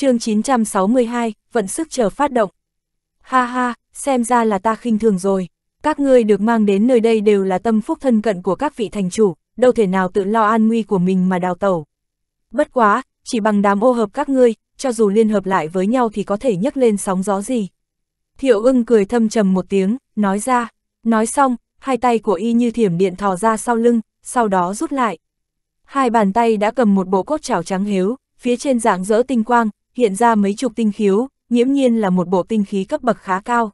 chương 962, vận sức chờ phát động. Ha ha, xem ra là ta khinh thường rồi. Các ngươi được mang đến nơi đây đều là tâm phúc thân cận của các vị thành chủ, đâu thể nào tự lo an nguy của mình mà đào tẩu. Bất quá, chỉ bằng đám ô hợp các ngươi, cho dù liên hợp lại với nhau thì có thể nhấc lên sóng gió gì. Thiệu ưng cười thâm trầm một tiếng, nói ra. Nói xong, hai tay của y như thiểm điện thò ra sau lưng, sau đó rút lại. Hai bàn tay đã cầm một bộ cốt chảo trắng hiếu, phía trên dạng dỡ tinh quang, hiện ra mấy chục tinh khiếu, nhiễm nhiên là một bộ tinh khí cấp bậc khá cao.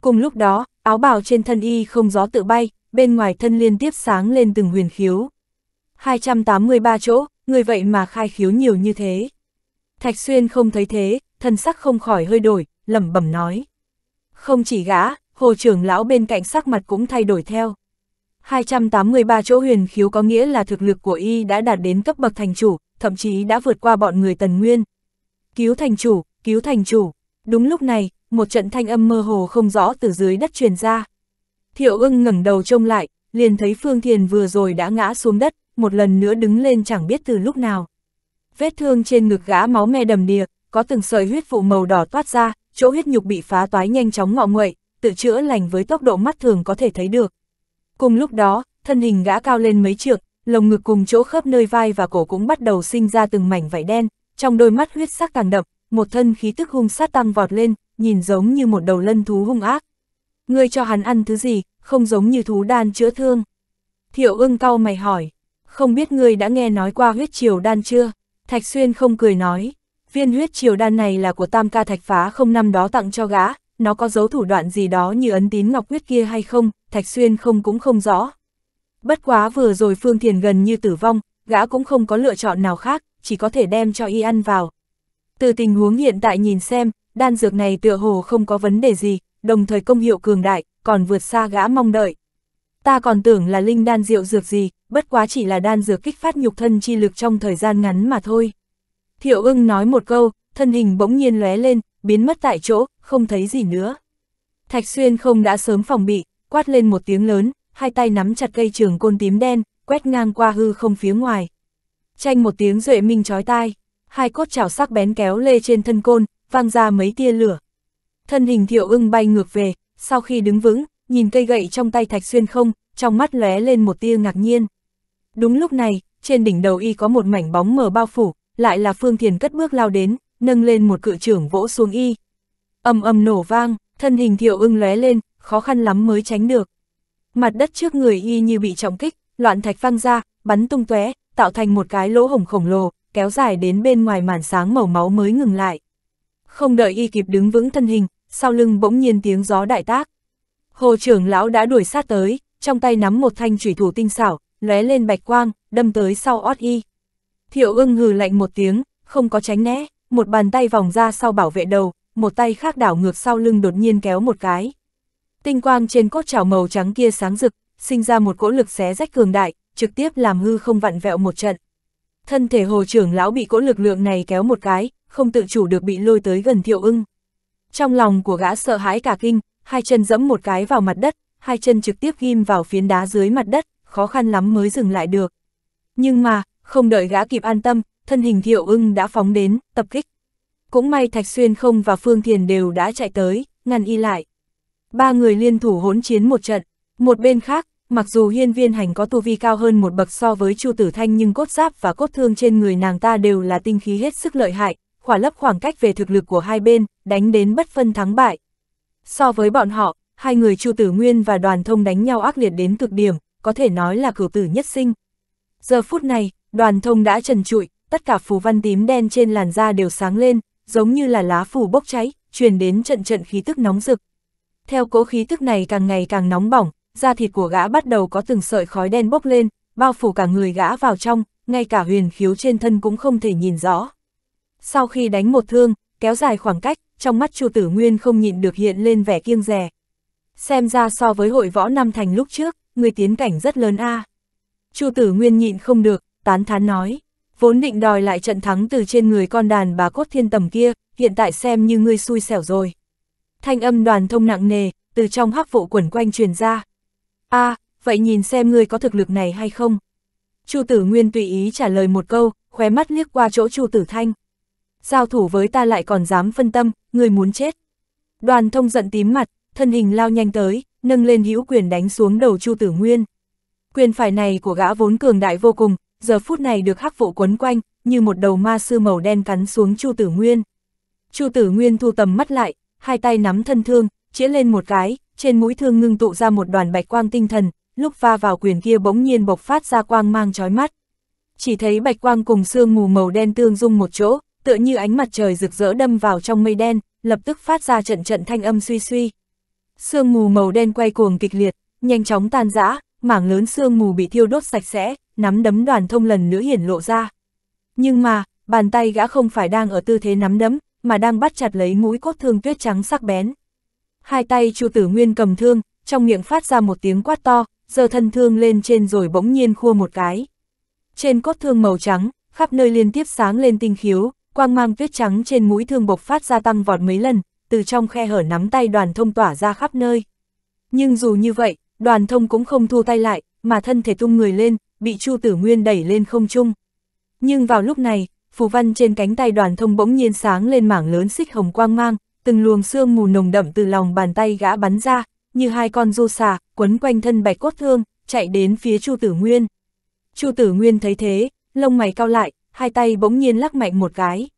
Cùng lúc đó, áo bào trên thân y không gió tự bay, bên ngoài thân liên tiếp sáng lên từng huyền khiếu. 283 chỗ, người vậy mà khai khiếu nhiều như thế. Thạch Xuyên không thấy thế, thân sắc không khỏi hơi đổi, lẩm bẩm nói. Không chỉ gã, hồ trưởng lão bên cạnh sắc mặt cũng thay đổi theo. 283 chỗ huyền khiếu có nghĩa là thực lực của y đã đạt đến cấp bậc thành chủ, thậm chí đã vượt qua bọn người tần nguyên, cứu thành chủ, cứu thành chủ. Đúng lúc này, một trận thanh âm mơ hồ không rõ từ dưới đất truyền ra. Thiệu ưng ngẩng đầu trông lại, liền thấy Phương Thiền vừa rồi đã ngã xuống đất, một lần nữa đứng lên chẳng biết từ lúc nào. Vết thương trên ngực gã máu me đầm đìa, có từng sợi huyết vụ màu đỏ toát ra, chỗ huyết nhục bị phá toái nhanh chóng ngọ nguậy, tự chữa lành với tốc độ mắt thường có thể thấy được. Cùng lúc đó, thân hình gã cao lên mấy trượng, lồng ngực cùng chỗ khớp nơi vai và cổ cũng bắt đầu sinh ra từng mảnh vảy đen, trong đôi mắt huyết sắc càng đậm, một thân khí tức hung sát tăng vọt lên, nhìn giống như một đầu lân thú hung ác. Ngươi cho hắn ăn thứ gì, không giống như thú đan chữa thương. Thiệu ưng cau mày hỏi, không biết ngươi đã nghe nói qua huyết triều đan chưa? Thạch Xuyên không cười nói, viên huyết triều đan này là của tam ca thạch phá không năm đó tặng cho gã, nó có dấu thủ đoạn gì đó như ấn tín ngọc huyết kia hay không, Thạch Xuyên không cũng không rõ. Bất quá vừa rồi Phương Thiền gần như tử vong, gã cũng không có lựa chọn nào khác, chỉ có thể đem cho y ăn vào. Từ tình huống hiện tại nhìn xem, đan dược này tựa hồ không có vấn đề gì, đồng thời công hiệu cường đại, còn vượt xa gã mong đợi. Ta còn tưởng là linh đan rượu dược gì, bất quá chỉ là đan dược kích phát nhục thân chi lực trong thời gian ngắn mà thôi. Thiệu ưng nói một câu, thân hình bỗng nhiên lóe lên, biến mất tại chỗ, không thấy gì nữa. Thạch xuyên không đã sớm phòng bị, quát lên một tiếng lớn, hai tay nắm chặt cây trường côn tím đen, quét ngang qua hư không phía ngoài. Tranh một tiếng duệ minh chói tai, hai cốt chảo sắc bén kéo lê trên thân côn, văng ra mấy tia lửa. Thân hình thiệu ưng bay ngược về, sau khi đứng vững, nhìn cây gậy trong tay thạch xuyên không, trong mắt lóe lên một tia ngạc nhiên. Đúng lúc này, trên đỉnh đầu y có một mảnh bóng mờ bao phủ, lại là phương thiền cất bước lao đến, nâng lên một cự trưởng vỗ xuống y. ầm ầm nổ vang, thân hình thiệu ưng lóe lên, khó khăn lắm mới tránh được. Mặt đất trước người y như bị trọng kích, loạn thạch văng ra, bắn tung tóe, tạo thành một cái lỗ hồng khổng lồ, kéo dài đến bên ngoài màn sáng màu máu mới ngừng lại. Không đợi y kịp đứng vững thân hình, sau lưng bỗng nhiên tiếng gió đại tác. Hồ trưởng lão đã đuổi sát tới, trong tay nắm một thanh chủy thủ tinh xảo, lóe lên bạch quang, đâm tới sau ót y. Thiệu ưng hừ lạnh một tiếng, không có tránh né, một bàn tay vòng ra sau bảo vệ đầu, một tay khác đảo ngược sau lưng đột nhiên kéo một cái. Tinh quang trên cốt trào màu trắng kia sáng rực, sinh ra một cỗ lực xé rách cường đại, trực tiếp làm hư không vặn vẹo một trận. Thân thể hồ trưởng lão bị cỗ lực lượng này kéo một cái, không tự chủ được bị lôi tới gần thiệu ưng. Trong lòng của gã sợ hãi cả kinh, hai chân dẫm một cái vào mặt đất, hai chân trực tiếp ghim vào phiến đá dưới mặt đất, khó khăn lắm mới dừng lại được. Nhưng mà, không đợi gã kịp an tâm, thân hình thiệu ưng đã phóng đến, tập kích. Cũng may Thạch Xuyên không và Phương Thiền đều đã chạy tới, ngăn y lại. Ba người liên thủ hỗn chiến một trận, một bên khác, Mặc dù hiên viên hành có tu vi cao hơn một bậc so với Chu Tử Thanh nhưng cốt giáp và cốt thương trên người nàng ta đều là tinh khí hết sức lợi hại, khỏa lấp khoảng cách về thực lực của hai bên, đánh đến bất phân thắng bại. So với bọn họ, hai người Chu Tử Nguyên và đoàn thông đánh nhau ác liệt đến cực điểm, có thể nói là cửu tử nhất sinh. Giờ phút này, đoàn thông đã trần trụi, tất cả phù văn tím đen trên làn da đều sáng lên, giống như là lá phù bốc cháy, truyền đến trận trận khí tức nóng rực. Theo cố khí tức này càng ngày càng nóng bỏng, da thịt của gã bắt đầu có từng sợi khói đen bốc lên, bao phủ cả người gã vào trong, ngay cả huyền khiếu trên thân cũng không thể nhìn rõ. Sau khi đánh một thương, kéo dài khoảng cách, trong mắt Chu Tử Nguyên không nhịn được hiện lên vẻ kiêng rè. Xem ra so với hội võ nam thành lúc trước, người tiến cảnh rất lớn a. À. Chu Tử Nguyên nhịn không được, tán thán nói, vốn định đòi lại trận thắng từ trên người con đàn bà cốt thiên tầm kia, hiện tại xem như ngươi xui xẻo rồi. Thanh âm đoàn thông nặng nề, từ trong hắc vụ quẩn quanh truyền ra a à, vậy nhìn xem ngươi có thực lực này hay không? Chu tử nguyên tùy ý trả lời một câu, khóe mắt liếc qua chỗ chu tử thanh. Giao thủ với ta lại còn dám phân tâm, ngươi muốn chết. Đoàn thông giận tím mặt, thân hình lao nhanh tới, nâng lên hữu quyền đánh xuống đầu chu tử nguyên. Quyền phải này của gã vốn cường đại vô cùng, giờ phút này được hắc vụ quấn quanh, như một đầu ma sư màu đen cắn xuống Chu Tử Nguyên. Chu Tử Nguyên thu tầm mắt lại, hai tay nắm thân thương, chĩa lên một cái, trên mũi thương ngưng tụ ra một đoàn bạch quang tinh thần, lúc va vào quyền kia bỗng nhiên bộc phát ra quang mang chói mắt. Chỉ thấy bạch quang cùng sương mù màu đen tương dung một chỗ, tựa như ánh mặt trời rực rỡ đâm vào trong mây đen, lập tức phát ra trận trận thanh âm suy suy. Sương mù màu đen quay cuồng kịch liệt, nhanh chóng tan rã, mảng lớn sương mù bị thiêu đốt sạch sẽ, nắm đấm đoàn thông lần nữa hiển lộ ra. Nhưng mà, bàn tay gã không phải đang ở tư thế nắm đấm, mà đang bắt chặt lấy mũi cốt thương tuyết trắng sắc bén. Hai tay Chu Tử Nguyên cầm thương, trong miệng phát ra một tiếng quát to, giơ thân thương lên trên rồi bỗng nhiên khua một cái. Trên cốt thương màu trắng, khắp nơi liên tiếp sáng lên tinh khiếu, quang mang tuyết trắng trên mũi thương bộc phát ra tăng vọt mấy lần, từ trong khe hở nắm tay đoàn thông tỏa ra khắp nơi. Nhưng dù như vậy, đoàn thông cũng không thu tay lại, mà thân thể tung người lên, bị Chu Tử Nguyên đẩy lên không trung. Nhưng vào lúc này, phù văn trên cánh tay đoàn thông bỗng nhiên sáng lên mảng lớn xích hồng quang mang, từng luồng xương mù nồng đậm từ lòng bàn tay gã bắn ra, như hai con du xà, quấn quanh thân bạch cốt thương, chạy đến phía Chu Tử Nguyên. Chu Tử Nguyên thấy thế, lông mày cao lại, hai tay bỗng nhiên lắc mạnh một cái.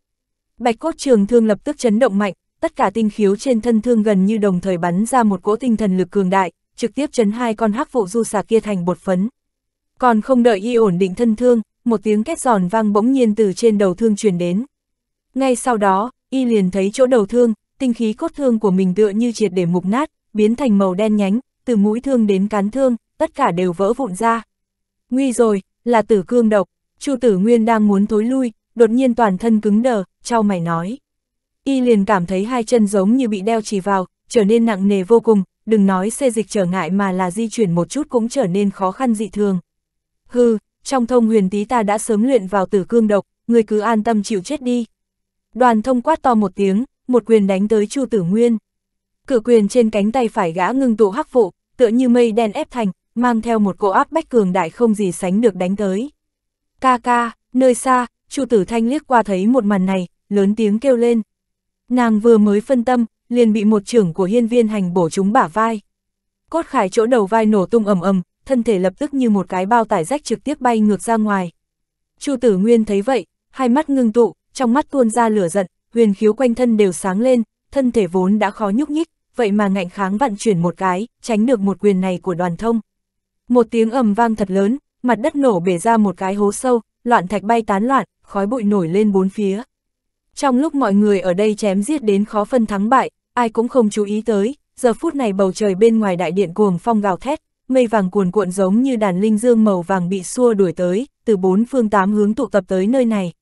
Bạch cốt trường thương lập tức chấn động mạnh, tất cả tinh khiếu trên thân thương gần như đồng thời bắn ra một cỗ tinh thần lực cường đại, trực tiếp chấn hai con hắc vụ du xà kia thành bột phấn. Còn không đợi y ổn định thân thương, một tiếng két giòn vang bỗng nhiên từ trên đầu thương truyền đến. Ngay sau đó, y liền thấy chỗ đầu thương, tinh khí cốt thương của mình tựa như triệt để mục nát, biến thành màu đen nhánh, từ mũi thương đến cán thương, tất cả đều vỡ vụn ra. Nguy rồi, là tử cương độc, Chu tử nguyên đang muốn thối lui, đột nhiên toàn thân cứng đờ, trao mày nói. Y liền cảm thấy hai chân giống như bị đeo chỉ vào, trở nên nặng nề vô cùng, đừng nói xê dịch trở ngại mà là di chuyển một chút cũng trở nên khó khăn dị thường. Hừ, trong thông huyền tí ta đã sớm luyện vào tử cương độc, người cứ an tâm chịu chết đi. Đoàn thông quát to một tiếng, một quyền đánh tới Chu Tử Nguyên. Cửa quyền trên cánh tay phải gã ngưng tụ hắc vụ, tựa như mây đen ép thành, mang theo một cỗ áp bách cường đại không gì sánh được đánh tới. Ca ca, nơi xa, Chu Tử Thanh liếc qua thấy một màn này, lớn tiếng kêu lên. Nàng vừa mới phân tâm, liền bị một trưởng của hiên viên hành bổ trúng bả vai. Cốt khải chỗ đầu vai nổ tung ầm ầm, thân thể lập tức như một cái bao tải rách trực tiếp bay ngược ra ngoài. Chu Tử Nguyên thấy vậy, hai mắt ngưng tụ, trong mắt tuôn ra lửa giận, huyền khiếu quanh thân đều sáng lên, thân thể vốn đã khó nhúc nhích, vậy mà ngạnh kháng vận chuyển một cái, tránh được một quyền này của đoàn thông. Một tiếng ầm vang thật lớn, mặt đất nổ bể ra một cái hố sâu, loạn thạch bay tán loạn, khói bụi nổi lên bốn phía. Trong lúc mọi người ở đây chém giết đến khó phân thắng bại, ai cũng không chú ý tới, giờ phút này bầu trời bên ngoài đại điện cuồng phong gào thét, mây vàng cuồn cuộn giống như đàn linh dương màu vàng bị xua đuổi tới, từ bốn phương tám hướng tụ tập tới nơi này.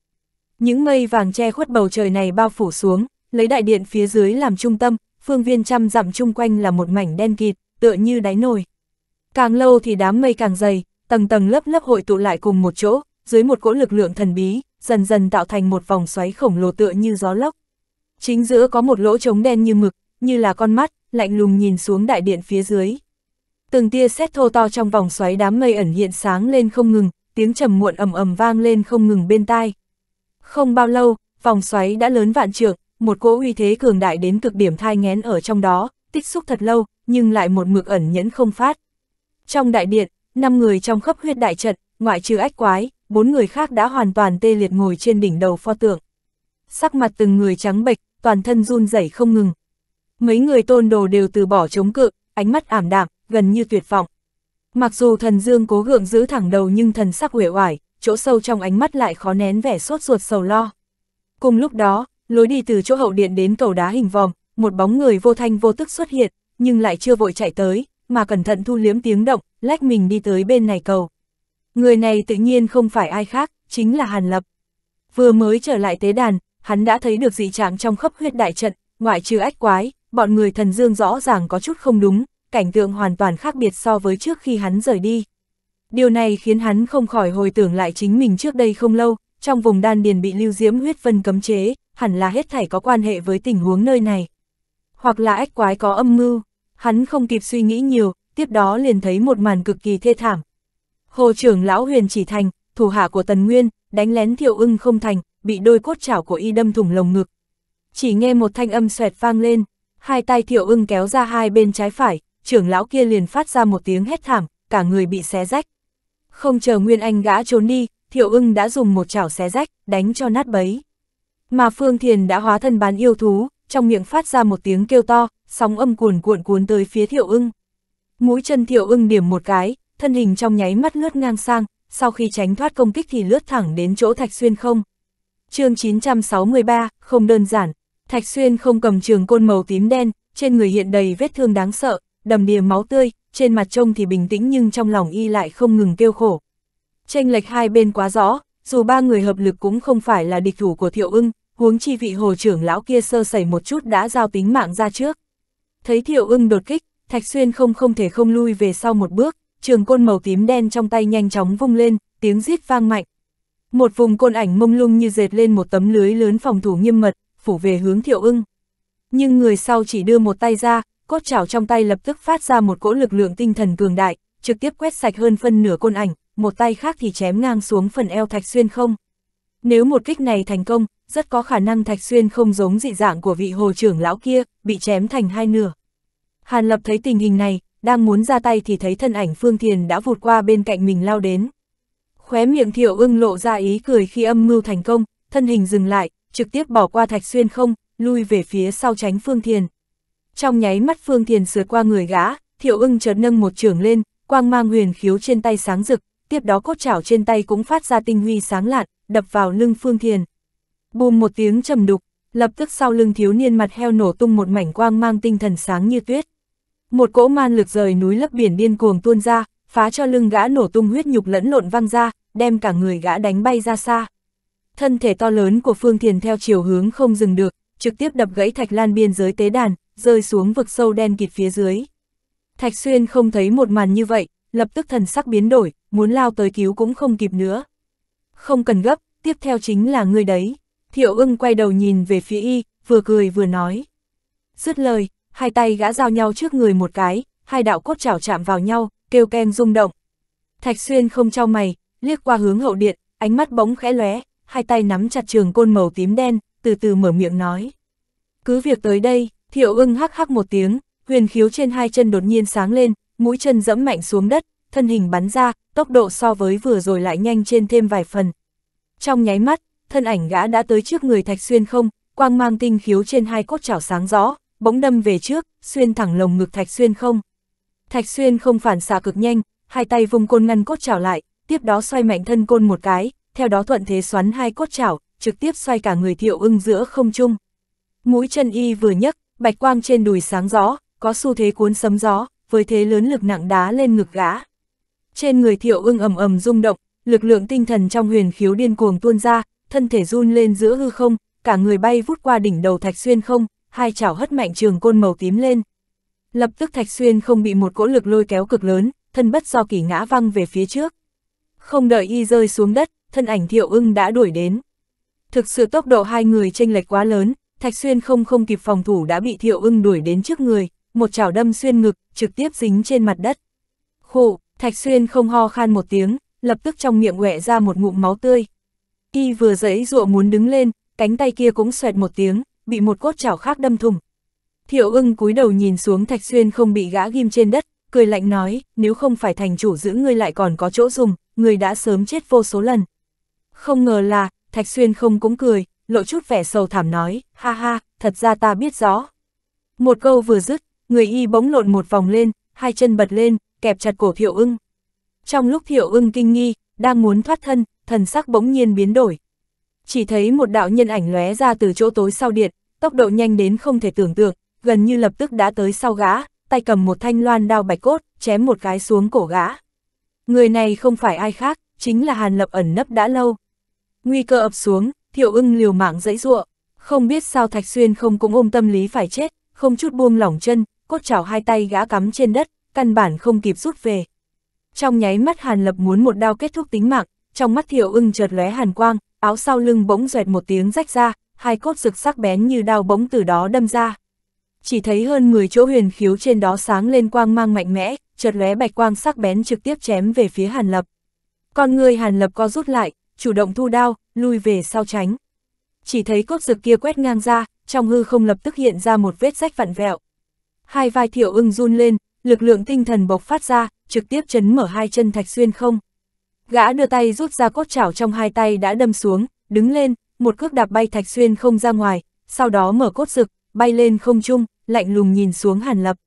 Những mây vàng che khuất bầu trời này bao phủ xuống, lấy đại điện phía dưới làm trung tâm, phương viên trăm dặm chung quanh là một mảnh đen kịt, tựa như đáy nồi. Càng lâu thì đám mây càng dày, tầng tầng lớp lớp hội tụ lại cùng một chỗ, dưới một cỗ lực lượng thần bí, dần dần tạo thành một vòng xoáy khổng lồ tựa như gió lốc. Chính giữa có một lỗ trống đen như mực, như là con mắt, lạnh lùng nhìn xuống đại điện phía dưới. Từng tia sét thô to trong vòng xoáy đám mây ẩn hiện sáng lên không ngừng, tiếng trầm muộn ầm ầm vang lên không ngừng bên tai, không bao lâu, vòng xoáy đã lớn vạn trượng, một cỗ uy thế cường đại đến cực điểm thai ngén ở trong đó, tích xúc thật lâu, nhưng lại một mực ẩn nhẫn không phát. Trong đại điện, năm người trong khắp huyết đại trận, ngoại trừ ách quái, bốn người khác đã hoàn toàn tê liệt ngồi trên đỉnh đầu pho tượng. Sắc mặt từng người trắng bệch, toàn thân run rẩy không ngừng. Mấy người tôn đồ đều từ bỏ chống cự, ánh mắt ảm đạm, gần như tuyệt vọng. Mặc dù thần dương cố gượng giữ thẳng đầu nhưng thần sắc uể oải, chỗ sâu trong ánh mắt lại khó nén vẻ sốt ruột sầu lo. Cùng lúc đó, lối đi từ chỗ hậu điện đến cầu đá hình vòm, một bóng người vô thanh vô tức xuất hiện, nhưng lại chưa vội chạy tới, mà cẩn thận thu liếm tiếng động, lách mình đi tới bên này cầu. Người này tự nhiên không phải ai khác, chính là Hàn Lập. Vừa mới trở lại tế đàn, hắn đã thấy được dị trạng trong khắp huyết đại trận, ngoại trừ ách quái, bọn người thần dương rõ ràng có chút không đúng, cảnh tượng hoàn toàn khác biệt so với trước khi hắn rời đi. Điều này khiến hắn không khỏi hồi tưởng lại chính mình trước đây không lâu, trong vùng đan điền bị lưu diễm huyết phân cấm chế, hẳn là hết thảy có quan hệ với tình huống nơi này. Hoặc là ách quái có âm mưu, hắn không kịp suy nghĩ nhiều, tiếp đó liền thấy một màn cực kỳ thê thảm. Hồ trưởng lão huyền chỉ thành, thủ hạ của Tần Nguyên, đánh lén thiệu ưng không thành, bị đôi cốt chảo của y đâm thủng lồng ngực. Chỉ nghe một thanh âm xoẹt vang lên, hai tay thiệu ưng kéo ra hai bên trái phải, trưởng lão kia liền phát ra một tiếng hét thảm, cả người bị xé rách. Không chờ Nguyên Anh gã trốn đi, Thiệu ưng đã dùng một chảo xé rách, đánh cho nát bấy. Mà Phương Thiền đã hóa thân bán yêu thú, trong miệng phát ra một tiếng kêu to, sóng âm cuồn cuộn cuốn tới phía Thiệu ưng. Mũi chân Thiệu ưng điểm một cái, thân hình trong nháy mắt lướt ngang sang, sau khi tránh thoát công kích thì lướt thẳng đến chỗ Thạch Xuyên không. chương 963, không đơn giản, Thạch Xuyên không cầm trường côn màu tím đen, trên người hiện đầy vết thương đáng sợ, đầm đìa máu tươi, trên mặt trông thì bình tĩnh nhưng trong lòng y lại không ngừng kêu khổ. Tranh lệch hai bên quá rõ, dù ba người hợp lực cũng không phải là địch thủ của thiệu ưng, huống chi vị hồ trưởng lão kia sơ sẩy một chút đã giao tính mạng ra trước. Thấy thiệu ưng đột kích, Thạch Xuyên không không thể không lui về sau một bước, trường côn màu tím đen trong tay nhanh chóng vung lên, tiếng rít vang mạnh. Một vùng côn ảnh mông lung như dệt lên một tấm lưới lớn phòng thủ nghiêm mật, phủ về hướng thiệu ưng. Nhưng người sau chỉ đưa một tay ra, cốt chảo trong tay lập tức phát ra một cỗ lực lượng tinh thần cường đại, trực tiếp quét sạch hơn phân nửa côn ảnh, một tay khác thì chém ngang xuống phần eo Thạch Xuyên không. Nếu một kích này thành công, rất có khả năng Thạch Xuyên không giống dị dạng của vị hồ trưởng lão kia, bị chém thành hai nửa. Hàn Lập thấy tình hình này, đang muốn ra tay thì thấy thân ảnh Phương Thiền đã vụt qua bên cạnh mình lao đến. Khóe miệng Thiệu ưng lộ ra ý cười khi âm mưu thành công, thân hình dừng lại, trực tiếp bỏ qua Thạch Xuyên không, lui về phía sau tránh Phương Thiền trong nháy mắt Phương Thiền sượt qua người gã, Thiệu ưng chợt nâng một trường lên, quang mang huyền khiếu trên tay sáng rực, tiếp đó cốt chảo trên tay cũng phát ra tinh huy sáng lạn, đập vào lưng Phương Thiền. Bùm một tiếng trầm đục, lập tức sau lưng thiếu niên mặt heo nổ tung một mảnh quang mang tinh thần sáng như tuyết. Một cỗ man lực rời núi lấp biển điên cuồng tuôn ra, phá cho lưng gã nổ tung huyết nhục lẫn lộn văng ra, đem cả người gã đánh bay ra xa. Thân thể to lớn của Phương Thiền theo chiều hướng không dừng được, trực tiếp đập gãy thạch lan biên giới tế đàn, rơi xuống vực sâu đen kịt phía dưới. Thạch Xuyên không thấy một màn như vậy, lập tức thần sắc biến đổi, muốn lao tới cứu cũng không kịp nữa. Không cần gấp, tiếp theo chính là ngươi đấy. Thiệu ưng quay đầu nhìn về phía y, vừa cười vừa nói. Dứt lời, hai tay gã giao nhau trước người một cái, hai đạo cốt chảo chạm vào nhau, kêu ken rung động. Thạch Xuyên không trao mày, liếc qua hướng hậu điện, ánh mắt bóng khẽ lóe, hai tay nắm chặt trường côn màu tím đen, từ từ mở miệng nói. Cứ việc tới đây, Thiệu ưng hắc hắc một tiếng, huyền khiếu trên hai chân đột nhiên sáng lên, mũi chân dẫm mạnh xuống đất, thân hình bắn ra, tốc độ so với vừa rồi lại nhanh trên thêm vài phần. Trong nháy mắt, thân ảnh gã đã tới trước người Thạch Xuyên không, quang mang tinh khiếu trên hai cốt chảo sáng rõ, bỗng đâm về trước, xuyên thẳng lồng ngực Thạch Xuyên không. Thạch Xuyên không phản xạ cực nhanh, hai tay vùng côn ngăn cốt chảo lại, tiếp đó xoay mạnh thân côn một cái, theo đó thuận thế xoắn hai cốt chảo, trực tiếp xoay cả người Thiệu Ưng giữa không trung. Mũi chân y vừa nhấc, bạch quang trên đùi sáng rõ, có xu thế cuốn sấm gió, với thế lớn lực nặng đá lên ngực gã. Trên người thiệu ưng ầm ầm rung động, lực lượng tinh thần trong huyền khiếu điên cuồng tuôn ra, thân thể run lên giữa hư không, cả người bay vút qua đỉnh đầu thạch xuyên không, hai chảo hất mạnh trường côn màu tím lên. Lập tức thạch xuyên không bị một cỗ lực lôi kéo cực lớn, thân bất do kỳ ngã văng về phía trước. Không đợi y rơi xuống đất, thân ảnh thiệu ưng đã đuổi đến. Thực sự tốc độ hai người chênh lệch quá lớn, Thạch Xuyên không không kịp phòng thủ đã bị Thiệu ưng đuổi đến trước người, một chảo đâm xuyên ngực, trực tiếp dính trên mặt đất. Khổ, Thạch Xuyên không ho khan một tiếng, lập tức trong miệng quẹ ra một ngụm máu tươi. Y vừa giấy ruộng muốn đứng lên, cánh tay kia cũng xoẹt một tiếng, bị một cốt chảo khác đâm thủng. Thiệu ưng cúi đầu nhìn xuống Thạch Xuyên không bị gã ghim trên đất, cười lạnh nói, nếu không phải thành chủ giữ ngươi lại còn có chỗ dùng, ngươi đã sớm chết vô số lần. Không ngờ là, Thạch Xuyên không cũng cười, lộ chút vẻ sầu thảm nói, ha ha, thật ra ta biết rõ. Một câu vừa dứt, người y bỗng lộn một vòng lên, hai chân bật lên, kẹp chặt cổ thiệu ưng. Trong lúc thiệu ưng kinh nghi, đang muốn thoát thân, thần sắc bỗng nhiên biến đổi. Chỉ thấy một đạo nhân ảnh lóe ra từ chỗ tối sau điện, tốc độ nhanh đến không thể tưởng tượng, gần như lập tức đã tới sau gã, tay cầm một thanh loan đao bạch cốt, chém một cái xuống cổ gã. Người này không phải ai khác, chính là Hàn Lập ẩn nấp đã lâu. Nguy cơ ập xuống, Thiệu ưng liều mạng dãy giụa, không biết sao Thạch Xuyên không cũng ôm tâm lý phải chết, không chút buông lỏng chân, cốt chảo hai tay gã cắm trên đất, căn bản không kịp rút về. Trong nháy mắt Hàn Lập muốn một đao kết thúc tính mạng, trong mắt Thiệu ưng chợt lóe hàn quang, áo sau lưng bỗng rẹt một tiếng rách ra, hai cốt rực sắc bén như đao bỗng từ đó đâm ra. Chỉ thấy hơn 10 chỗ huyền khiếu trên đó sáng lên quang mang mạnh mẽ, chợt lóe bạch quang sắc bén trực tiếp chém về phía Hàn Lập. Con người Hàn Lập co rút lại, chủ động thu đao, lui về sau tránh. Chỉ thấy cốt dực kia quét ngang ra, trong hư không lập tức hiện ra một vết rách vặn vẹo. Hai vai thiệu ưng run lên, lực lượng tinh thần bộc phát ra, trực tiếp chấn mở hai chân thạch xuyên không. Gã đưa tay rút ra cốt chảo trong hai tay đã đâm xuống, đứng lên, một cước đạp bay thạch xuyên không ra ngoài, sau đó mở cốt rực, bay lên không trung, lạnh lùng nhìn xuống Hàn Lập.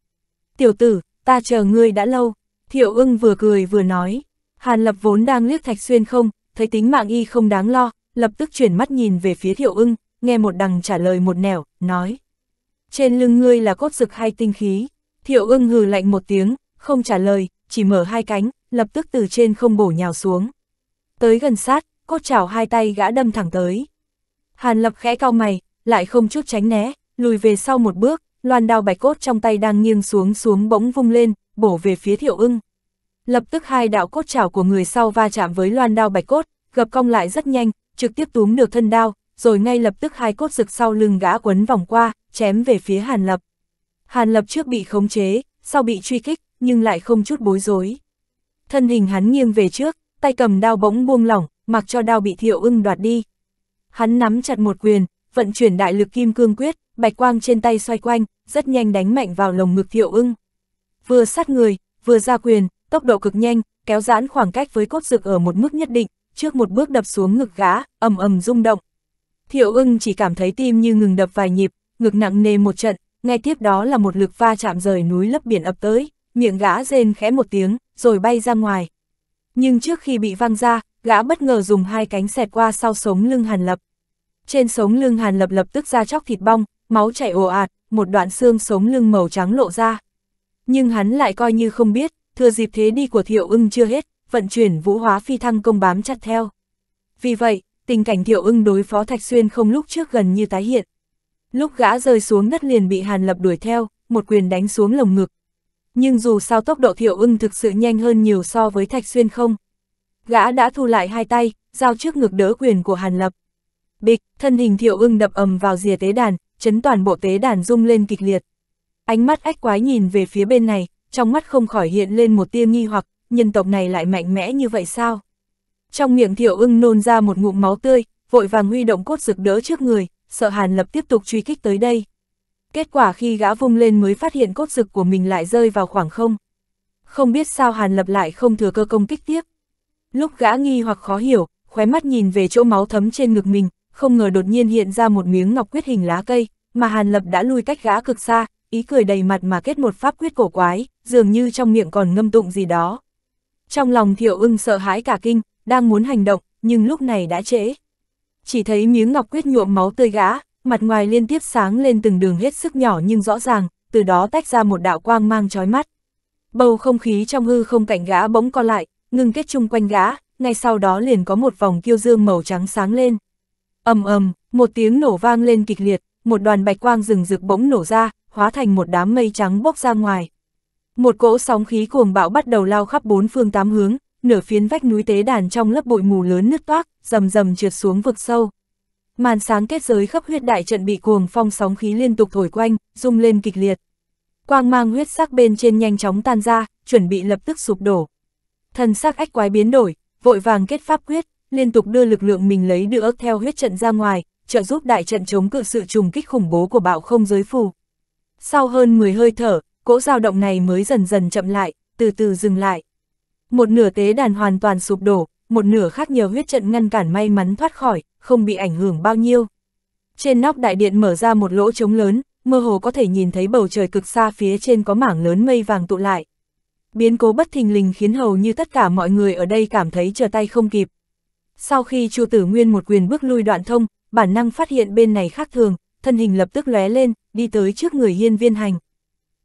Tiểu tử, ta chờ ngươi đã lâu, thiệu ưng vừa cười vừa nói. Hàn Lập vốn đang liếc thạch xuyên không, thấy tính mạng y không đáng lo, lập tức chuyển mắt nhìn về phía thiệu ưng, nghe một đằng trả lời một nẻo, nói. Trên lưng ngươi là cốt rực hay tinh khí, thiệu ưng hừ lạnh một tiếng, không trả lời, chỉ mở hai cánh, lập tức từ trên không bổ nhào xuống. Tới gần sát, cốt chảo hai tay gã đâm thẳng tới. Hàn lập khẽ cao mày, lại không chút tránh né, lùi về sau một bước, loan đao bạch cốt trong tay đang nghiêng xuống xuống bỗng vung lên, bổ về phía thiệu ưng lập tức hai đạo cốt chảo của người sau va chạm với loan đao bạch cốt, gập cong lại rất nhanh, trực tiếp túm được thân đao, rồi ngay lập tức hai cốt rực sau lưng gã quấn vòng qua, chém về phía Hàn Lập. Hàn Lập trước bị khống chế, sau bị truy kích, nhưng lại không chút bối rối. Thân hình hắn nghiêng về trước, tay cầm đao bỗng buông lỏng, mặc cho đao bị thiệu ưng đoạt đi. Hắn nắm chặt một quyền, vận chuyển đại lực kim cương quyết, bạch quang trên tay xoay quanh, rất nhanh đánh mạnh vào lồng ngực thiệu ưng. Vừa sát người, vừa ra quyền, tốc độ cực nhanh, kéo giãn khoảng cách với cốt dược ở một mức nhất định, trước một bước đập xuống ngực gã, ầm ầm rung động. Thiệu ưng chỉ cảm thấy tim như ngừng đập vài nhịp, ngực nặng nề một trận, ngay tiếp đó là một lực va chạm rời núi lấp biển ập tới, miệng gã rên khẽ một tiếng, rồi bay ra ngoài. Nhưng trước khi bị văng ra, gã bất ngờ dùng hai cánh xẹt qua sau sống lưng Hàn Lập. Trên sống lưng Hàn Lập lập tức ra chóc thịt bong, máu chảy ồ ạt, một đoạn xương sống lưng màu trắng lộ ra. Nhưng hắn lại coi như không biết, thừa dịp thế đi của Thiệu ưng chưa hết, vận chuyển vũ hóa phi thăng công bám chặt theo. Vì vậy, tình cảnh Thiệu ưng đối phó Thạch Xuyên không lúc trước gần như tái hiện. Lúc gã rơi xuống đất liền bị Hàn Lập đuổi theo, một quyền đánh xuống lồng ngực. Nhưng dù sao tốc độ Thiệu ưng thực sự nhanh hơn nhiều so với Thạch Xuyên không. Gã đã thu lại hai tay, giao trước ngực đỡ quyền của Hàn Lập. Bịch, thân hình Thiệu ưng đập ầm vào rìa tế đàn, chấn toàn bộ tế đàn rung lên kịch liệt. Ánh mắt ách quái nhìn về phía bên này, trong mắt không khỏi hiện lên một tia nghi hoặc, nhân tộc này lại mạnh mẽ như vậy sao? Trong miệng thiểu ưng nôn ra một ngụm máu tươi, vội vàng huy động cốt rực đỡ trước người, sợ hàn lập tiếp tục truy kích tới đây. Kết quả khi gã vung lên mới phát hiện cốt rực của mình lại rơi vào khoảng không. Không biết sao hàn lập lại không thừa cơ công kích tiếp. Lúc gã nghi hoặc khó hiểu, khóe mắt nhìn về chỗ máu thấm trên ngực mình, không ngờ đột nhiên hiện ra một miếng ngọc quyết hình lá cây, mà hàn lập đã lui cách gã cực xa, ý cười đầy mặt mà kết một pháp quyết cổ quái, dường như trong miệng còn ngâm tụng gì đó. Trong lòng thiệu ưng sợ hãi cả kinh, đang muốn hành động, nhưng lúc này đã trễ. Chỉ thấy miếng ngọc quyết nhuộm máu tươi gã, mặt ngoài liên tiếp sáng lên từng đường hết sức nhỏ nhưng rõ ràng, từ đó tách ra một đạo quang mang chói mắt. Bầu không khí trong hư không cảnh gã bỗng co lại, ngưng kết chung quanh gã, ngay sau đó liền có một vòng kiêu dương màu trắng sáng lên. ầm ầm, một tiếng nổ vang lên kịch liệt, một đoàn bạch quang rừng rực bỗng nổ ra, hóa thành một đám mây trắng bốc ra ngoài. Một cỗ sóng khí cuồng bão bắt đầu lao khắp bốn phương tám hướng, nửa phiến vách núi tế đàn trong lớp bụi mù lớn nứt toác, rầm rầm trượt xuống vực sâu. Màn sáng kết giới khắp huyết đại trận bị cuồng phong sóng khí liên tục thổi quanh, rung lên kịch liệt. Quang mang huyết sắc bên trên nhanh chóng tan ra, chuẩn bị lập tức sụp đổ. Thần sắc ách quái biến đổi, vội vàng kết pháp quyết, liên tục đưa lực lượng mình lấy được theo huyết trận ra ngoài, trợ giúp đại trận chống cự sự trùng kích khủng bố của bạo không giới phù. Sau hơn 10 hơi thở, cỗ dao động này mới dần dần chậm lại, từ từ dừng lại. Một nửa tế đàn hoàn toàn sụp đổ, một nửa khác nhờ huyết trận ngăn cản may mắn thoát khỏi, không bị ảnh hưởng bao nhiêu. Trên nóc đại điện mở ra một lỗ trống lớn, mơ hồ có thể nhìn thấy bầu trời cực xa phía trên có mảng lớn mây vàng tụ lại. Biến cố bất thình lình khiến hầu như tất cả mọi người ở đây cảm thấy trở tay không kịp. Sau khi Chu Tử Nguyên một quyền bước lui đoạn thông, bản năng phát hiện bên này khác thường, thân hình lập tức lóe lên, đi tới trước người hiên viên hành.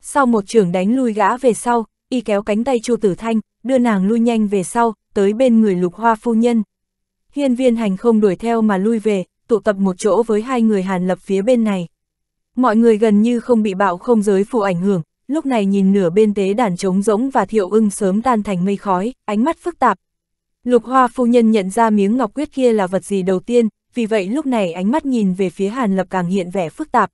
Sau một trường đánh lui gã về sau, y kéo cánh tay Chu Tử Thanh, đưa nàng lui nhanh về sau, tới bên người lục hoa phu nhân. Hiên viên hành không đuổi theo mà lui về, tụ tập một chỗ với hai người hàn lập phía bên này. Mọi người gần như không bị bạo không giới phụ ảnh hưởng, lúc này nhìn nửa bên tế đàn trống rỗng và thiệu ưng sớm tan thành mây khói, ánh mắt phức tạp. Lục hoa phu nhân nhận ra miếng ngọc quyết kia là vật gì đầu tiên, vì vậy lúc này ánh mắt nhìn về phía hàn lập càng hiện vẻ phức tạp,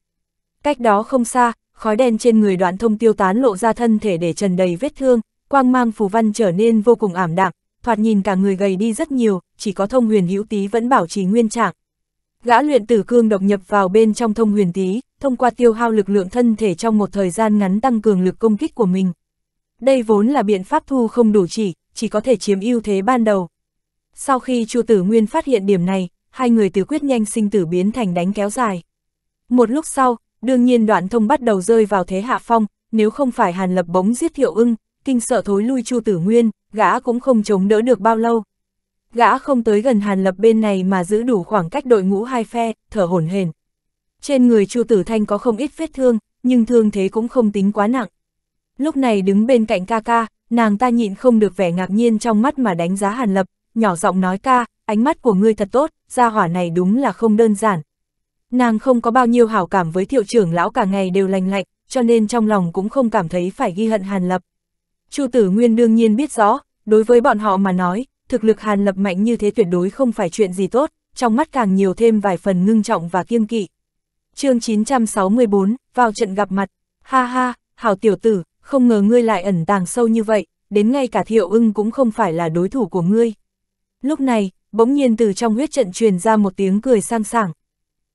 Cách đó không xa, khói đen trên người đoạn thông tiêu tán lộ ra thân thể để trần đầy vết thương, quang mang phù văn trở nên vô cùng ảm đạm, thoạt nhìn cả người gầy đi rất nhiều, chỉ có thông huyền hữu tí vẫn bảo trì nguyên trạng. Gã luyện tử cương độc nhập vào bên trong thông huyền tí, thông qua tiêu hao lực lượng thân thể trong một thời gian ngắn tăng cường lực công kích của mình. Đây vốn là biện pháp thu không đủ chỉ, chỉ có thể chiếm ưu thế ban đầu. Sau khi Chu Tử Nguyên phát hiện điểm này, hai người từ quyết nhanh sinh tử biến thành đánh kéo dài. Một lúc sau, đương nhiên đoạn thông bắt đầu rơi vào thế hạ phong, nếu không phải Hàn Lập bóng giết Thiệu ưng, kinh sợ thối lui Chu Tử Nguyên, gã cũng không chống đỡ được bao lâu. Gã không tới gần Hàn Lập bên này mà giữ đủ khoảng cách đội ngũ hai phe, thở hổn hển. Trên người Chu Tử Thanh có không ít vết thương, nhưng thương thế cũng không tính quá nặng. Lúc này đứng bên cạnh ca ca, nàng ta nhịn không được vẻ ngạc nhiên trong mắt mà đánh giá Hàn Lập, nhỏ giọng nói ca, ánh mắt của ngươi thật tốt, gia hỏa này đúng là không đơn giản, Nàng không có bao nhiêu hảo cảm với thiệu trưởng lão cả ngày đều lành lạnh, cho nên trong lòng cũng không cảm thấy phải ghi hận Hàn Lập. Chu Tử Nguyên đương nhiên biết rõ, đối với bọn họ mà nói, thực lực Hàn Lập mạnh như thế tuyệt đối không phải chuyện gì tốt, trong mắt càng nhiều thêm vài phần ngưng trọng và kiêng kỵ. chương 964, vào trận gặp mặt, ha ha, hảo tiểu tử, không ngờ ngươi lại ẩn tàng sâu như vậy, đến ngay cả thiệu ưng cũng không phải là đối thủ của ngươi. Lúc này, bỗng nhiên từ trong huyết trận truyền ra một tiếng cười sang sảng,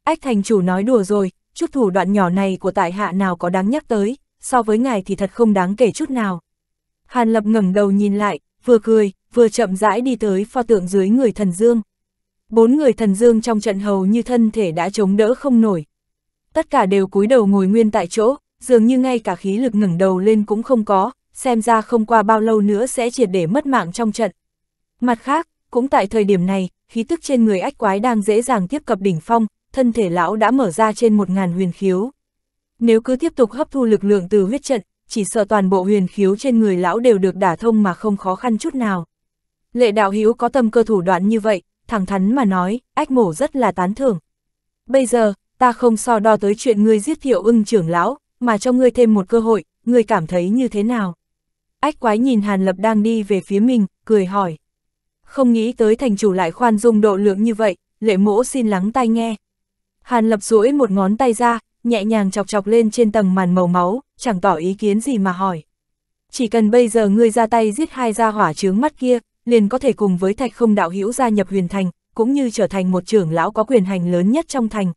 Ách thành chủ nói đùa rồi, chút thủ đoạn nhỏ này của tại hạ nào có đáng nhắc tới, so với ngài thì thật không đáng kể chút nào. Hàn Lập ngẩng đầu nhìn lại, vừa cười, vừa chậm rãi đi tới pho tượng dưới người thần dương. Bốn người thần dương trong trận hầu như thân thể đã chống đỡ không nổi. Tất cả đều cúi đầu ngồi nguyên tại chỗ, dường như ngay cả khí lực ngẩng đầu lên cũng không có, xem ra không qua bao lâu nữa sẽ triệt để mất mạng trong trận. Mặt khác, cũng tại thời điểm này, khí tức trên người ách quái đang dễ dàng tiếp cận đỉnh phong, thân thể lão đã mở ra trên một ngàn huyền khiếu. Nếu cứ tiếp tục hấp thu lực lượng từ huyết trận, chỉ sợ toàn bộ huyền khiếu trên người lão đều được đả thông mà không khó khăn chút nào. Lệ đạo hữu có tâm cơ thủ đoạn như vậy, thẳng thắn mà nói, ách mổ rất là tán thưởng. Bây giờ, ta không so đo tới chuyện ngươi giết thiệu ưng trưởng lão, mà cho ngươi thêm một cơ hội, ngươi cảm thấy như thế nào? Ách quái nhìn Hàn Lập đang đi về phía mình, cười hỏi. Không nghĩ tới thành chủ lại khoan dung độ lượng như vậy, lệ mỗ xin lắng tai nghe. Hàn lập duỗi một ngón tay ra, nhẹ nhàng chọc chọc lên trên tầng màn màu máu, chẳng tỏ ý kiến gì mà hỏi. Chỉ cần bây giờ ngươi ra tay giết hai gia hỏa trướng mắt kia, liền có thể cùng với thạch không đạo hữu gia nhập huyền thành, cũng như trở thành một trưởng lão có quyền hành lớn nhất trong thành.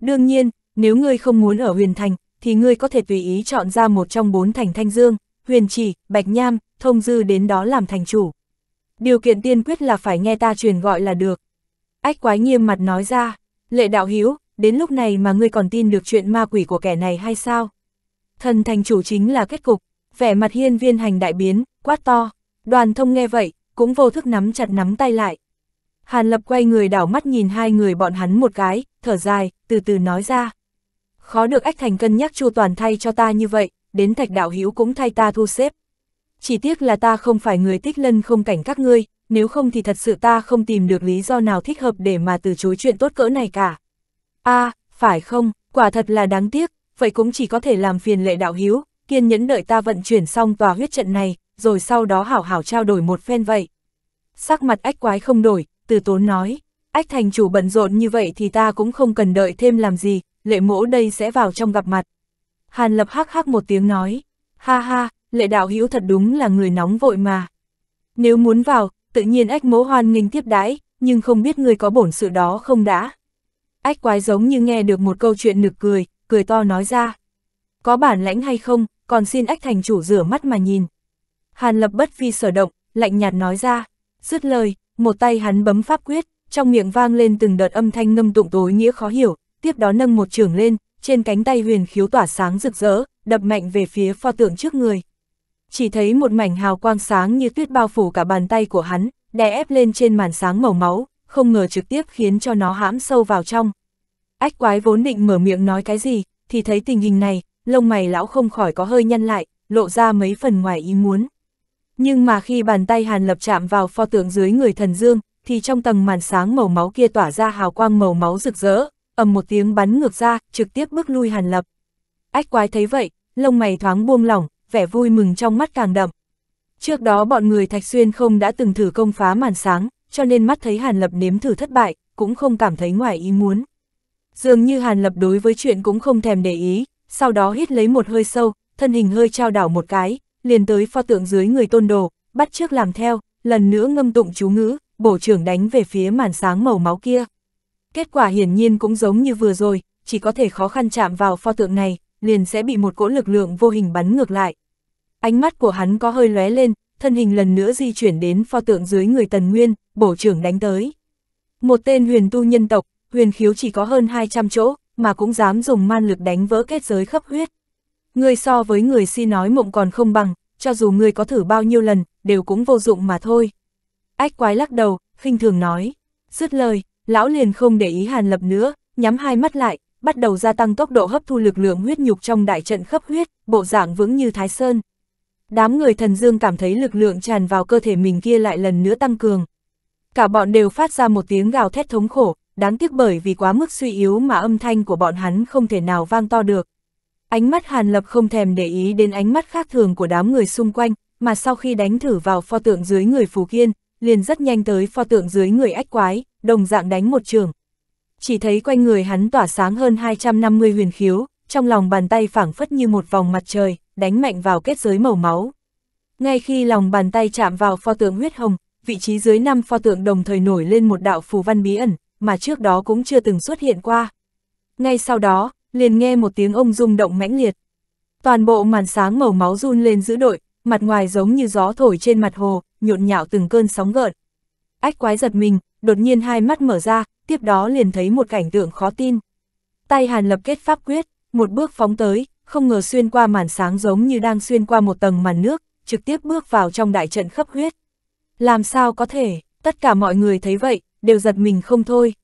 Đương nhiên, nếu ngươi không muốn ở huyền thành, thì ngươi có thể tùy ý chọn ra một trong bốn thành thanh dương, huyền chỉ, bạch nham, thông dư đến đó làm thành chủ. Điều kiện tiên quyết là phải nghe ta truyền gọi là được. Ách quái nghiêm mặt nói ra. Lệ đạo hiếu, đến lúc này mà ngươi còn tin được chuyện ma quỷ của kẻ này hay sao? Thần thành chủ chính là kết cục, vẻ mặt hiên viên hành đại biến, quát to, đoàn thông nghe vậy, cũng vô thức nắm chặt nắm tay lại. Hàn lập quay người đảo mắt nhìn hai người bọn hắn một cái, thở dài, từ từ nói ra. Khó được ách thành cân nhắc chu toàn thay cho ta như vậy, đến thạch đạo hiếu cũng thay ta thu xếp. Chỉ tiếc là ta không phải người tích lân không cảnh các ngươi, nếu không thì thật sự ta không tìm được lý do nào thích hợp để mà từ chối chuyện tốt cỡ này cả. a à, phải không, quả thật là đáng tiếc, vậy cũng chỉ có thể làm phiền lệ đạo hiếu, kiên nhẫn đợi ta vận chuyển xong tòa huyết trận này, rồi sau đó hảo hảo trao đổi một phen vậy. Sắc mặt ách quái không đổi, từ tốn nói, ách thành chủ bận rộn như vậy thì ta cũng không cần đợi thêm làm gì, lệ mỗ đây sẽ vào trong gặp mặt. Hàn lập hắc hắc một tiếng nói, ha ha, lệ đạo hiếu thật đúng là người nóng vội mà. Nếu muốn vào, tự nhiên ách mỗ hoan nghênh tiếp đãi, nhưng không biết người có bổn sự đó không đã. Ách quái giống như nghe được một câu chuyện nực cười, cười to nói ra. Có bản lãnh hay không, còn xin ách thành chủ rửa mắt mà nhìn. Hàn lập bất phi sở động, lạnh nhạt nói ra. Dứt lời, một tay hắn bấm pháp quyết, trong miệng vang lên từng đợt âm thanh ngâm tụng tối nghĩa khó hiểu, tiếp đó nâng một trường lên, trên cánh tay huyền khiếu tỏa sáng rực rỡ, đập mạnh về phía pho tượng trước người chỉ thấy một mảnh hào quang sáng như tuyết bao phủ cả bàn tay của hắn, đè ép lên trên màn sáng màu máu, không ngờ trực tiếp khiến cho nó hãm sâu vào trong. Ách quái vốn định mở miệng nói cái gì, thì thấy tình hình này, lông mày lão không khỏi có hơi nhăn lại, lộ ra mấy phần ngoài ý muốn. Nhưng mà khi bàn tay Hàn Lập chạm vào pho tượng dưới người thần dương, thì trong tầng màn sáng màu máu kia tỏa ra hào quang màu máu rực rỡ, ầm một tiếng bắn ngược ra, trực tiếp bước lui Hàn Lập. Ách quái thấy vậy, lông mày thoáng buông lỏng, vẻ vui mừng trong mắt càng đậm. Trước đó bọn người Thạch Xuyên không đã từng thử công phá màn sáng, cho nên mắt thấy Hàn Lập nếm thử thất bại, cũng không cảm thấy ngoài ý muốn. Dường như Hàn Lập đối với chuyện cũng không thèm để ý, sau đó hít lấy một hơi sâu, thân hình hơi trao đảo một cái, liền tới pho tượng dưới người tôn đồ, bắt trước làm theo, lần nữa ngâm tụng chú ngữ, bổ trưởng đánh về phía màn sáng màu máu kia. Kết quả hiển nhiên cũng giống như vừa rồi, chỉ có thể khó khăn chạm vào pho tượng này, liền sẽ bị một cỗ lực lượng vô hình bắn ngược lại. Ánh mắt của hắn có hơi lóe lên, thân hình lần nữa di chuyển đến pho tượng dưới người Tần Nguyên, bổ trưởng đánh tới. Một tên huyền tu nhân tộc, huyền khiếu chỉ có hơn 200 chỗ, mà cũng dám dùng man lực đánh vỡ kết giới khắp huyết. Người so với người si nói mộng còn không bằng, cho dù người có thử bao nhiêu lần, đều cũng vô dụng mà thôi. Ách quái lắc đầu, khinh thường nói. Dứt lời, lão liền không để ý hàn lập nữa, nhắm hai mắt lại, bắt đầu gia tăng tốc độ hấp thu lực lượng huyết nhục trong đại trận khắp huyết, bộ dạng vững như Thái Sơn đám người thần dương cảm thấy lực lượng tràn vào cơ thể mình kia lại lần nữa tăng cường. Cả bọn đều phát ra một tiếng gào thét thống khổ, đáng tiếc bởi vì quá mức suy yếu mà âm thanh của bọn hắn không thể nào vang to được. Ánh mắt Hàn Lập không thèm để ý đến ánh mắt khác thường của đám người xung quanh, mà sau khi đánh thử vào pho tượng dưới người Phù Kiên, liền rất nhanh tới pho tượng dưới người ách quái, đồng dạng đánh một trường. Chỉ thấy quanh người hắn tỏa sáng hơn 250 huyền khiếu, trong lòng bàn tay phảng phất như một vòng mặt trời, đánh mạnh vào kết giới màu máu. Ngay khi lòng bàn tay chạm vào pho tượng huyết hồng, vị trí dưới năm pho tượng đồng thời nổi lên một đạo phù văn bí ẩn, mà trước đó cũng chưa từng xuất hiện qua. Ngay sau đó, liền nghe một tiếng ông rung động mãnh liệt. Toàn bộ màn sáng màu máu run lên dữ đội, mặt ngoài giống như gió thổi trên mặt hồ, nhộn nhạo từng cơn sóng gợn. Ách quái giật mình, đột nhiên hai mắt mở ra, tiếp đó liền thấy một cảnh tượng khó tin. Tay Hàn lập kết pháp quyết, một bước phóng tới, không ngờ xuyên qua màn sáng giống như đang xuyên qua một tầng màn nước, trực tiếp bước vào trong đại trận khắp huyết. Làm sao có thể, tất cả mọi người thấy vậy, đều giật mình không thôi.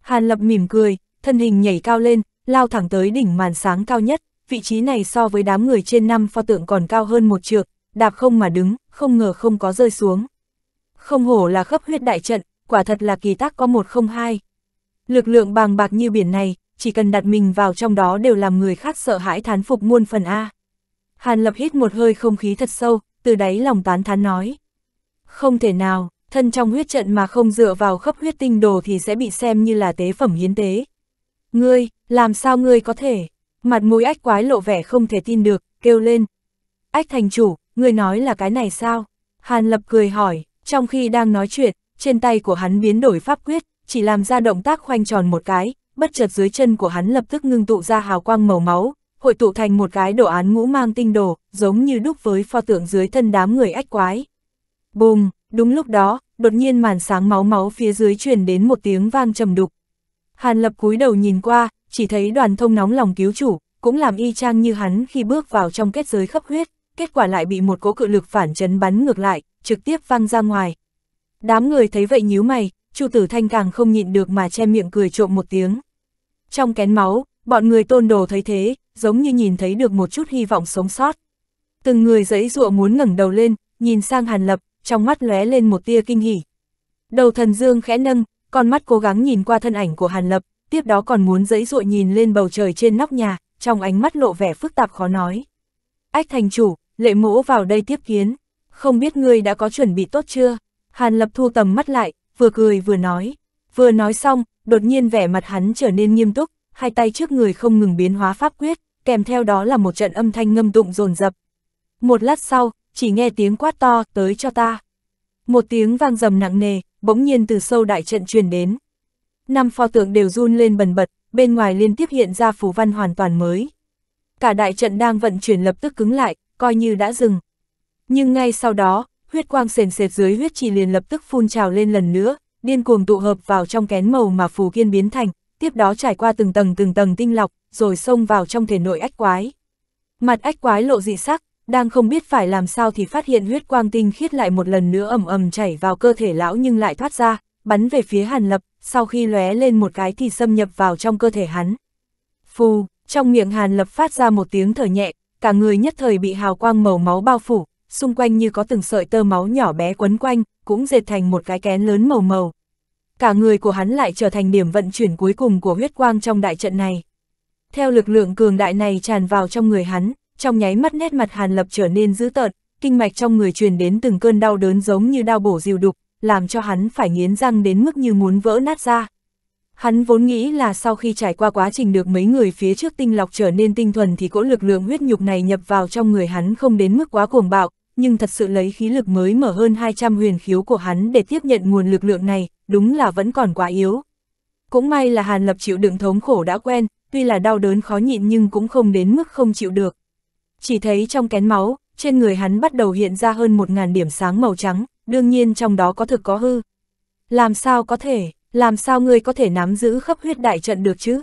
Hàn Lập mỉm cười, thân hình nhảy cao lên, lao thẳng tới đỉnh màn sáng cao nhất, vị trí này so với đám người trên năm pho tượng còn cao hơn một trượng, đạp không mà đứng, không ngờ không có rơi xuống. Không hổ là khắp huyết đại trận, quả thật là kỳ tác có một không hai. Lực lượng bàng bạc như biển này, chỉ cần đặt mình vào trong đó đều làm người khác sợ hãi thán phục muôn phần A. Hàn lập hít một hơi không khí thật sâu, từ đáy lòng tán thán nói. Không thể nào, thân trong huyết trận mà không dựa vào khớp huyết tinh đồ thì sẽ bị xem như là tế phẩm hiến tế. Ngươi, làm sao ngươi có thể? Mặt mũi ách quái lộ vẻ không thể tin được, kêu lên. Ách thành chủ, ngươi nói là cái này sao? Hàn lập cười hỏi, trong khi đang nói chuyện, trên tay của hắn biến đổi pháp quyết, chỉ làm ra động tác khoanh tròn một cái, bất chợt dưới chân của hắn lập tức ngưng tụ ra hào quang màu máu, hội tụ thành một cái đồ án ngũ mang tinh đồ, giống như đúc với pho tượng dưới thân đám người ách quái. Bùm, đúng lúc đó, đột nhiên màn sáng máu máu phía dưới truyền đến một tiếng vang trầm đục. Hàn lập cúi đầu nhìn qua, chỉ thấy đoàn thông nóng lòng cứu chủ, cũng làm y chang như hắn khi bước vào trong kết giới khắp huyết, kết quả lại bị một cỗ cự lực phản chấn bắn ngược lại, trực tiếp văng ra ngoài. Đám người thấy vậy nhíu mày, Chu Tử Thanh càng không nhịn được mà che miệng cười trộm một tiếng. Trong kén máu, bọn người tôn đồ thấy thế, giống như nhìn thấy được một chút hy vọng sống sót. Từng người giấy dụa muốn ngẩng đầu lên, nhìn sang Hàn Lập, trong mắt lóe lên một tia kinh hỉ. Đầu thần dương khẽ nâng, con mắt cố gắng nhìn qua thân ảnh của Hàn Lập, tiếp đó còn muốn giấy dụa nhìn lên bầu trời trên nóc nhà, trong ánh mắt lộ vẻ phức tạp khó nói. Ách thành chủ, lệ mỗ vào đây tiếp kiến, không biết ngươi đã có chuẩn bị tốt chưa? Hàn Lập thu tầm mắt lại, vừa cười vừa nói. Vừa nói xong, đột nhiên vẻ mặt hắn trở nên nghiêm túc, hai tay trước người không ngừng biến hóa pháp quyết, kèm theo đó là một trận âm thanh ngâm tụng dồn dập. Một lát sau, chỉ nghe tiếng quát to, tới cho ta. Một tiếng vang dầm nặng nề, bỗng nhiên từ sâu đại trận truyền đến. Năm pho tượng đều run lên bần bật, bên ngoài liên tiếp hiện ra phù văn hoàn toàn mới. Cả đại trận đang vận chuyển lập tức cứng lại, coi như đã dừng. Nhưng ngay sau đó, huyết quang sền sệt dưới huyết trì liền lập tức phun trào lên lần nữa, điên cuồng tụ hợp vào trong kén màu mà phù kiên biến thành, tiếp đó trải qua từng tầng từng tầng tinh lọc, rồi xông vào trong thể nội ách quái. Mặt ách quái lộ dị sắc, đang không biết phải làm sao thì phát hiện huyết quang tinh khiết lại một lần nữa ầm ầm chảy vào cơ thể lão nhưng lại thoát ra, bắn về phía Hàn Lập, sau khi lóe lên một cái thì xâm nhập vào trong cơ thể hắn. Phù, trong miệng Hàn Lập phát ra một tiếng thở nhẹ, cả người nhất thời bị hào quang màu máu bao phủ, xung quanh như có từng sợi tơ máu nhỏ bé quấn quanh, cũng dệt thành một cái kén lớn màu màu. Cả người của hắn lại trở thành điểm vận chuyển cuối cùng của huyết quang trong đại trận này. Theo lực lượng cường đại này tràn vào trong người hắn, trong nháy mắt nét mặt Hàn Lập trở nên dữ tợn, kinh mạch trong người truyền đến từng cơn đau đớn giống như đau bổ diều đục, làm cho hắn phải nghiến răng đến mức như muốn vỡ nát ra. Hắn vốn nghĩ là sau khi trải qua quá trình được mấy người phía trước tinh lọc trở nên tinh thuần thì cỗ lực lượng huyết nhục này nhập vào trong người hắn không đến mức quá cuồng bạo, nhưng thật sự lấy khí lực mới mở hơn 200 huyền khiếu của hắn để tiếp nhận nguồn lực lượng này, đúng là vẫn còn quá yếu. Cũng may là Hàn Lập chịu đựng thống khổ đã quen, tuy là đau đớn khó nhịn nhưng cũng không đến mức không chịu được. Chỉ thấy trong kén máu, trên người hắn bắt đầu hiện ra hơn 1.000 điểm sáng màu trắng, đương nhiên trong đó có thực có hư. Làm sao có thể, làm sao ngươi có thể nắm giữ khắp huyết đại trận được chứ?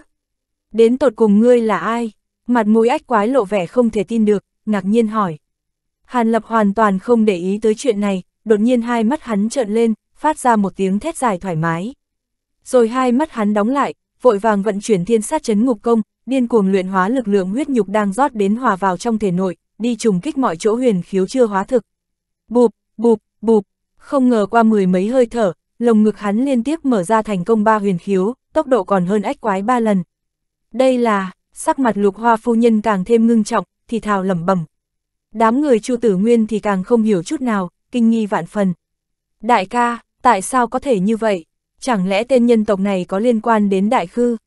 Đến tột cùng ngươi là ai? Mặt mũi ách quái lộ vẻ không thể tin được, ngạc nhiên hỏi. Hàn Lập hoàn toàn không để ý tới chuyện này, đột nhiên hai mắt hắn trợn lên, phát ra một tiếng thét dài thoải mái. Rồi hai mắt hắn đóng lại, vội vàng vận chuyển thiên sát chấn ngục công, điên cuồng luyện hóa lực lượng huyết nhục đang rót đến hòa vào trong thể nội, đi trùng kích mọi chỗ huyền khiếu chưa hóa thực. Bụp, bụp, bụp, không ngờ qua mười mấy hơi thở, lồng ngực hắn liên tiếp mở ra thành công ba huyền khiếu, tốc độ còn hơn ách quái ba lần. Đây là, sắc mặt lục hoa phu nhân càng thêm ngưng trọng, thì thào lẩm bẩm, Đám người Chu Tử Nguyên thì càng không hiểu chút nào, kinh nghi vạn phần. Đại ca, tại sao có thể như vậy? Chẳng lẽ tên nhân tộc này có liên quan đến đại khư?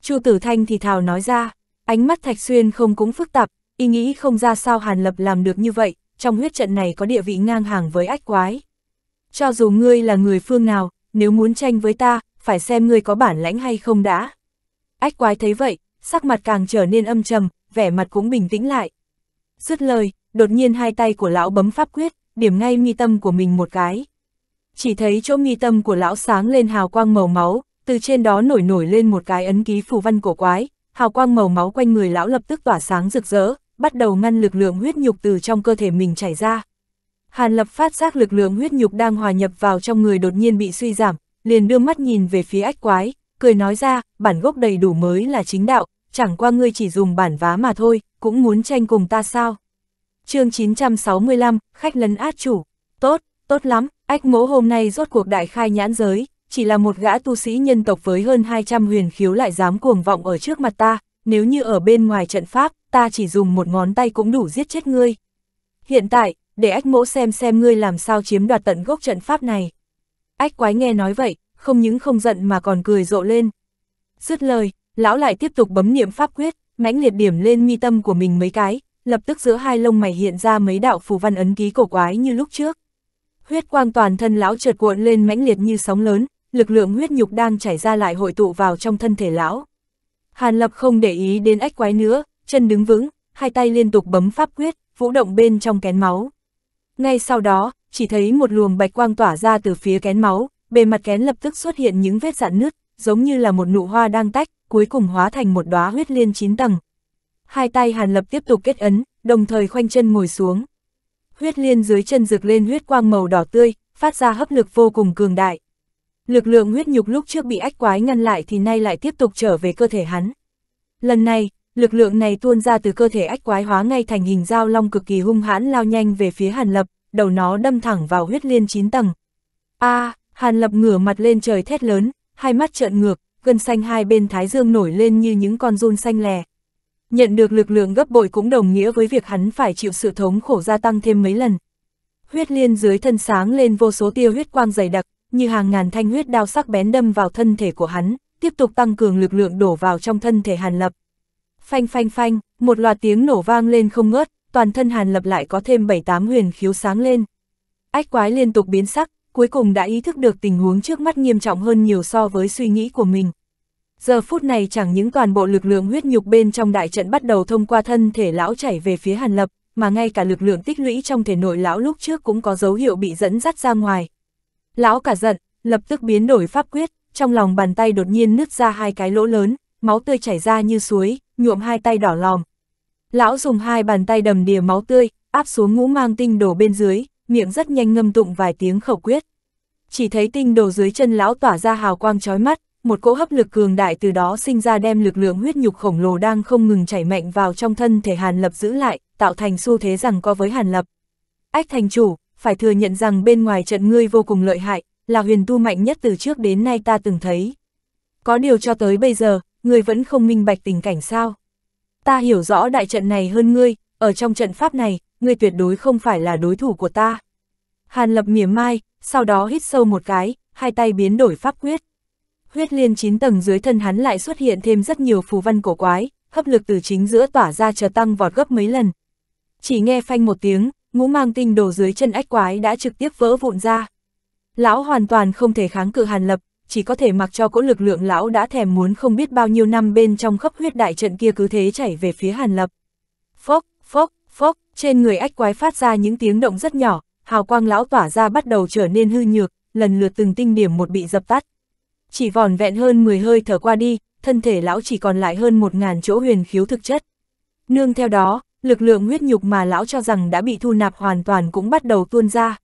Chu Tử Thanh thì thào nói ra, ánh mắt Thạch Xuyên không cũng phức tạp, ý nghĩ không ra sao Hàn Lập làm được như vậy, trong huyết trận này có địa vị ngang hàng với ách quái. Cho dù ngươi là người phương nào, nếu muốn tranh với ta, phải xem ngươi có bản lãnh hay không đã. Ách quái thấy vậy, sắc mặt càng trở nên âm trầm, vẻ mặt cũng bình tĩnh lại, Dứt lời, đột nhiên hai tay của lão bấm pháp quyết, điểm ngay mi tâm của mình một cái. Chỉ thấy chỗ mi tâm của lão sáng lên hào quang màu máu, từ trên đó nổi nổi lên một cái ấn ký phù văn cổ quái, hào quang màu máu quanh người lão lập tức tỏa sáng rực rỡ, bắt đầu ngăn lực lượng huyết nhục từ trong cơ thể mình chảy ra. Hàn Lập phát giác lực lượng huyết nhục đang hòa nhập vào trong người đột nhiên bị suy giảm, liền đưa mắt nhìn về phía ách quái, cười nói ra, bản gốc đầy đủ mới là chính đạo, chẳng qua ngươi chỉ dùng bản vá mà thôi, cũng muốn tranh cùng ta sao. chương 965, khách lấn át chủ. Tốt, tốt lắm, ách mỗ hôm nay rốt cuộc đại khai nhãn giới, chỉ là một gã tu sĩ nhân tộc với hơn 200 huyền khiếu lại dám cuồng vọng ở trước mặt ta, nếu như ở bên ngoài trận pháp, ta chỉ dùng một ngón tay cũng đủ giết chết ngươi. Hiện tại, để ách mỗ xem xem ngươi làm sao chiếm đoạt tận gốc trận pháp này. Ách quái nghe nói vậy, không những không giận mà còn cười rộ lên. Dứt lời, lão lại tiếp tục bấm niệm pháp quyết, mãnh liệt điểm lên mi tâm của mình mấy cái, lập tức giữa hai lông mày hiện ra mấy đạo phù văn ấn ký cổ quái như lúc trước. Huyết quang toàn thân lão chợt cuộn lên mãnh liệt như sóng lớn, lực lượng huyết nhục đang chảy ra lại hội tụ vào trong thân thể lão. Hàn Lập không để ý đến ếch quái nữa, chân đứng vững, hai tay liên tục bấm pháp quyết, vũ động bên trong kén máu. Ngay sau đó, chỉ thấy một luồng bạch quang tỏa ra từ phía kén máu, bề mặt kén lập tức xuất hiện những vết dạn nứt, giống như là một nụ hoa đang tách, cuối cùng hóa thành một đóa huyết liên chín tầng. Hai tay Hàn Lập tiếp tục kết ấn, đồng thời khoanh chân ngồi xuống. Huyết liên dưới chân rực lên huyết quang màu đỏ tươi, phát ra hấp lực vô cùng cường đại. Lực lượng huyết nhục lúc trước bị ách quái ngăn lại thì nay lại tiếp tục trở về cơ thể hắn. Lần này, lực lượng này tuôn ra từ cơ thể ách quái hóa ngay thành hình dao long cực kỳ hung hãn lao nhanh về phía Hàn Lập, đầu nó đâm thẳng vào huyết liên chín tầng. A, à, Hàn Lập ngửa mặt lên trời thét lớn, hai mắt trợn ngược, gân xanh hai bên thái dương nổi lên như những con run xanh lè. Nhận được lực lượng gấp bội cũng đồng nghĩa với việc hắn phải chịu sự thống khổ gia tăng thêm mấy lần. Huyết liên dưới thân sáng lên vô số tia huyết quang dày đặc, như hàng ngàn thanh huyết đao sắc bén đâm vào thân thể của hắn, tiếp tục tăng cường lực lượng đổ vào trong thân thể Hàn Lập. Phanh phanh phanh, một loạt tiếng nổ vang lên không ngớt, toàn thân Hàn Lập lại có thêm 7-8 huyền khiếu sáng lên. Ách quái liên tục biến sắc, cuối cùng đã ý thức được tình huống trước mắt nghiêm trọng hơn nhiều so với suy nghĩ của mình. Giờ phút này chẳng những toàn bộ lực lượng huyết nhục bên trong đại trận bắt đầu thông qua thân thể lão chảy về phía Hàn Lập, mà ngay cả lực lượng tích lũy trong thể nội lão lúc trước cũng có dấu hiệu bị dẫn dắt ra ngoài. Lão cả giận, lập tức biến đổi pháp quyết, trong lòng bàn tay đột nhiên nứt ra hai cái lỗ lớn, máu tươi chảy ra như suối, nhuộm hai tay đỏ lòm. Lão dùng hai bàn tay đầm đìa máu tươi, áp xuống ngũ mang tinh đổ bên dưới, miệng rất nhanh ngâm tụng vài tiếng khẩu quyết. Chỉ thấy tinh đồ dưới chân lão tỏa ra hào quang chói mắt, một cỗ hấp lực cường đại từ đó sinh ra đem lực lượng huyết nhục khổng lồ đang không ngừng chảy mạnh vào trong thân thể Hàn Lập giữ lại, tạo thành xu thế rằng có với Hàn Lập. Ách thành chủ, phải thừa nhận rằng bên ngoài trận ngươi vô cùng lợi hại, là huyền tu mạnh nhất từ trước đến nay ta từng thấy. Có điều cho tới bây giờ, ngươi vẫn không minh bạch tình cảnh sao. Ta hiểu rõ đại trận này hơn ngươi, ở trong trận pháp này, ngươi tuyệt đối không phải là đối thủ của ta. Hàn lập mỉa mai, sau đó hít sâu một cái, hai tay biến đổi pháp quyết. Huyết liên chín tầng dưới thân hắn lại xuất hiện thêm rất nhiều phù văn cổ quái, hấp lực từ chính giữa tỏa ra chờ tăng vọt gấp mấy lần. Chỉ nghe phanh một tiếng, ngũ mang tinh đồ dưới chân ách quái đã trực tiếp vỡ vụn ra. Lão hoàn toàn không thể kháng cự hàn lập, chỉ có thể mặc cho cỗ lực lượng lão đã thèm muốn không biết bao nhiêu năm bên trong khắp huyết đại trận kia cứ thế chảy về phía hàn lập. Phốc, trên người ách quái phát ra những tiếng động rất nhỏ, hào quang lão tỏa ra bắt đầu trở nên hư nhược, lần lượt từng tinh điểm một bị dập tắt. Chỉ vòn vẹn hơn 10 hơi thở qua đi, thân thể lão chỉ còn lại hơn 1.000 chỗ huyền khiếu thực chất. Nương theo đó, lực lượng huyết nhục mà lão cho rằng đã bị thu nạp hoàn toàn cũng bắt đầu tuôn ra.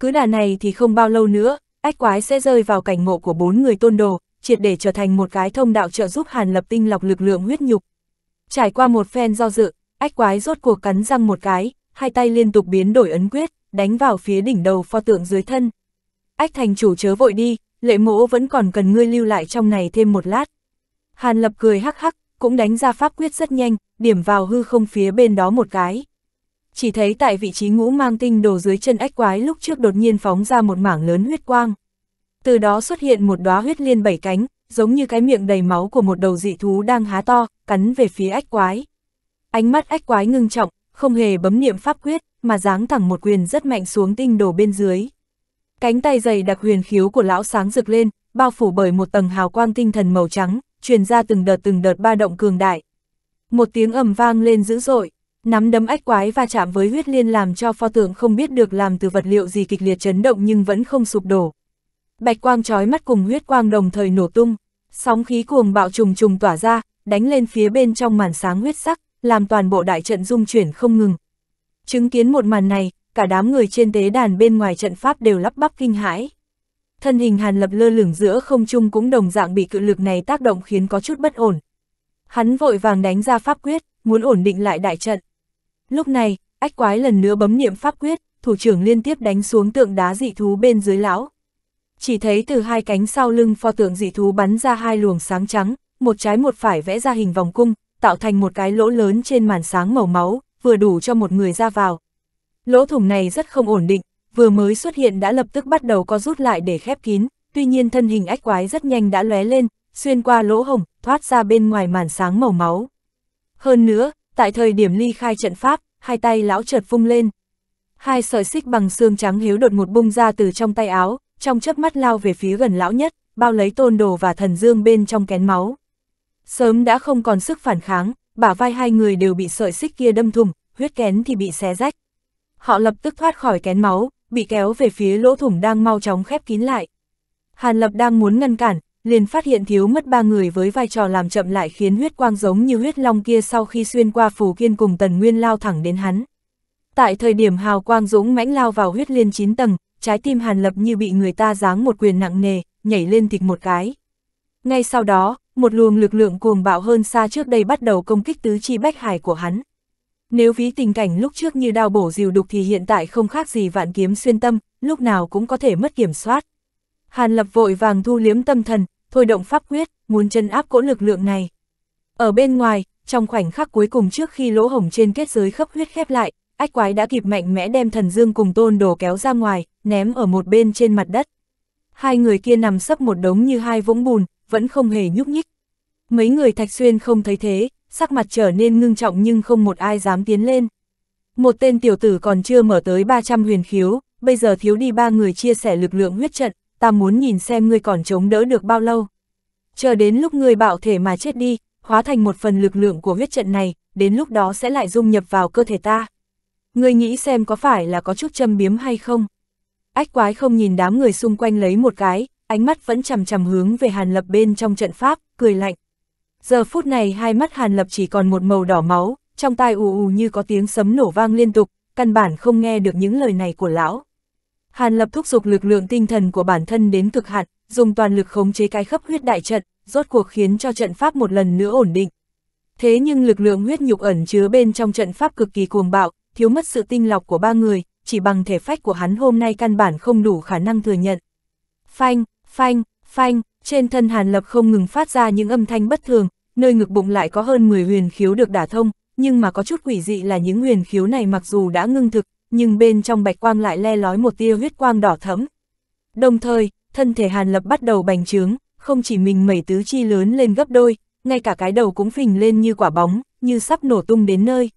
Cứ đà này thì không bao lâu nữa, ách quái sẽ rơi vào cảnh ngộ của bốn người tôn đồ, triệt để trở thành một cái thông đạo trợ giúp Hàn Lập Tinh lọc lực lượng huyết nhục. Trải qua một phen do dự, Ách quái rốt cuộc cắn răng một cái, hai tay liên tục biến đổi ấn quyết, đánh vào phía đỉnh đầu pho tượng dưới thân. Ách thành chủ chớ vội đi, lệ mỗ vẫn còn cần ngươi lưu lại trong này thêm một lát. Hàn lập cười hắc hắc, cũng đánh ra pháp quyết rất nhanh, điểm vào hư không phía bên đó một cái. Chỉ thấy tại vị trí ngũ mang tinh đồ dưới chân ách quái lúc trước đột nhiên phóng ra một mảng lớn huyết quang. Từ đó xuất hiện một đóa huyết liên bảy cánh, giống như cái miệng đầy máu của một đầu dị thú đang há to, cắn về phía ách quái ánh mắt ách quái ngưng trọng, không hề bấm niệm pháp quyết, mà giáng thẳng một quyền rất mạnh xuống tinh đồ bên dưới. Cánh tay dày đặc huyền khiếu của lão sáng rực lên, bao phủ bởi một tầng hào quang tinh thần màu trắng, truyền ra từng đợt từng đợt ba động cường đại. Một tiếng ầm vang lên dữ dội, nắm đấm ách quái va chạm với huyết liên làm cho pho tượng không biết được làm từ vật liệu gì kịch liệt chấn động nhưng vẫn không sụp đổ. Bạch quang trói mắt cùng huyết quang đồng thời nổ tung, sóng khí cuồng bạo trùng trùng tỏa ra, đánh lên phía bên trong màn sáng huyết sắc làm toàn bộ đại trận dung chuyển không ngừng. Chứng kiến một màn này, cả đám người trên tế đàn bên ngoài trận pháp đều lắp bắp kinh hãi. Thân hình Hàn Lập lơ lửng giữa không trung cũng đồng dạng bị cự lực này tác động khiến có chút bất ổn. Hắn vội vàng đánh ra pháp quyết, muốn ổn định lại đại trận. Lúc này, ách quái lần nữa bấm niệm pháp quyết, thủ trưởng liên tiếp đánh xuống tượng đá dị thú bên dưới lão. Chỉ thấy từ hai cánh sau lưng pho tượng dị thú bắn ra hai luồng sáng trắng, một trái một phải vẽ ra hình vòng cung, tạo thành một cái lỗ lớn trên màn sáng màu máu, vừa đủ cho một người ra vào. Lỗ thủng này rất không ổn định, vừa mới xuất hiện đã lập tức bắt đầu có rút lại để khép kín, tuy nhiên thân hình ách quái rất nhanh đã lóe lên, xuyên qua lỗ hồng, thoát ra bên ngoài màn sáng màu máu. Hơn nữa, tại thời điểm ly khai trận pháp, hai tay lão chợt vung lên. Hai sợi xích bằng xương trắng hiếu đột ngột bung ra từ trong tay áo, trong chớp mắt lao về phía gần lão nhất, bao lấy tôn đồ và thần dương bên trong kén máu sớm đã không còn sức phản kháng, bả vai hai người đều bị sợi xích kia đâm thủng, huyết kén thì bị xé rách. Họ lập tức thoát khỏi kén máu, bị kéo về phía lỗ thủng đang mau chóng khép kín lại. Hàn Lập đang muốn ngăn cản, liền phát hiện thiếu mất ba người với vai trò làm chậm lại khiến huyết quang giống như huyết long kia sau khi xuyên qua phù kiên cùng tần nguyên lao thẳng đến hắn. Tại thời điểm hào quang dũng mãnh lao vào huyết liên 9 tầng, trái tim Hàn Lập như bị người ta giáng một quyền nặng nề, nhảy lên thịt một cái. Ngay sau đó, một luồng lực lượng cuồng bạo hơn xa trước đây bắt đầu công kích tứ chi bách hải của hắn. Nếu ví tình cảnh lúc trước như đao bổ dìu đục thì hiện tại không khác gì vạn kiếm xuyên tâm, lúc nào cũng có thể mất kiểm soát. Hàn lập vội vàng thu liếm tâm thần, thôi động pháp quyết, muốn chân áp cỗ lực lượng này. Ở bên ngoài, trong khoảnh khắc cuối cùng trước khi lỗ hổng trên kết giới khắp huyết khép lại, ách quái đã kịp mạnh mẽ đem thần dương cùng tôn đồ kéo ra ngoài, ném ở một bên trên mặt đất. Hai người kia nằm sấp một đống như hai vũng bùn, vẫn không hề nhúc nhích. Mấy người Thạch Xuyên không thấy thế, sắc mặt trở nên ngưng trọng nhưng không một ai dám tiến lên. Một tên tiểu tử còn chưa mở tới 300 huyền khiếu, bây giờ thiếu đi ba người chia sẻ lực lượng huyết trận, ta muốn nhìn xem ngươi còn chống đỡ được bao lâu. Chờ đến lúc ngươi bạo thể mà chết đi, hóa thành một phần lực lượng của huyết trận này, đến lúc đó sẽ lại dung nhập vào cơ thể ta. Ngươi nghĩ xem có phải là có chút châm biếm hay không? Ách quái không nhìn đám người xung quanh lấy một cái, ánh mắt vẫn chằm chằm hướng về Hàn Lập bên trong trận pháp, cười lạnh. Giờ phút này hai mắt Hàn Lập chỉ còn một màu đỏ máu, trong tai ù ù như có tiếng sấm nổ vang liên tục, căn bản không nghe được những lời này của lão. Hàn Lập thúc giục lực lượng tinh thần của bản thân đến cực hạn, dùng toàn lực khống chế cái khớp huyết đại trận, rốt cuộc khiến cho trận pháp một lần nữa ổn định. Thế nhưng lực lượng huyết nhục ẩn chứa bên trong trận pháp cực kỳ cuồng bạo, thiếu mất sự tinh lọc của ba người, chỉ bằng thể phách của hắn hôm nay căn bản không đủ khả năng thừa nhận. Phanh, phanh, phanh, trên thân Hàn Lập không ngừng phát ra những âm thanh bất thường, nơi ngực bụng lại có hơn 10 huyền khiếu được đả thông, nhưng mà có chút quỷ dị là những huyền khiếu này mặc dù đã ngưng thực, nhưng bên trong bạch quang lại le lói một tia huyết quang đỏ thẫm. Đồng thời, thân thể Hàn Lập bắt đầu bành trướng, không chỉ mình mẩy tứ chi lớn lên gấp đôi, ngay cả cái đầu cũng phình lên như quả bóng, như sắp nổ tung đến nơi.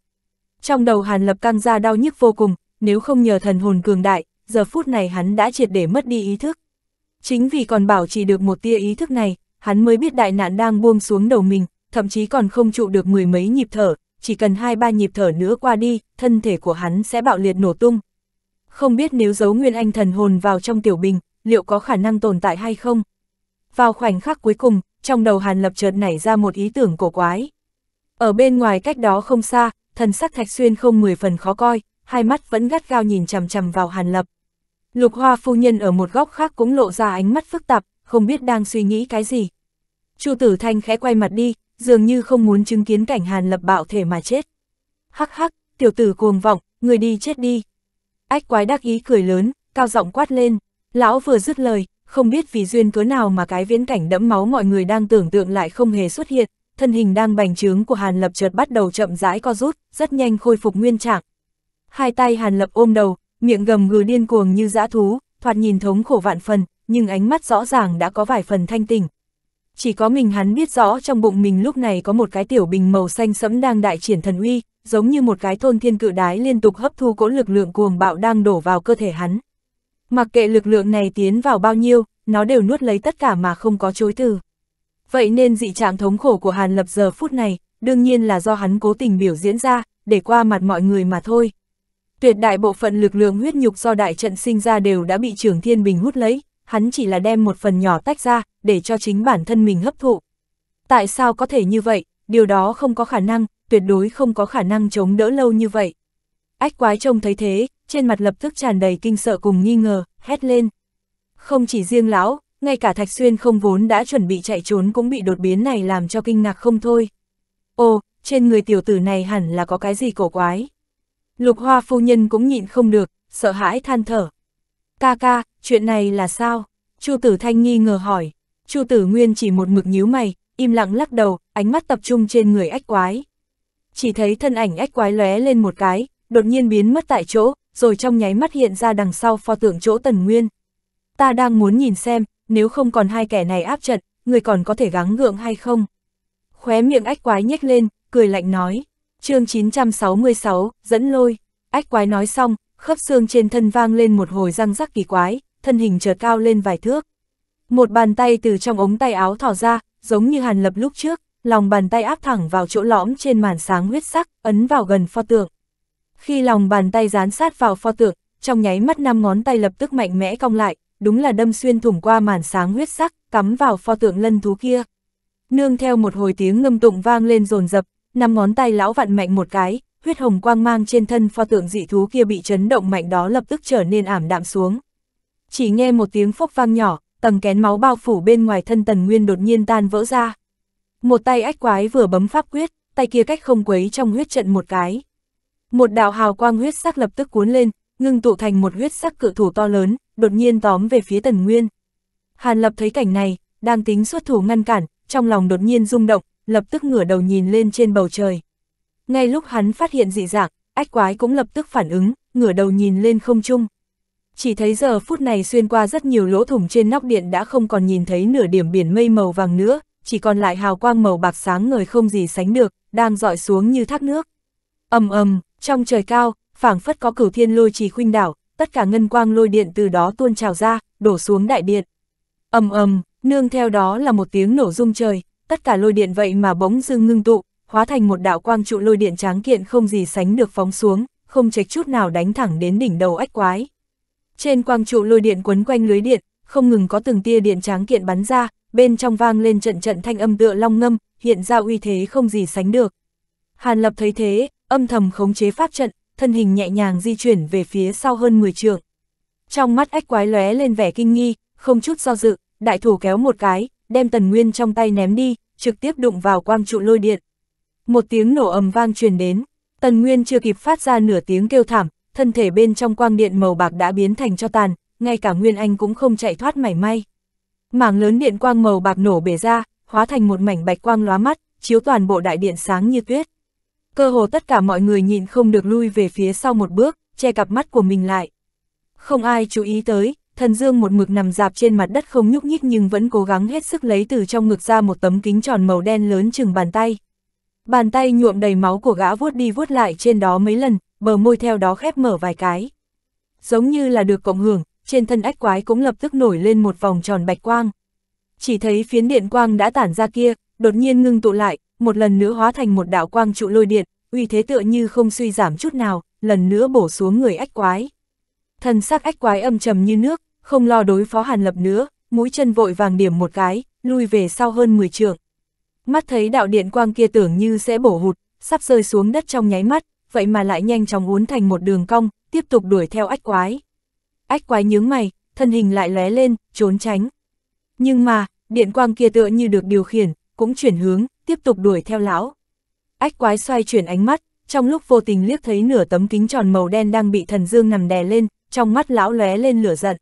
Trong đầu Hàn Lập căng ra đau nhức vô cùng, nếu không nhờ thần hồn cường đại, giờ phút này hắn đã triệt để mất đi ý thức. Chính vì còn bảo trì được một tia ý thức này, hắn mới biết đại nạn đang buông xuống đầu mình, thậm chí còn không trụ được mười mấy nhịp thở, chỉ cần hai ba nhịp thở nữa qua đi, thân thể của hắn sẽ bạo liệt nổ tung. Không biết nếu giấu Nguyên Anh thần hồn vào trong tiểu bình, liệu có khả năng tồn tại hay không? Vào khoảnh khắc cuối cùng, trong đầu Hàn Lập chợt nảy ra một ý tưởng cổ quái. Ở bên ngoài cách đó không xa, thần sắc Thạch Xuyên không mười phần khó coi, hai mắt vẫn gắt gao nhìn chằm chằm vào Hàn Lập. Lục hoa phu nhân ở một góc khác cũng lộ ra ánh mắt phức tạp, không biết đang suy nghĩ cái gì. Chu tử thanh khẽ quay mặt đi, dường như không muốn chứng kiến cảnh hàn lập bạo thể mà chết. Hắc hắc, tiểu tử cuồng vọng, người đi chết đi. Ách quái đắc ý cười lớn, cao giọng quát lên. Lão vừa dứt lời, không biết vì duyên cớ nào mà cái viễn cảnh đẫm máu mọi người đang tưởng tượng lại không hề xuất hiện, thân hình đang bành trướng của Hàn Lập chợt bắt đầu chậm rãi co rút, rất nhanh khôi phục nguyên trạng. Hai tay Hàn Lập ôm đầu, miệng gầm gừ điên cuồng như dã thú, thoạt nhìn thống khổ vạn phần, nhưng ánh mắt rõ ràng đã có vài phần thanh tỉnh. Chỉ có mình hắn biết rõ trong bụng mình lúc này có một cái tiểu bình màu xanh sẫm đang đại triển thần uy, giống như một cái thôn thiên cự đái liên tục hấp thu cỗ lực lượng cuồng bạo đang đổ vào cơ thể hắn. Mặc kệ lực lượng này tiến vào bao nhiêu, nó đều nuốt lấy tất cả mà không có chối từ. Vậy nên dị trạng thống khổ của Hàn Lập giờ phút này, đương nhiên là do hắn cố tình biểu diễn ra, để qua mặt mọi người mà thôi. Tuyệt đại bộ phận lực lượng huyết nhục do đại trận sinh ra đều đã bị trưởng thiên bình hút lấy, hắn chỉ là đem một phần nhỏ tách ra, để cho chính bản thân mình hấp thụ. Tại sao có thể như vậy, điều đó không có khả năng, tuyệt đối không có khả năng chống đỡ lâu như vậy. Ách quái trông thấy thế, trên mặt lập tức tràn đầy kinh sợ cùng nghi ngờ, hét lên. Không chỉ riêng lão, ngay cả Thạch Xuyên không vốn đã chuẩn bị chạy trốn cũng bị đột biến này làm cho kinh ngạc không thôi. Ồ, trên người tiểu tử này hẳn là có cái gì cổ quái. Lục hoa phu nhân cũng nhịn không được, sợ hãi than thở. Ca ca, chuyện này là sao? Chu tử thanh nghi ngờ hỏi. Chu tử nguyên chỉ một mực nhíu mày, im lặng lắc đầu, ánh mắt tập trung trên người ách quái. Chỉ thấy thân ảnh ách quái lóe lên một cái, đột nhiên biến mất tại chỗ, rồi trong nháy mắt hiện ra đằng sau pho tượng chỗ tần nguyên. Ta đang muốn nhìn xem, nếu không còn hai kẻ này áp trận, người còn có thể gắng gượng hay không? Khóe miệng ách quái nhếch lên, cười lạnh nói chương 966, dẫn lôi, ách quái nói xong, khớp xương trên thân vang lên một hồi răng rắc kỳ quái, thân hình chợt cao lên vài thước. Một bàn tay từ trong ống tay áo thỏ ra, giống như hàn lập lúc trước, lòng bàn tay áp thẳng vào chỗ lõm trên màn sáng huyết sắc, ấn vào gần pho tượng. Khi lòng bàn tay dán sát vào pho tượng, trong nháy mắt năm ngón tay lập tức mạnh mẽ cong lại, đúng là đâm xuyên thủng qua màn sáng huyết sắc, cắm vào pho tượng lân thú kia. Nương theo một hồi tiếng ngâm tụng vang lên rồn rập, năm ngón tay lão vặn mạnh một cái, huyết hồng quang mang trên thân pho tượng dị thú kia bị chấn động mạnh đó lập tức trở nên ảm đạm xuống. Chỉ nghe một tiếng phốc vang nhỏ, tầng kén máu bao phủ bên ngoài thân tần nguyên đột nhiên tan vỡ ra. Một tay ách quái vừa bấm pháp quyết, tay kia cách không quấy trong huyết trận một cái. Một đạo hào quang huyết sắc lập tức cuốn lên, ngưng tụ thành một huyết sắc cự thủ to lớn, đột nhiên tóm về phía tần nguyên. Hàn lập thấy cảnh này, đang tính xuất thủ ngăn cản, trong lòng đột nhiên rung động, lập tức ngửa đầu nhìn lên trên bầu trời. Ngay lúc hắn phát hiện dị dạng, ách quái cũng lập tức phản ứng, ngửa đầu nhìn lên không trung. Chỉ thấy giờ phút này xuyên qua rất nhiều lỗ thủng trên nóc điện đã không còn nhìn thấy nửa điểm biển mây màu vàng nữa, chỉ còn lại hào quang màu bạc sáng ngời không gì sánh được, đang dọi xuống như thác nước. ầm ầm, trong trời cao, phảng phất có cửu thiên lôi trì khuynh đảo, tất cả ngân quang lôi điện từ đó tuôn trào ra, đổ xuống đại điện. ầm ầm, nương theo đó là một tiếng nổ rung trời, tất cả lôi điện vậy mà bỗng dưng ngưng tụ, hóa thành một đạo quang trụ lôi điện tráng kiện không gì sánh được phóng xuống, không chệch chút nào đánh thẳng đến đỉnh đầu ách quái. Trên quang trụ lôi điện quấn quanh lưới điện, không ngừng có từng tia điện tráng kiện bắn ra, bên trong vang lên trận trận thanh âm tựa long ngâm, hiện ra uy thế không gì sánh được. Hàn Lập thấy thế, âm thầm khống chế pháp trận, thân hình nhẹ nhàng di chuyển về phía sau hơn 10 trượng. Trong mắt ách quái lóe lên vẻ kinh nghi, không chút do dự, đại thủ kéo một cái, đem tần nguyên trong tay ném đi, trực tiếp đụng vào quang trụ lôi điện. Một tiếng nổ ầm vang truyền đến, tần nguyên chưa kịp phát ra nửa tiếng kêu thảm, thân thể bên trong quang điện màu bạc đã biến thành cho tàn, ngay cả Nguyên Anh cũng không chạy thoát mảy may. Mảng lớn điện quang màu bạc nổ bể ra, hóa thành một mảnh bạch quang lóa mắt, chiếu toàn bộ đại điện sáng như tuyết. Cơ hồ tất cả mọi người nhìn không được lui về phía sau một bước, che cặp mắt của mình lại. Không ai chú ý tới, Thần Dương một mực nằm dạp trên mặt đất không nhúc nhích nhưng vẫn cố gắng hết sức lấy từ trong ngực ra một tấm kính tròn màu đen lớn chừng bàn tay. Bàn tay nhuộm đầy máu của gã vuốt đi vuốt lại trên đó mấy lần, bờ môi theo đó khép mở vài cái. Giống như là được cộng hưởng, trên thân ách quái cũng lập tức nổi lên một vòng tròn bạch quang. Chỉ thấy phiến điện quang đã tản ra kia, đột nhiên ngưng tụ lại, một lần nữa hóa thành một đạo quang trụ lôi điện, uy thế tựa như không suy giảm chút nào, lần nữa bổ xuống người ách quái. Thần sắc ách quái âm trầm như nước, không lo đối phó Hàn Lập nữa, mũi chân vội vàng điểm một cái, lui về sau hơn 10 trượng. Mắt thấy đạo điện quang kia tưởng như sẽ bổ hụt, sắp rơi xuống đất trong nháy mắt, vậy mà lại nhanh chóng uốn thành một đường cong, tiếp tục đuổi theo ách quái. Ách quái nhướng mày, thân hình lại lóe lên, trốn tránh. Nhưng mà, điện quang kia tựa như được điều khiển, cũng chuyển hướng, tiếp tục đuổi theo lão. Ách quái xoay chuyển ánh mắt, trong lúc vô tình liếc thấy nửa tấm kính tròn màu đen đang bị thần dương nằm đè lên, trong mắt lão lóe lên lửa giận.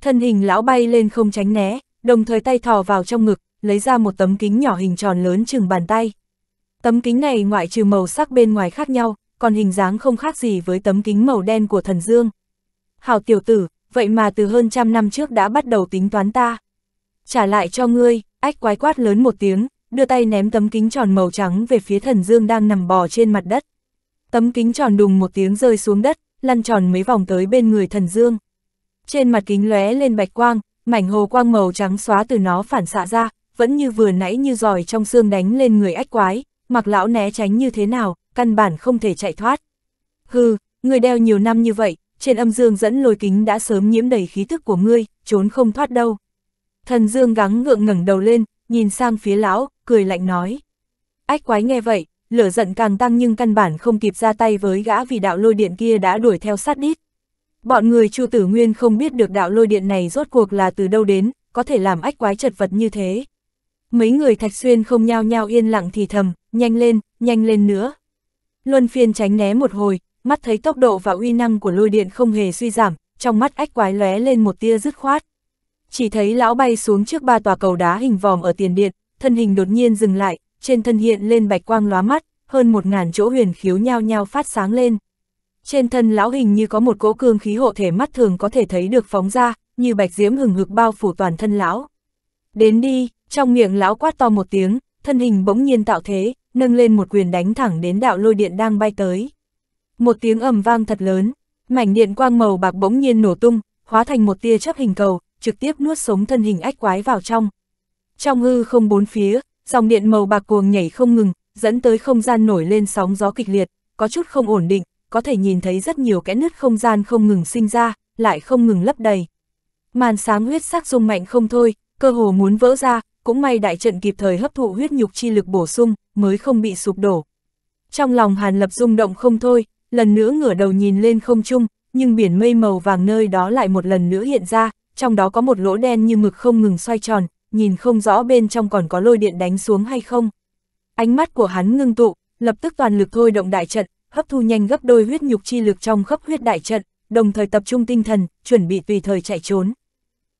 Thân hình lão bay lên không tránh né, đồng thời tay thò vào trong ngực, lấy ra một tấm kính nhỏ hình tròn lớn chừng bàn tay. Tấm kính này ngoại trừ màu sắc bên ngoài khác nhau, còn hình dáng không khác gì với tấm kính màu đen của thần dương. Hảo tiểu tử, vậy mà từ hơn trăm năm trước đã bắt đầu tính toán ta. Trả lại cho ngươi, ách quái quát lớn một tiếng, đưa tay ném tấm kính tròn màu trắng về phía thần dương đang nằm bò trên mặt đất. Tấm kính tròn đùng một tiếng rơi xuống đất, lăn tròn mấy vòng tới bên người thần dương trên mặt kính lóe lên bạch quang, mảnh hồ quang màu trắng xóa từ nó phản xạ ra, vẫn như vừa nãy như giỏi trong xương đánh lên người ách quái, mặc lão né tránh như thế nào, căn bản không thể chạy thoát. Hừ, người đeo nhiều năm như vậy, trên âm dương dẫn lôi kính đã sớm nhiễm đầy khí thức của ngươi, trốn không thoát đâu. Thần dương gắng gượng ngẩng đầu lên, nhìn sang phía lão, cười lạnh nói. Ách quái nghe vậy, lửa giận càng tăng nhưng căn bản không kịp ra tay với gã vì đạo lôi điện kia đã đuổi theo sát đít. Bọn người Chu Tử Nguyên không biết được đạo lôi điện này rốt cuộc là từ đâu đến, có thể làm ách quái chật vật như thế. Mấy người Thạch Xuyên không nhao nhao yên lặng thì thầm, nhanh lên, nhanh lên nữa. Luân phiên tránh né một hồi, mắt thấy tốc độ và uy năng của lôi điện không hề suy giảm, trong mắt ách quái lóe lên một tia dứt khoát. Chỉ thấy lão bay xuống trước ba tòa cầu đá hình vòm ở tiền điện, thân hình đột nhiên dừng lại, trên thân hiện lên bạch quang lóa mắt, hơn một ngàn chỗ huyền khiếu nhao nhao phát sáng lên. Trên thân lão hình như có một cỗ cương khí hộ thể mắt thường có thể thấy được phóng ra, như bạch diễm hừng hực bao phủ toàn thân lão. Đến đi, trong miệng lão quát to một tiếng, thân hình bỗng nhiên tạo thế, nâng lên một quyền đánh thẳng đến đạo lôi điện đang bay tới. Một tiếng ầm vang thật lớn, mảnh điện quang màu bạc bỗng nhiên nổ tung, hóa thành một tia chớp hình cầu, trực tiếp nuốt sống thân hình ách quái vào trong. Trong hư không bốn phía, dòng điện màu bạc cuồng nhảy không ngừng, dẫn tới không gian nổi lên sóng gió kịch liệt, có chút không ổn định, có thể nhìn thấy rất nhiều kẽ nứt không gian không ngừng sinh ra, lại không ngừng lấp đầy. Màn sáng huyết sắc rung mạnh không thôi, cơ hồ muốn vỡ ra, cũng may đại trận kịp thời hấp thụ huyết nhục chi lực bổ sung, mới không bị sụp đổ. Trong lòng Hàn Lập rung động không thôi, lần nữa ngửa đầu nhìn lên không trung, nhưng biển mây màu vàng nơi đó lại một lần nữa hiện ra, trong đó có một lỗ đen như mực không ngừng xoay tròn, nhìn không rõ bên trong còn có lôi điện đánh xuống hay không. Ánh mắt của hắn ngưng tụ, lập tức toàn lực thôi động đại trận, hấp thu nhanh gấp đôi huyết nhục chi lực trong khắp huyết đại trận, đồng thời tập trung tinh thần, chuẩn bị tùy thời chạy trốn.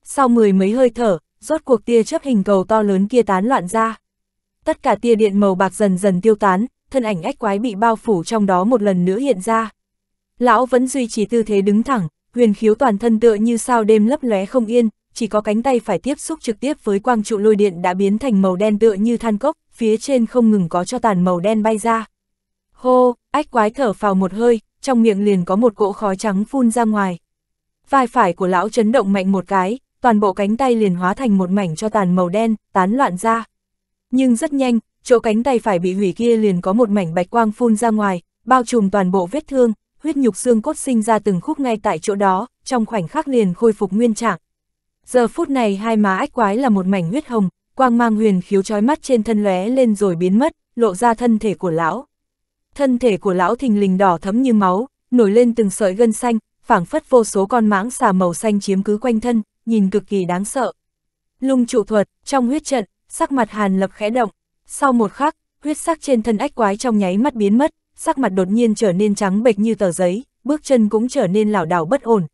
Sau mười mấy hơi thở, rốt cuộc tia chấp hình cầu to lớn kia tán loạn ra. Tất cả tia điện màu bạc dần dần tiêu tán, thân ảnh ách quái bị bao phủ trong đó một lần nữa hiện ra. Lão vẫn duy trì tư thế đứng thẳng, huyền khiếu toàn thân tựa như sao đêm lấp lóe không yên, chỉ có cánh tay phải tiếp xúc trực tiếp với quang trụ lôi điện đã biến thành màu đen tựa như than cốc, phía trên không ngừng có cho tàn màu đen bay ra. Hô, ách quái thở phào một hơi, trong miệng liền có một cỗ khói trắng phun ra ngoài. Vai phải của lão chấn động mạnh một cái, toàn bộ cánh tay liền hóa thành một mảnh cho tàn màu đen, tán loạn ra. Nhưng rất nhanh, chỗ cánh tay phải bị hủy kia liền có một mảnh bạch quang phun ra ngoài, bao trùm toàn bộ vết thương, huyết nhục xương cốt sinh ra từng khúc ngay tại chỗ đó, trong khoảnh khắc liền khôi phục nguyên trạng. Giờ phút này hai má ách quái là một mảnh huyết hồng, quang mang huyền khiếu chói mắt trên thân lóe lên rồi biến mất, lộ ra thân thể của lão thân thể của lão thình lình đỏ thấm như máu, nổi lên từng sợi gân xanh, phảng phất vô số con mãng xà màu xanh chiếm cứ quanh thân, nhìn cực kỳ đáng sợ. Lung trụ thuật, trong huyết trận, sắc mặt Hàn Lập khẽ động, sau một khắc, huyết sắc trên thân ách quái trong nháy mắt biến mất, sắc mặt đột nhiên trở nên trắng bệch như tờ giấy, bước chân cũng trở nên lảo đảo bất ổn.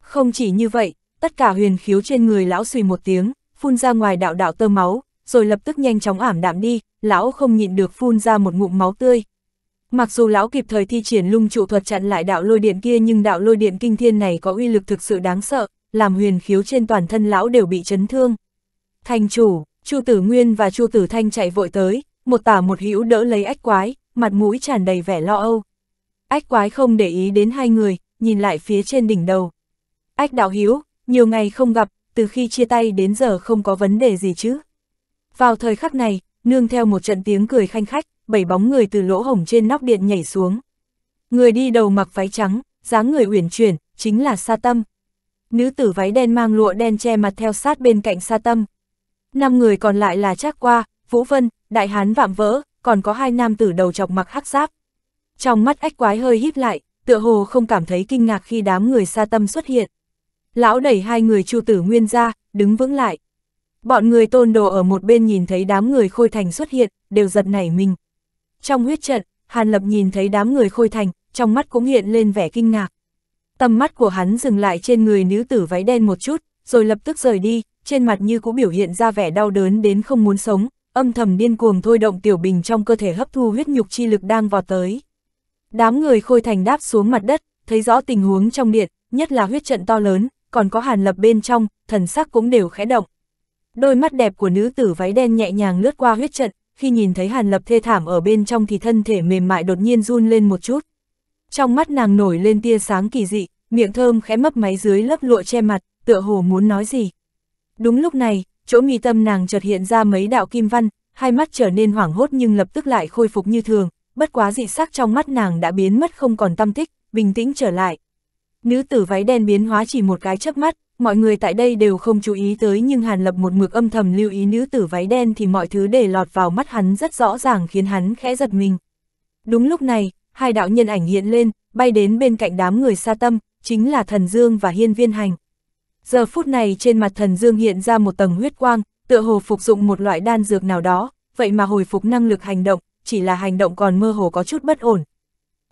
Không chỉ như vậy, tất cả huyền khiếu trên người lão xùy một tiếng, phun ra ngoài đạo đạo tơ máu, rồi lập tức nhanh chóng ảm đạm đi, lão không nhịn được phun ra một ngụm máu tươi, Mặc dù lão kịp thời thi triển lung trụ thuật chặn lại đạo lôi điện kia nhưng đạo lôi điện kinh thiên này có uy lực thực sự đáng sợ, làm huyền khiếu trên toàn thân lão đều bị chấn thương. Thành chủ, Chu Tử Nguyên và Chu Tử Thanh chạy vội tới, một tả một hữu đỡ lấy ách quái, mặt mũi tràn đầy vẻ lo âu. Ách quái không để ý đến hai người, nhìn lại phía trên đỉnh đầu. Ách đạo hữu nhiều ngày không gặp, từ khi chia tay đến giờ không có vấn đề gì chứ. Vào thời khắc này, nương theo một trận tiếng cười khanh khách, bảy bóng người từ lỗ hổng trên nóc điện nhảy xuống. Người đi đầu mặc váy trắng, dáng người uyển chuyển, chính là Sa Tâm. Nữ tử váy đen mang lụa đen che mặt theo sát bên cạnh Sa Tâm. Năm người còn lại là Trác Qua, Vũ Vân, Đại Hán Vạm Vỡ, còn có hai nam tử đầu chọc mặc hắc giáp. Trong mắt ách quái hơi híp lại, tựa hồ không cảm thấy kinh ngạc khi đám người Sa Tâm xuất hiện. Lão đẩy hai người Chu Tử Nguyên ra, đứng vững lại. Bọn người tôn đồ ở một bên nhìn thấy đám người khôi thành xuất hiện, đều giật nảy mình. Trong huyết trận, Hàn Lập nhìn thấy đám người khôi thành, trong mắt cũng hiện lên vẻ kinh ngạc. Tầm mắt của hắn dừng lại trên người nữ tử váy đen một chút, rồi lập tức rời đi, trên mặt như cũng biểu hiện ra vẻ đau đớn đến không muốn sống, âm thầm điên cuồng thôi động tiểu bình trong cơ thể hấp thu huyết nhục chi lực đang vào tới. Đám người khôi thành đáp xuống mặt đất, thấy rõ tình huống trong điện, nhất là huyết trận to lớn, còn có hàn lập bên trong, thần sắc cũng đều khẽ động. Đôi mắt đẹp của nữ tử váy đen nhẹ nhàng lướt qua huyết trận, khi nhìn thấy Hàn Lập thê thảm ở bên trong thì thân thể mềm mại đột nhiên run lên một chút. Trong mắt nàng nổi lên tia sáng kỳ dị, miệng thơm khẽ mấp máy dưới lớp lụa che mặt, tựa hồ muốn nói gì. Đúng lúc này, chỗ mi tâm nàng chợt hiện ra mấy đạo kim văn, hai mắt trở nên hoảng hốt nhưng lập tức lại khôi phục như thường, bất quá dị sắc trong mắt nàng đã biến mất không còn tâm tích, bình tĩnh trở lại. Nữ tử váy đen biến hóa chỉ một cái chớp mắt, mọi người tại đây đều không chú ý tới nhưng Hàn Lập một mực âm thầm lưu ý nữ tử váy đen thì mọi thứ để lọt vào mắt hắn rất rõ ràng khiến hắn khẽ giật mình. Đúng lúc này, hai đạo nhân ảnh hiện lên, bay đến bên cạnh đám người xa tâm, chính là Thần Dương và Hiên Viên Hành. Giờ phút này trên mặt Thần Dương hiện ra một tầng huyết quang, tựa hồ phục dụng một loại đan dược nào đó, vậy mà hồi phục năng lực hành động, chỉ là hành động còn mơ hồ có chút bất ổn.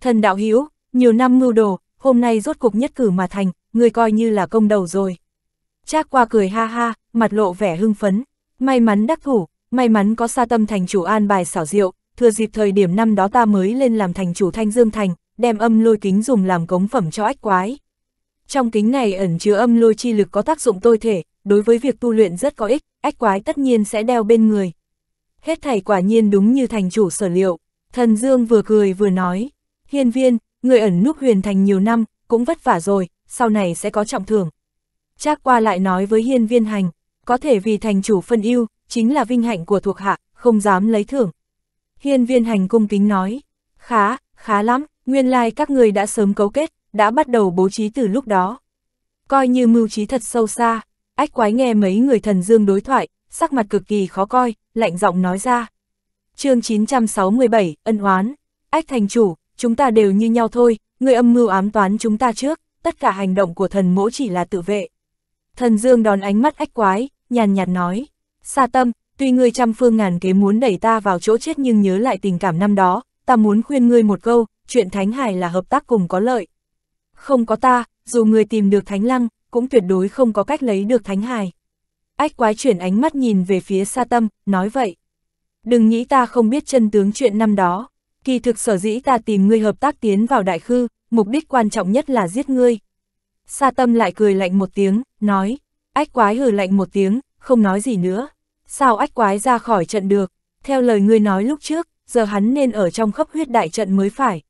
Thần đạo hữu nhiều năm mưu đồ, hôm nay rốt cục nhất cử mà thành, ngươi coi như là công đầu rồi. Trác qua cười ha ha, mặt lộ vẻ hưng phấn, may mắn đắc thủ, may mắn có sa tâm thành chủ an bài xảo diệu, thừa dịp thời điểm năm đó ta mới lên làm thành chủ Thanh Dương Thành, đem âm lôi kính dùng làm cống phẩm cho ách quái. Trong kính này ẩn chứa âm lôi chi lực có tác dụng tôi thể, đối với việc tu luyện rất có ích, ách quái tất nhiên sẽ đeo bên người. Hết thảy quả nhiên đúng như thành chủ sở liệu, thần Dương vừa cười vừa nói, hiên viên, người ẩn núp huyền thành nhiều năm, cũng vất vả rồi, sau này sẽ có trọng thưởng. Trác qua lại nói với hiên viên hành, có thể vì thành chủ phân ưu, chính là vinh hạnh của thuộc hạ, không dám lấy thưởng. Hiên viên hành cung kính nói, khá, khá lắm, nguyên lai like các người đã sớm cấu kết, đã bắt đầu bố trí từ lúc đó. Coi như mưu trí thật sâu xa, ách quái nghe mấy người thần dương đối thoại, sắc mặt cực kỳ khó coi, lạnh giọng nói ra. chương 967, ân oán, ách thành chủ, chúng ta đều như nhau thôi, người âm mưu ám toán chúng ta trước, tất cả hành động của thần mỗ chỉ là tự vệ. Thần Dương đón ánh mắt ách quái, nhàn nhạt nói, xa tâm, tuy ngươi trăm phương ngàn kế muốn đẩy ta vào chỗ chết nhưng nhớ lại tình cảm năm đó, ta muốn khuyên ngươi một câu, chuyện Thánh Hải là hợp tác cùng có lợi. Không có ta, dù người tìm được Thánh Lăng, cũng tuyệt đối không có cách lấy được Thánh Hải. Ách quái chuyển ánh mắt nhìn về phía xa tâm, nói vậy. Đừng nghĩ ta không biết chân tướng chuyện năm đó. Kỳ thực sở dĩ ta tìm ngươi hợp tác tiến vào đại khư, mục đích quan trọng nhất là giết ngươi. Sa tâm lại cười lạnh một tiếng, nói, ách quái hừ lạnh một tiếng, không nói gì nữa. Sao ách quái ra khỏi trận được, theo lời ngươi nói lúc trước, giờ hắn nên ở trong khắp huyết đại trận mới phải.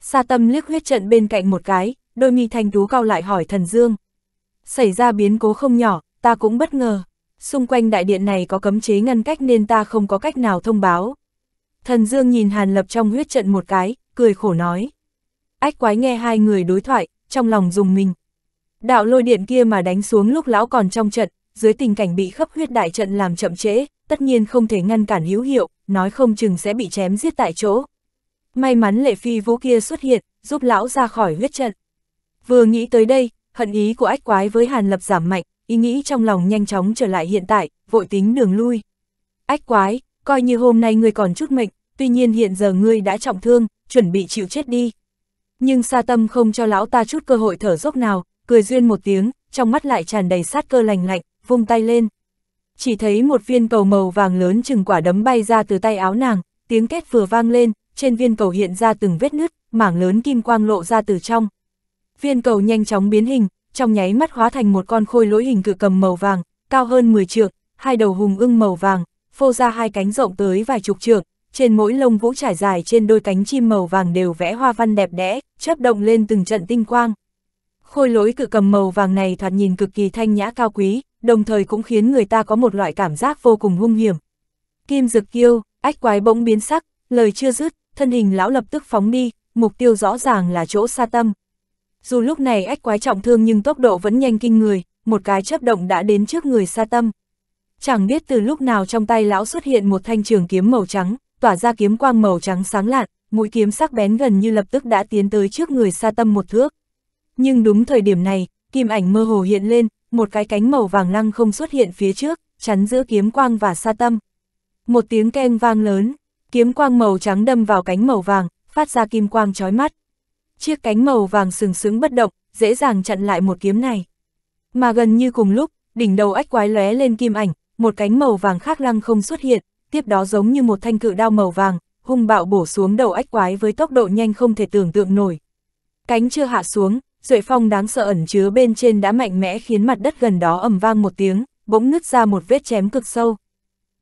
Sa tâm liếc huyết trận bên cạnh một cái, đôi mi thanh tú cao lại hỏi thần dương. Xảy ra biến cố không nhỏ, ta cũng bất ngờ. Xung quanh đại điện này có cấm chế ngăn cách nên ta không có cách nào thông báo. Thần dương nhìn hàn lập trong huyết trận một cái, cười khổ nói. Ách quái nghe hai người đối thoại, trong lòng dùng mình. Đạo lôi điện kia mà đánh xuống lúc lão còn trong trận, dưới tình cảnh bị khắp huyết đại trận làm chậm trễ, tất nhiên không thể ngăn cản hữu hiệu, nói không chừng sẽ bị chém giết tại chỗ. May mắn lệ phi vũ kia xuất hiện, giúp lão ra khỏi huyết trận. Vừa nghĩ tới đây, hận ý của ách quái với Hàn Lập giảm mạnh, ý nghĩ trong lòng nhanh chóng trở lại hiện tại, vội tính đường lui. Ách quái, coi như hôm nay ngươi còn chút mệnh, tuy nhiên hiện giờ ngươi đã trọng thương, chuẩn bị chịu chết đi, nhưng sa tâm không cho lão ta chút cơ hội thở dốc nào, cười duyên một tiếng, trong mắt lại tràn đầy sát cơ lành lạnh, vung tay lên. Chỉ thấy một viên cầu màu vàng lớn chừng quả đấm bay ra từ tay áo nàng, tiếng két vừa vang lên, trên viên cầu hiện ra từng vết nứt, mảng lớn kim quang lộ ra từ trong. Viên cầu nhanh chóng biến hình, trong nháy mắt hóa thành một con khôi lỗi hình cự cầm màu vàng, cao hơn 10 trượng, hai đầu hùng ưng màu vàng, phô ra hai cánh rộng tới vài chục trượng, trên mỗi lông vũ trải dài trên đôi cánh chim màu vàng đều vẽ hoa văn đẹp đẽ, chớp động lên từng trận tinh quang. Khôi lỗi cự cầm màu vàng này thoạt nhìn cực kỳ thanh nhã cao quý, đồng thời cũng khiến người ta có một loại cảm giác vô cùng hung hiểm. Kim Dực Kiêu, ách quái bỗng biến sắc, lời chưa dứt, thân hình lão lập tức phóng đi, mục tiêu rõ ràng là chỗ xa tâm. Dù lúc này ách quái trọng thương nhưng tốc độ vẫn nhanh kinh người, một cái chớp động đã đến trước người xa tâm. Chẳng biết từ lúc nào trong tay lão xuất hiện một thanh trường kiếm màu trắng, tỏa ra kiếm quang màu trắng sáng lạn, mũi kiếm sắc bén gần như lập tức đã tiến tới trước người sa tâm một thước. Nhưng đúng thời điểm này, kim ảnh mơ hồ hiện lên, một cái cánh màu vàng lăng không xuất hiện phía trước, chắn giữa kiếm quang và sa tâm. Một tiếng keng vang lớn, kiếm quang màu trắng đâm vào cánh màu vàng, phát ra kim quang chói mắt. Chiếc cánh màu vàng sừng sững bất động, dễ dàng chặn lại một kiếm này. Mà gần như cùng lúc, đỉnh đầu ách quái lóe lên kim ảnh, một cánh màu vàng khác lăng không xuất hiện, tiếp đó giống như một thanh cự đao màu vàng, hung bạo bổ xuống đầu ách quái với tốc độ nhanh không thể tưởng tượng nổi. Cánh chưa hạ xuống, Duệ Phong đáng sợ ẩn chứa bên trên đã mạnh mẽ khiến mặt đất gần đó ầm vang một tiếng, bỗng nứt ra một vết chém cực sâu.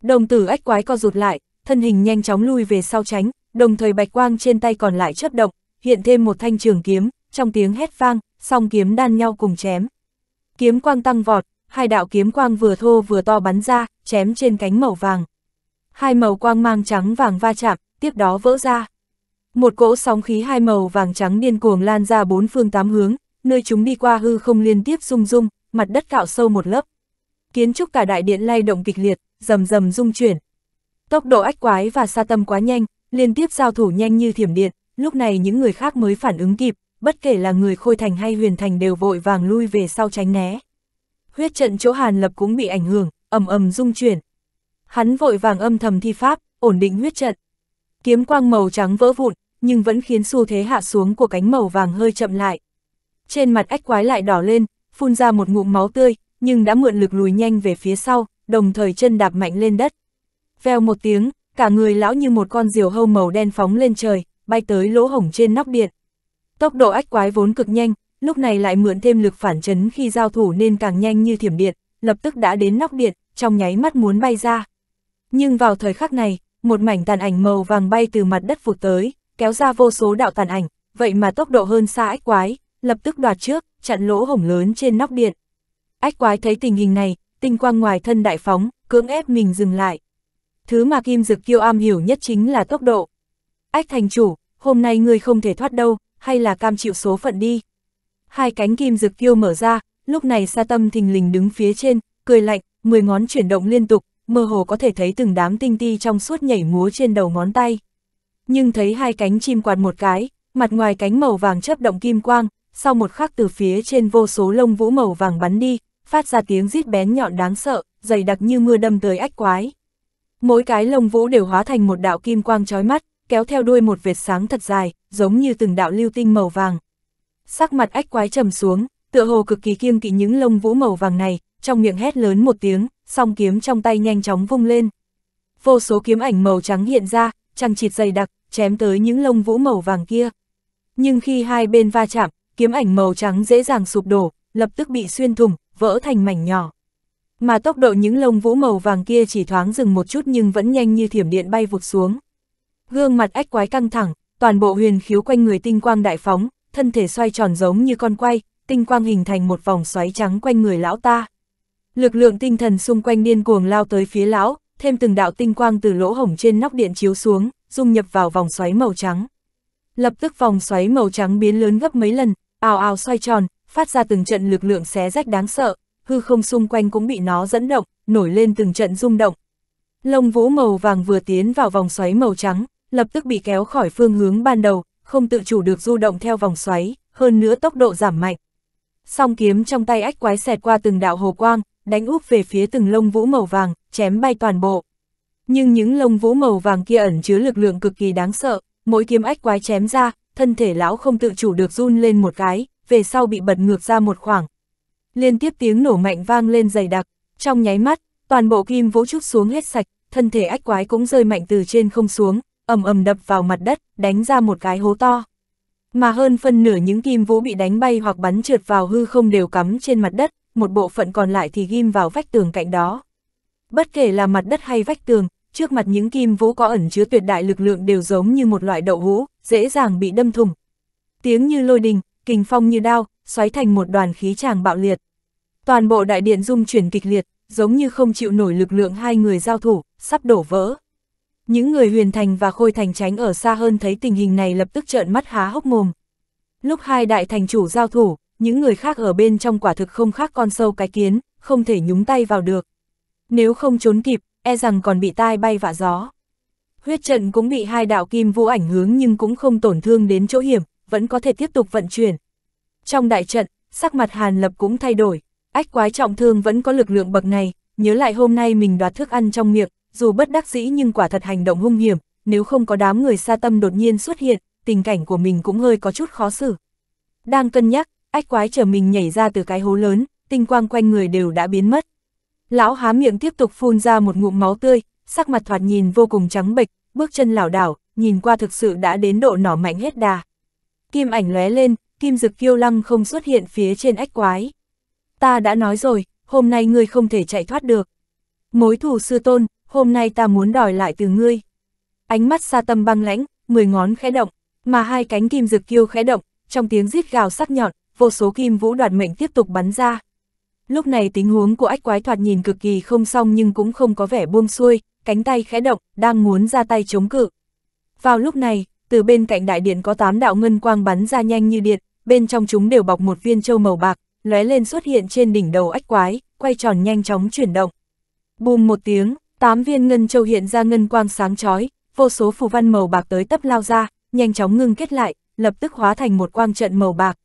Đồng tử ách quái co rụt lại, thân hình nhanh chóng lui về sau tránh, đồng thời bạch quang trên tay còn lại chớp động, hiện thêm một thanh trường kiếm, trong tiếng hét vang, song kiếm đan nhau cùng chém. Kiếm quang tăng vọt, hai đạo kiếm quang vừa thô vừa to bắn ra, chém trên cánh màu vàng. Hai màu quang mang trắng vàng va chạm, tiếp đó vỡ ra. Một cỗ sóng khí hai màu vàng trắng điên cuồng lan ra bốn phương tám hướng, nơi chúng đi qua hư không liên tiếp rung rung, mặt đất cạo sâu một lớp. Kiến trúc cả đại điện lay động kịch liệt, rầm rầm rung chuyển. Tốc độ ách quái và xa tâm quá nhanh, liên tiếp giao thủ nhanh như thiểm điện, lúc này những người khác mới phản ứng kịp, bất kể là người khôi thành hay huyền thành đều vội vàng lui về sau tránh né. Huyết trận chỗ Hàn Lập cũng bị ảnh hưởng, ầm ầm rung chuyển. Hắn vội vàng âm thầm thi pháp, ổn định huyết trận, Kiếm quang màu trắng vỡ vụn, nhưng vẫn khiến xu thế hạ xuống của cánh màu vàng hơi chậm lại. Trên mặt ách quái lại đỏ lên, phun ra một ngụm máu tươi, nhưng đã mượn lực lùi nhanh về phía sau, đồng thời chân đạp mạnh lên đất. Vèo một tiếng, cả người lão như một con diều hâu màu đen phóng lên trời, bay tới lỗ hổng trên nóc điện. Tốc độ ách quái vốn cực nhanh, lúc này lại mượn thêm lực phản chấn khi giao thủ nên càng nhanh như thiểm điện, lập tức đã đến nóc điện, trong nháy mắt muốn bay ra. Nhưng vào thời khắc này, một mảnh tàn ảnh màu vàng bay từ mặt đất vụt tới, kéo ra vô số đạo tàn ảnh, vậy mà tốc độ hơn xa ách quái, lập tức đoạt trước, chặn lỗ hổng lớn trên nóc điện. Ách quái thấy tình hình này, tinh quang ngoài thân đại phóng, cưỡng ép mình dừng lại. Thứ mà Kim Dực Kiêu am hiểu nhất chính là tốc độ. Ách thành chủ, hôm nay ngươi không thể thoát đâu, hay là cam chịu số phận đi. Hai cánh Kim Dực Kiêu mở ra, lúc này sa tâm thình lình đứng phía trên, cười lạnh, mười ngón chuyển động liên tục, mơ hồ có thể thấy từng đám tinh ti trong suốt nhảy múa trên đầu ngón tay. Nhưng thấy hai cánh chim quạt một cái, mặt ngoài cánh màu vàng chớp động kim quang, sau một khắc từ phía trên vô số lông vũ màu vàng bắn đi, phát ra tiếng rít bén nhọn đáng sợ, dày đặc như mưa đâm tới ách quái. Mỗi cái lông vũ đều hóa thành một đạo kim quang chói mắt, kéo theo đuôi một vệt sáng thật dài, giống như từng đạo lưu tinh màu vàng. Sắc mặt ách quái trầm xuống, tựa hồ cực kỳ kiêng kỵ những lông vũ màu vàng này, trong miệng hét lớn một tiếng, song kiếm trong tay nhanh chóng vung lên. Vô số kiếm ảnh màu trắng hiện ra, trăng chịt dày đặc, chém tới những lông vũ màu vàng kia. Nhưng khi hai bên va chạm, kiếm ảnh màu trắng dễ dàng sụp đổ, lập tức bị xuyên thủng, vỡ thành mảnh nhỏ. Mà tốc độ những lông vũ màu vàng kia chỉ thoáng dừng một chút nhưng vẫn nhanh như thiểm điện bay vụt xuống. Gương mặt ách quái căng thẳng, toàn bộ huyền khiếu quanh người tinh quang đại phóng, thân thể xoay tròn giống như con quay, tinh quang hình thành một vòng xoáy trắng quanh người lão ta. Lực lượng tinh thần xung quanh điên cuồng lao tới phía lão, thêm từng đạo tinh quang từ lỗ hổng trên nóc điện chiếu xuống, dung nhập vào vòng xoáy màu trắng. Lập tức vòng xoáy màu trắng biến lớn gấp mấy lần, ào ào xoay tròn, phát ra từng trận lực lượng xé rách đáng sợ, hư không xung quanh cũng bị nó dẫn động, nổi lên từng trận rung động. Lông vũ màu vàng vừa tiến vào vòng xoáy màu trắng, lập tức bị kéo khỏi phương hướng ban đầu, không tự chủ được du động theo vòng xoáy, hơn nữa tốc độ giảm mạnh. Song kiếm trong tay ách quái xẹt qua từng đạo hồ quang, đánh úp về phía từng lông vũ màu vàng, chém bay toàn bộ. Nhưng những lông vũ màu vàng kia ẩn chứa lực lượng cực kỳ đáng sợ, mỗi kiếm ách quái chém ra, thân thể lão không tự chủ được run lên một cái, về sau bị bật ngược ra một khoảng. Liên tiếp tiếng nổ mạnh vang lên dày đặc, trong nháy mắt, toàn bộ kim vũ trúc xuống hết sạch, thân thể ách quái cũng rơi mạnh từ trên không xuống, ầm ầm đập vào mặt đất, đánh ra một cái hố to. Mà hơn phân nửa những kim vũ bị đánh bay hoặc bắn trượt vào hư không đều cắm trên mặt đất, một bộ phận còn lại thì ghim vào vách tường cạnh đó. Bất kể là mặt đất hay vách tường, trước mặt những kim vũ có ẩn chứa tuyệt đại lực lượng đều giống như một loại đậu hũ, dễ dàng bị đâm thủng. Tiếng như lôi đình, kình phong như đao, xoáy thành một đoàn khí tràng bạo liệt. Toàn bộ đại điện rung chuyển kịch liệt, giống như không chịu nổi lực lượng hai người giao thủ, sắp đổ vỡ. Những người huyền thành và khôi thành tránh ở xa hơn thấy tình hình này lập tức trợn mắt há hốc mồm. Lúc hai đại thành chủ giao thủ, những người khác ở bên trong quả thực không khác con sâu cái kiến, không thể nhúng tay vào được. Nếu không trốn kịp, e rằng còn bị tai bay vạ gió. Huyết trận cũng bị hai đạo kim vô ảnh hướng nhưng cũng không tổn thương đến chỗ hiểm, vẫn có thể tiếp tục vận chuyển. Trong đại trận, sắc mặt Hàn Lập cũng thay đổi, ách quái trọng thương vẫn có lực lượng bậc này, nhớ lại hôm nay mình đoạt thức ăn trong miệng, dù bất đắc dĩ nhưng quả thật hành động hung hiểm, nếu không có đám người xa tâm đột nhiên xuất hiện, tình cảnh của mình cũng hơi có chút khó xử. Đang cân nhắc, ách quái trở mình nhảy ra từ cái hố lớn, tinh quang quanh người đều đã biến mất. Lão há miệng tiếp tục phun ra một ngụm máu tươi, sắc mặt thoạt nhìn vô cùng trắng bệch, bước chân lảo đảo, nhìn qua thực sự đã đến độ nỏ mạnh hết đà. Kim ảnh lóe lên, kim dực kiêu lăng không xuất hiện phía trên ách quái. Ta đã nói rồi, hôm nay ngươi không thể chạy thoát được. Mối thù sư tôn, hôm nay ta muốn đòi lại từ ngươi. Ánh mắt xa tâm băng lãnh, mười ngón khẽ động, mà hai cánh kim dực kiêu khẽ động, trong tiếng rít gào sắc nhọn, vô số kim vũ đoạt mệnh tiếp tục bắn ra. Lúc này tình huống của ách quái thoạt nhìn cực kỳ không xong nhưng cũng không có vẻ buông xuôi, cánh tay khẽ động, đang muốn ra tay chống cự. Vào lúc này, từ bên cạnh đại điện có tám đạo ngân quang bắn ra nhanh như điện, bên trong chúng đều bọc một viên châu màu bạc, lóe lên xuất hiện trên đỉnh đầu ách quái, quay tròn nhanh chóng chuyển động. Bùm một tiếng, tám viên ngân châu hiện ra ngân quang sáng chói, vô số phù văn màu bạc tới tấp lao ra, nhanh chóng ngưng kết lại, lập tức hóa thành một quang trận màu bạc,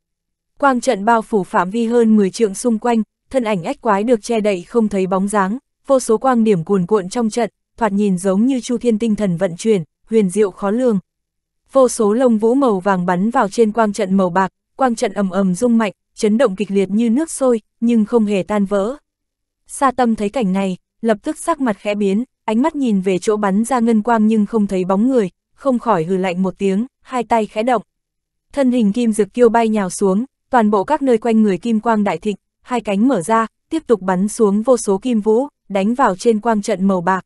Quang trận bao phủ phạm vi hơn 10 trượng xung quanh, thân ảnh ách quái được che đậy không thấy bóng dáng, vô số quang điểm cuồn cuộn trong trận, thoạt nhìn giống như chu thiên tinh thần vận chuyển, huyền diệu khó lường. Vô số lông vũ màu vàng bắn vào trên quang trận màu bạc, quang trận ầm ầm rung mạnh, chấn động kịch liệt như nước sôi, nhưng không hề tan vỡ. Sa Tâm thấy cảnh này, lập tức sắc mặt khẽ biến, ánh mắt nhìn về chỗ bắn ra ngân quang nhưng không thấy bóng người, không khỏi hừ lạnh một tiếng, hai tay khẽ động. Thân hình kim dược kiêu bay nhào xuống, toàn bộ các nơi quanh người kim quang đại thịnh, hai cánh mở ra, tiếp tục bắn xuống vô số kim vũ, đánh vào trên quang trận màu bạc.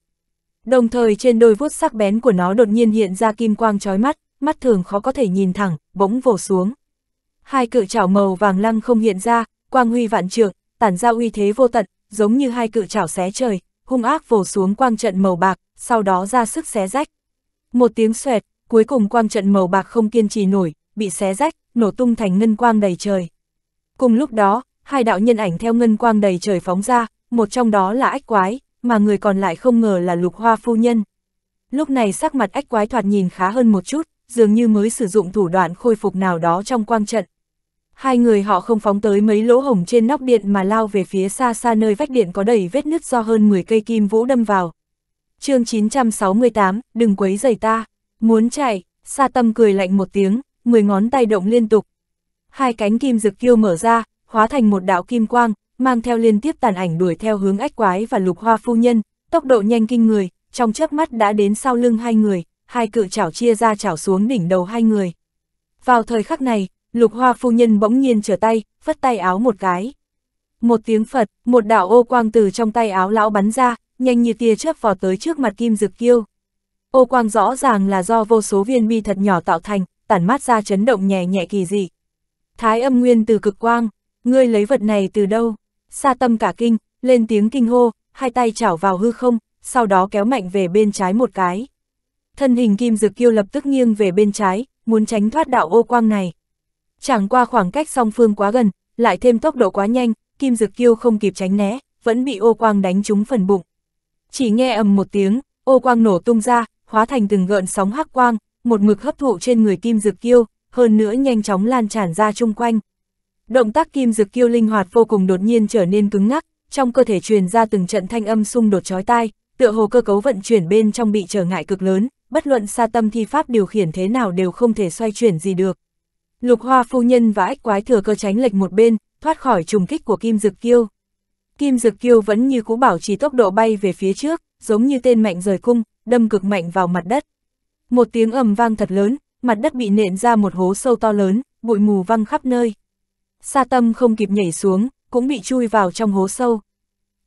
Đồng thời trên đôi vuốt sắc bén của nó đột nhiên hiện ra kim quang chói mắt, mắt thường khó có thể nhìn thẳng, bỗng vồ xuống. Hai cự chảo màu vàng lăng không hiện ra, quang huy vạn trượng, tản ra uy thế vô tận, giống như hai cự chảo xé trời, hung ác vồ xuống quang trận màu bạc, sau đó ra sức xé rách. Một tiếng xoẹt, cuối cùng quang trận màu bạc không kiên trì nổi, bị xé rách, nổ tung thành ngân quang đầy trời. Cùng lúc đó, hai đạo nhân ảnh theo ngân quang đầy trời phóng ra, một trong đó là ách quái, mà người còn lại không ngờ là lục hoa phu nhân. Lúc này sắc mặt ách quái thoạt nhìn khá hơn một chút, dường như mới sử dụng thủ đoạn khôi phục nào đó trong quang trận. Hai người họ không phóng tới mấy lỗ hổng trên nóc điện mà lao về phía xa xa nơi vách điện có đầy vết nứt do hơn 10 cây kim vũ đâm vào. chương 968, đừng quấy giày ta, muốn chạy, sa tâm cười lạnh một tiếng, Mười ngón tay động liên tục. Hai cánh kim dực kiêu mở ra, hóa thành một đạo kim quang, mang theo liên tiếp tàn ảnh đuổi theo hướng ách quái và lục hoa phu nhân, tốc độ nhanh kinh người, trong chớp mắt đã đến sau lưng hai người, hai cự chảo chia ra chảo xuống đỉnh đầu hai người. Vào thời khắc này, lục hoa phu nhân bỗng nhiên trở tay, phất tay áo một cái. Một tiếng Phật, một đạo ô quang từ trong tay áo lão bắn ra, nhanh như tia chớp vò tới trước mặt kim dực kiêu. Ô quang rõ ràng là do vô số viên bi thật nhỏ tạo thành, tản mát ra chấn động nhẹ nhẹ kỳ dị. Thái âm nguyên từ cực quang, ngươi lấy vật này từ đâu? Sa tâm cả kinh, lên tiếng kinh hô, hai tay chảo vào hư không, sau đó kéo mạnh về bên trái một cái. Thân hình kim dực kiêu lập tức nghiêng về bên trái, muốn tránh thoát đạo ô quang này. Chẳng qua khoảng cách song phương quá gần, lại thêm tốc độ quá nhanh, kim dực kiêu không kịp tránh né, vẫn bị ô quang đánh trúng phần bụng. Chỉ nghe ầm một tiếng, ô quang nổ tung ra, hóa thành từng gợn sóng hắc quang, một mực hấp thụ trên người Kim dược Kiêu, hơn nữa nhanh chóng lan tràn ra chung quanh. Động tác Kim dược Kiêu linh hoạt vô cùng đột nhiên trở nên cứng ngắc, trong cơ thể truyền ra từng trận thanh âm xung đột chói tai, tựa hồ cơ cấu vận chuyển bên trong bị trở ngại cực lớn, bất luận xa tâm thi pháp điều khiển thế nào đều không thể xoay chuyển gì được. Lục Hoa phu nhân và ếch quái thừa cơ tránh lệch một bên, thoát khỏi trùng kích của Kim dược Kiêu. Kim dược Kiêu vẫn như cũ bảo trì tốc độ bay về phía trước, giống như tên mạnh rời cung, đâm cực mạnh vào mặt đất. Một tiếng ầm vang thật lớn, mặt đất bị nện ra một hố sâu to lớn, bụi mù văng khắp nơi. Sa tâm không kịp nhảy xuống, cũng bị chui vào trong hố sâu.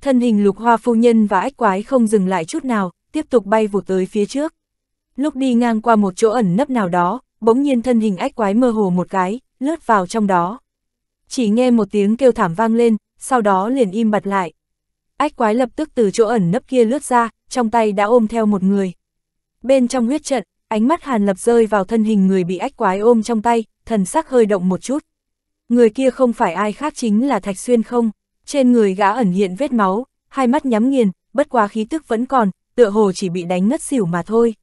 Thân hình lục hoa phu nhân và ách quái không dừng lại chút nào, tiếp tục bay vụt tới phía trước. Lúc đi ngang qua một chỗ ẩn nấp nào đó, bỗng nhiên thân hình ách quái mơ hồ một cái, lướt vào trong đó. Chỉ nghe một tiếng kêu thảm vang lên, sau đó liền im bặt lại. Ách quái lập tức từ chỗ ẩn nấp kia lướt ra, trong tay đã ôm theo một người. Bên trong huyết trận, ánh mắt Hàn Lập rơi vào thân hình người bị ách quái ôm trong tay, thần sắc hơi động một chút. Người kia không phải ai khác chính là Thạch Xuyên không, trên người gã ẩn hiện vết máu, hai mắt nhắm nghiền, bất quá khí tức vẫn còn, tựa hồ chỉ bị đánh ngất xỉu mà thôi.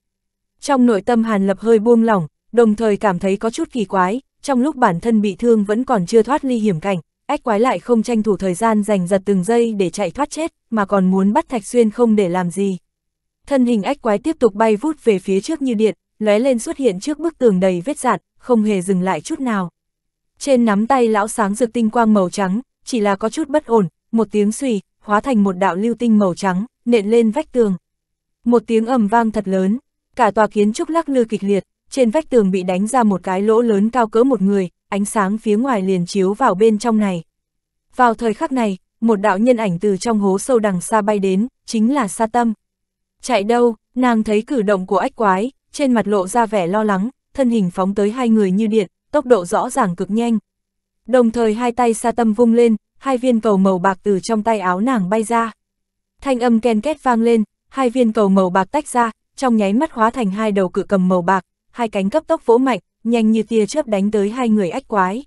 Trong nội tâm Hàn Lập hơi buông lỏng, đồng thời cảm thấy có chút kỳ quái, trong lúc bản thân bị thương vẫn còn chưa thoát ly hiểm cảnh, ách quái lại không tranh thủ thời gian dành giật từng giây để chạy thoát chết, mà còn muốn bắt Thạch Xuyên không để làm gì. Thân hình ách quái tiếp tục bay vút về phía trước như điện, lóe lên xuất hiện trước bức tường đầy vết dạn, không hề dừng lại chút nào. Trên nắm tay lão sáng rực tinh quang màu trắng, chỉ là có chút bất ổn, một tiếng xùy, hóa thành một đạo lưu tinh màu trắng, nện lên vách tường. Một tiếng ầm vang thật lớn, cả tòa kiến trúc lắc lư kịch liệt, trên vách tường bị đánh ra một cái lỗ lớn cao cỡ một người, ánh sáng phía ngoài liền chiếu vào bên trong này. Vào thời khắc này, một đạo nhân ảnh từ trong hố sâu đằng xa bay đến, chính là Sa Tâm chạy đâu, nàng thấy cử động của ách quái, trên mặt lộ ra vẻ lo lắng, thân hình phóng tới hai người như điện, tốc độ rõ ràng cực nhanh. Đồng thời hai tay sa tâm vung lên, hai viên cầu màu bạc từ trong tay áo nàng bay ra. Thanh âm ken két vang lên, hai viên cầu màu bạc tách ra, trong nháy mắt hóa thành hai đầu cự cầm màu bạc, hai cánh cấp tốc vỗ mạnh, nhanh như tia chớp đánh tới hai người ách quái.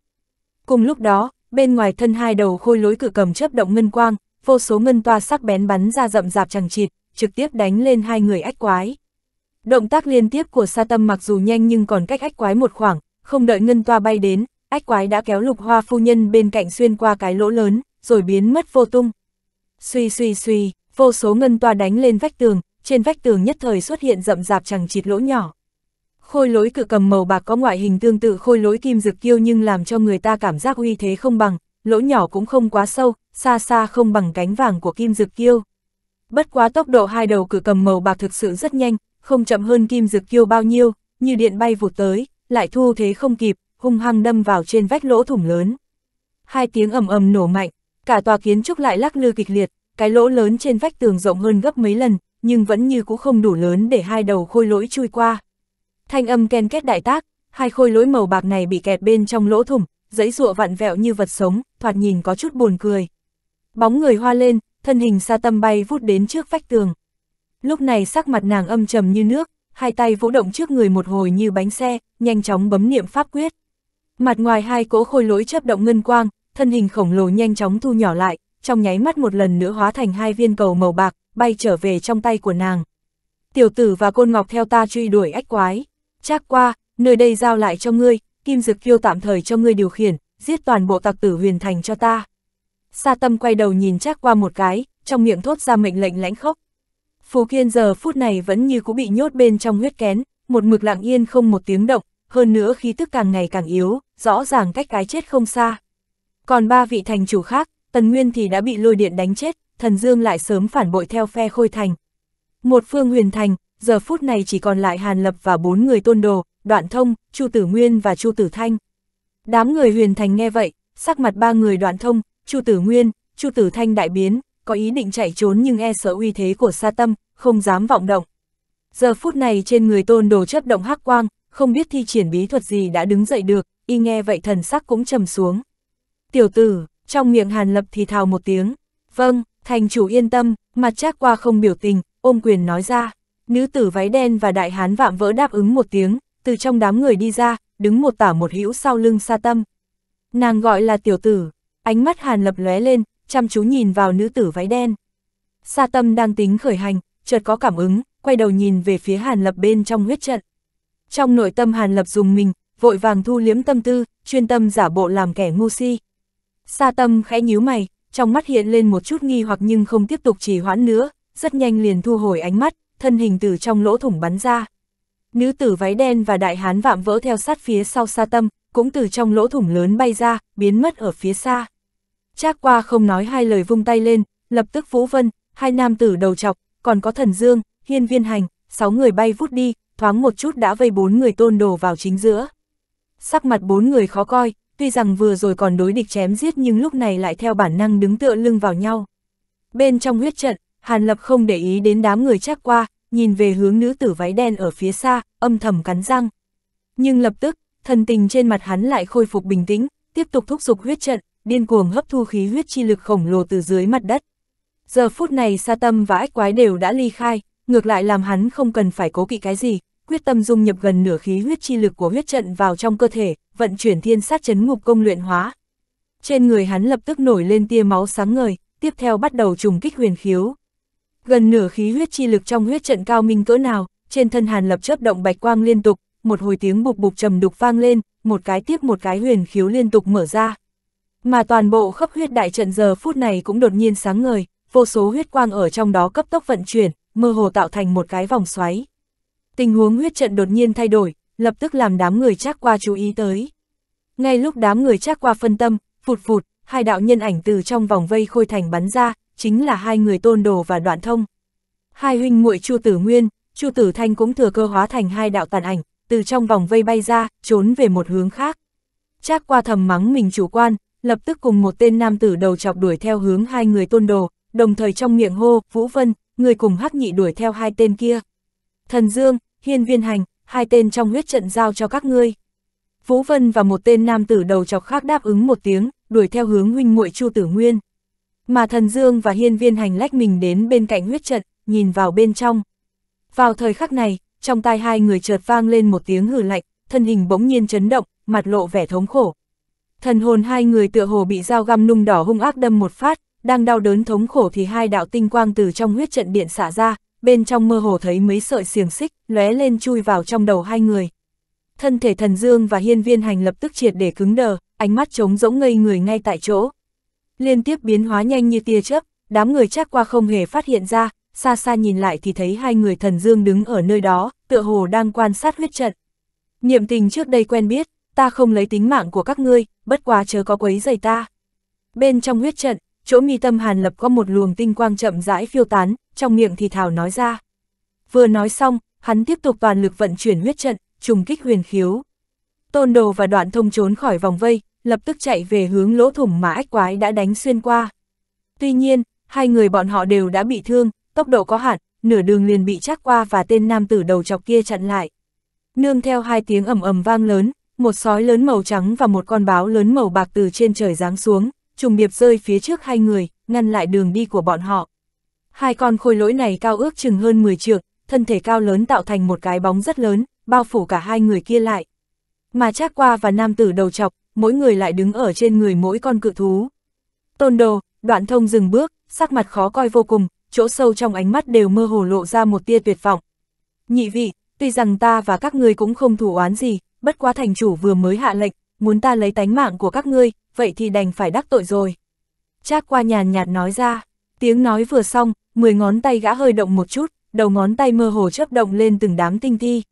Cùng lúc đó, bên ngoài thân hai đầu khôi lối cự cầm chớp động ngân quang, vô số ngân toa sắc bén bắn ra rậm rạp chẳng chịt, trực tiếp đánh lên hai người ách quái. Động tác liên tiếp của sa tâm mặc dù nhanh nhưng còn cách ách quái một khoảng, không đợi ngân toa bay đến, ách quái đã kéo lục hoa phu nhân bên cạnh xuyên qua cái lỗ lớn, rồi biến mất vô tung. Xuy suy suy, vô số ngân toa đánh lên vách tường, trên vách tường nhất thời xuất hiện rậm rạp chẳng chịt lỗ nhỏ. Khôi lối cự cầm màu bạc có ngoại hình tương tự khôi lối kim dực kiêu nhưng làm cho người ta cảm giác uy thế không bằng, lỗ nhỏ cũng không quá sâu, xa xa không bằng cánh vàng của kim dực kiêu bất quá tốc độ hai đầu cử cầm màu bạc thực sự rất nhanh, không chậm hơn kim dực kiêu bao nhiêu, như điện bay vụt tới, lại thu thế không kịp, hung hăng đâm vào trên vách lỗ thủng lớn. Hai tiếng ầm ầm nổ mạnh, cả tòa kiến trúc lại lắc lư kịch liệt, cái lỗ lớn trên vách tường rộng hơn gấp mấy lần, nhưng vẫn như cũng không đủ lớn để hai đầu khôi lỗi chui qua. Thanh âm ken kết đại tác, hai khôi lỗi màu bạc này bị kẹt bên trong lỗ thủng, giấy rụa vặn vẹo như vật sống, thoạt nhìn có chút buồn cười. Bóng người hoa lên, thân hình xa tâm bay vút đến trước vách tường. Lúc này sắc mặt nàng âm trầm như nước, hai tay vũ động trước người một hồi như bánh xe, nhanh chóng bấm niệm pháp quyết. Mặt ngoài hai cỗ khôi lỗi chấp động ngân quang, thân hình khổng lồ nhanh chóng thu nhỏ lại, trong nháy mắt một lần nữa hóa thành hai viên cầu màu bạc, bay trở về trong tay của nàng. Tiểu tử và côn ngọc theo ta truy đuổi ách quái. Chắc qua, nơi đây giao lại cho ngươi, kim dực kiêu tạm thời cho ngươi điều khiển, giết toàn bộ tặc tử huyền thành cho ta. Sa Tâm quay đầu nhìn chắc qua một cái, trong miệng thốt ra mệnh lệnh lãnh khốc. Phù Kiên giờ phút này vẫn như cũ bị nhốt bên trong huyết kén, một mực lặng yên không một tiếng động, hơn nữa khí tức càng ngày càng yếu, rõ ràng cách cái chết không xa. Còn ba vị thành chủ khác, Tần Nguyên thì đã bị lôi điện đánh chết, Thần Dương lại sớm phản bội theo phe khôi thành. Một phương huyền thành, giờ phút này chỉ còn lại Hàn Lập và bốn người tôn đồ, Đoạn Thông, Chu Tử Nguyên và Chu Tử Thanh. Đám người huyền thành nghe vậy, sắc mặt ba người Đoạn Thông, Chu Tử Nguyên, Chu Tử Thanh đại biến, có ý định chạy trốn nhưng e sợ uy thế của Sa Tâm, không dám vọng động. Giờ phút này trên người Tôn Đồ chấp động hắc quang, không biết thi triển bí thuật gì đã đứng dậy được, y nghe vậy thần sắc cũng trầm xuống. Tiểu tử, trong miệng Hàn Lập thì thào một tiếng, "Vâng, thành chủ yên tâm." Mặt Trác Qua không biểu tình, ôm quyền nói ra. Nữ tử váy đen và đại hán vạm vỡ đáp ứng một tiếng, từ trong đám người đi ra, đứng một tả một hữu sau lưng Sa Tâm. Nàng gọi là tiểu tử, ánh mắt Hàn Lập lóe lên, chăm chú nhìn vào nữ tử váy đen. Sa tâm đang tính khởi hành, chợt có cảm ứng, quay đầu nhìn về phía Hàn Lập bên trong huyết trận. Trong nội tâm Hàn Lập dùng mình, vội vàng thu liếm tâm tư, chuyên tâm giả bộ làm kẻ ngu si. Sa tâm khẽ nhíu mày, trong mắt hiện lên một chút nghi hoặc nhưng không tiếp tục trì hoãn nữa, rất nhanh liền thu hồi ánh mắt, thân hình từ trong lỗ thủng bắn ra. Nữ tử váy đen và đại hán vạm vỡ theo sát phía sau sa tâm, cũng từ trong lỗ thủng lớn bay ra, biến mất ở phía xa. Trác qua không nói hai lời vung tay lên, lập tức Vũ Vân, hai nam tử đầu chọc, còn có Thần Dương, Hiên Viên Hành, sáu người bay vút đi, thoáng một chút đã vây bốn người tôn đồ vào chính giữa. Sắc mặt bốn người khó coi, tuy rằng vừa rồi còn đối địch chém giết nhưng lúc này lại theo bản năng đứng tựa lưng vào nhau. Bên trong huyết trận, Hàn Lập không để ý đến đám người Trác qua, nhìn về hướng nữ tử váy đen ở phía xa, âm thầm cắn răng. Nhưng lập tức, thần tình trên mặt hắn lại khôi phục bình tĩnh, tiếp tục thúc giục huyết trận, điên cuồng hấp thu khí huyết chi lực khổng lồ từ dưới mặt đất. Giờ phút này sa tâm và ách quái đều đã ly khai, ngược lại làm hắn không cần phải cố kỵ cái gì, quyết tâm dung nhập gần nửa khí huyết chi lực của huyết trận vào trong cơ thể, vận chuyển thiên sát chấn ngục công luyện hóa. Trên người hắn lập tức nổi lên tia máu sáng ngời, tiếp theo bắt đầu trùng kích huyền khiếu. Gần nửa khí huyết chi lực trong huyết trận cao minh cỡ nào, trên thân Hàn Lập chớp động bạch quang liên tục, một hồi tiếng bục bục trầm đục vang lên, một cái tiếp một cái huyền khiếu liên tục mở ra. Mà toàn bộ khắp huyết đại trận giờ phút này cũng đột nhiên sáng ngời, vô số huyết quang ở trong đó cấp tốc vận chuyển, mơ hồ tạo thành một cái vòng xoáy. Tình huống huyết trận đột nhiên thay đổi, lập tức làm đám người chắc qua chú ý tới. Ngay lúc đám người chắc qua phân tâm, phụt phụt, hai đạo nhân ảnh từ trong vòng vây khôi thành bắn ra, chính là hai người tôn đồ và đoạn thông. Hai huynh muội Chu Tử Nguyên, Chu Tử Thanh cũng thừa cơ hóa thành hai đạo tàn ảnh, từ trong vòng vây bay ra, trốn về một hướng khác. Chắc qua thầm mắng mình chủ quan, lập tức cùng một tên nam tử đầu chọc đuổi theo hướng hai người tôn đồ, đồng thời trong miệng hô, Vũ Vân, người cùng hắc nhị đuổi theo hai tên kia. Thần Dương, Hiên Viên Hành, hai tên trong huyết trận giao cho các ngươi. Vũ Vân và một tên nam tử đầu chọc khác đáp ứng một tiếng, đuổi theo hướng huynh muội Chu Tử Nguyên. Mà Thần Dương và Hiên Viên Hành lách mình đến bên cạnh huyết trận, nhìn vào bên trong. Vào thời khắc này, trong tai hai người chợt vang lên một tiếng hừ lạnh, thân hình bỗng nhiên chấn động, mặt lộ vẻ thống khổ, Thần hồn hai người tựa hồ bị dao găm nung đỏ hung ác đâm một phát, đang đau đớn thống khổ thì hai đạo tinh quang từ trong huyết trận điện xả ra, bên trong mơ hồ thấy mấy sợi xiềng xích, lóe lên chui vào trong đầu hai người. Thân thể thần dương và hiên viên hành lập tức triệt để cứng đờ, ánh mắt trống rỗng ngây người ngay tại chỗ. Liên tiếp biến hóa nhanh như tia chớp, đám người chắc qua không hề phát hiện ra, xa xa nhìn lại thì thấy hai người thần dương đứng ở nơi đó, tựa hồ đang quan sát huyết trận. Niệm tình trước đây quen biết, ta không lấy tính mạng của các ngươi, bất quá chớ có quấy giày ta. Bên trong huyết trận, chỗ mi tâm hàn lập có một luồng tinh quang chậm rãi phiêu tán, trong miệng thì thảo nói ra. Vừa nói xong, hắn tiếp tục toàn lực vận chuyển huyết trận, trùng kích huyền khiếu. Tôn đồ và đoạn thông trốn khỏi vòng vây, lập tức chạy về hướng lỗ thủng mà ách quái đã đánh xuyên qua. Tuy nhiên, hai người bọn họ đều đã bị thương, tốc độ có hạn, nửa đường liền bị chắc qua và tên nam tử đầu chọc kia chặn lại. Nương theo hai tiếng ầm ầm vang lớn, một sói lớn màu trắng và một con báo lớn màu bạc từ trên trời giáng xuống, trùng điệp rơi phía trước hai người, ngăn lại đường đi của bọn họ. Hai con khôi lỗi này cao ước chừng hơn 10 trượng, thân thể cao lớn tạo thành một cái bóng rất lớn, bao phủ cả hai người kia lại. Mà Trác Qua và nam tử đầu chọc, mỗi người lại đứng ở trên người mỗi con cự thú. Tôn Đồ, Đoạn Thông dừng bước, sắc mặt khó coi vô cùng, chỗ sâu trong ánh mắt đều mơ hồ lộ ra một tia tuyệt vọng. Nhị vị, tuy rằng ta và các ngươi cũng không thủ oán gì, bất quá thành chủ vừa mới hạ lệnh, muốn ta lấy tánh mạng của các ngươi, vậy thì đành phải đắc tội rồi. Trác qua nhàn nhạt nói ra, tiếng nói vừa xong, 10 ngón tay gã hơi động một chút, đầu ngón tay mơ hồ chớp động lên từng đám tinh thi.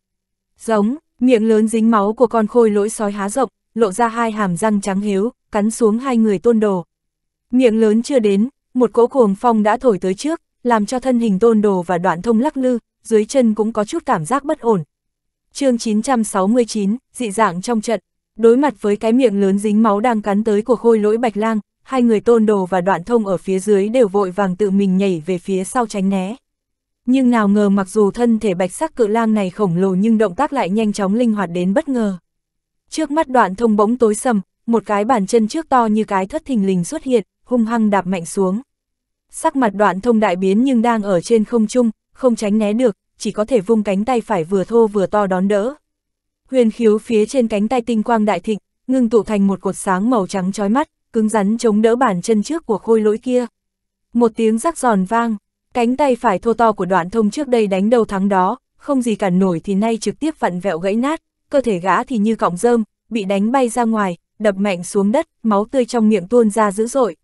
Giống, miệng lớn dính máu của con khôi lỗi sói há rộng, lộ ra hai hàm răng trắng hiếu, cắn xuống hai người tôn đồ. Miệng lớn chưa đến, một cỗ cuồng phong đã thổi tới trước, làm cho thân hình tôn đồ và đoạn thông lắc lư, dưới chân cũng có chút cảm giác bất ổn, chương 969, dị dạng trong trận, đối mặt với cái miệng lớn dính máu đang cắn tới của khôi lỗi bạch lang, hai người tôn đồ và đoạn thông ở phía dưới đều vội vàng tự mình nhảy về phía sau tránh né. Nhưng nào ngờ mặc dù thân thể bạch sắc cự lang này khổng lồ nhưng động tác lại nhanh chóng linh hoạt đến bất ngờ. Trước mắt đoạn thông bỗng tối sầm, một cái bàn chân trước to như cái thất thình lình xuất hiện, hung hăng đạp mạnh xuống. Sắc mặt đoạn thông đại biến nhưng đang ở trên không trung, không tránh né được, chỉ có thể vung cánh tay phải vừa thô vừa to đón đỡ. Huyền khiếu phía trên cánh tay tinh quang đại thịnh, ngưng tụ thành một cột sáng màu trắng chói mắt, cứng rắn chống đỡ bàn chân trước của khôi lỗi kia. Một tiếng rắc giòn vang, cánh tay phải thô to của đoạn thông trước đây đánh đầu thắng đó, không gì cản nổi thì nay trực tiếp vặn vẹo gãy nát, cơ thể gã thì như cọng rơm, bị đánh bay ra ngoài, đập mạnh xuống đất, máu tươi trong miệng tuôn ra dữ dội.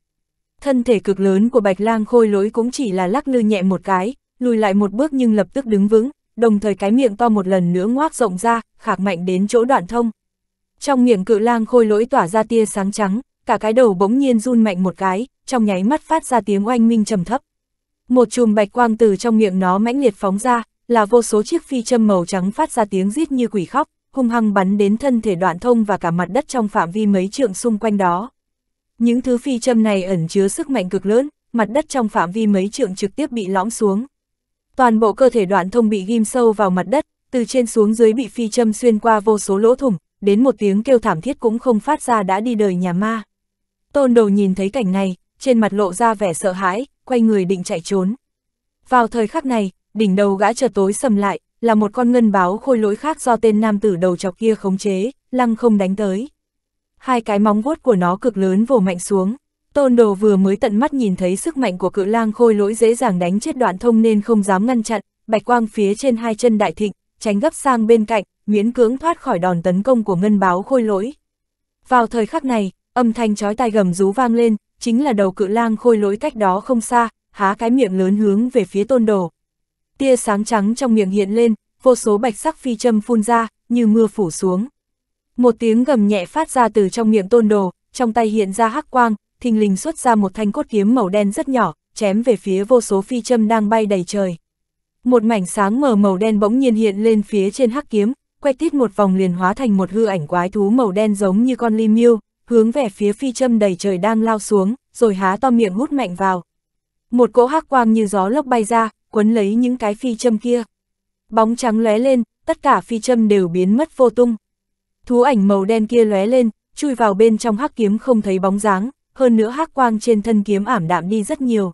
Thân thể cực lớn của Bạch Lang khôi lỗi cũng chỉ là lắc lư nhẹ một cái, lùi lại một bước nhưng lập tức đứng vững, đồng thời cái miệng to một lần nữa ngoác rộng ra, khạc mạnh đến chỗ đoạn thông. Trong miệng cự lang khôi lỗi tỏa ra tia sáng trắng, cả cái đầu bỗng nhiên run mạnh một cái, trong nháy mắt phát ra tiếng oanh minh trầm thấp. Một chùm bạch quang từ trong miệng nó mãnh liệt phóng ra, là vô số chiếc phi châm màu trắng phát ra tiếng rít như quỷ khóc, hung hăng bắn đến thân thể đoạn thông và cả mặt đất trong phạm vi mấy trượng xung quanh đó. Những thứ phi châm này ẩn chứa sức mạnh cực lớn, mặt đất trong phạm vi mấy trượng trực tiếp bị lõm xuống toàn bộ cơ thể đoạn thông bị ghim sâu vào mặt đất, từ trên xuống dưới bị phi châm xuyên qua vô số lỗ thủng, đến một tiếng kêu thảm thiết cũng không phát ra đã đi đời nhà ma. Tôn đầu nhìn thấy cảnh này, trên mặt lộ ra vẻ sợ hãi, quay người định chạy trốn. Vào thời khắc này, đỉnh đầu gã chợt tối sầm lại, là một con ngân báo khôi lỗi khác do tên nam tử đầu chọc kia khống chế, lăng không đánh tới. Hai cái móng vuốt của nó cực lớn vồ mạnh xuống, Tôn đồ vừa mới tận mắt nhìn thấy sức mạnh của cự lang khôi lỗi dễ dàng đánh chết đoạn thông nên không dám ngăn chặn, bạch quang phía trên hai chân đại thịnh, tránh gấp sang bên cạnh, miễn cưỡng thoát khỏi đòn tấn công của ngân báo khôi lỗi. Vào thời khắc này, âm thanh chói tai gầm rú vang lên, chính là đầu cự lang khôi lỗi cách đó không xa, há cái miệng lớn hướng về phía tôn đồ. Tia sáng trắng trong miệng hiện lên, vô số bạch sắc phi châm phun ra, như mưa phủ xuống. Một tiếng gầm nhẹ phát ra từ trong miệng tôn đồ, trong tay hiện ra hắc quang, thình lình xuất ra một thanh cốt kiếm màu đen rất nhỏ, chém về phía vô số phi châm đang bay đầy trời. Một mảnh sáng mờ màu đen bỗng nhiên hiện lên phía trên hắc kiếm, quay tít một vòng liền hóa thành một hư ảnh quái thú màu đen giống như con limiu, hướng về phía phi châm đầy trời đang lao xuống, rồi há to miệng hút mạnh vào. Một cỗ hắc quang như gió lốc bay ra, quấn lấy những cái phi châm kia. Bóng trắng lóe lên, tất cả phi châm đều biến mất vô tung. Thú ảnh màu đen kia lóe lên, chui vào bên trong hắc kiếm không thấy bóng dáng hơn nữa hắc quang trên thân kiếm ảm đạm đi rất nhiều.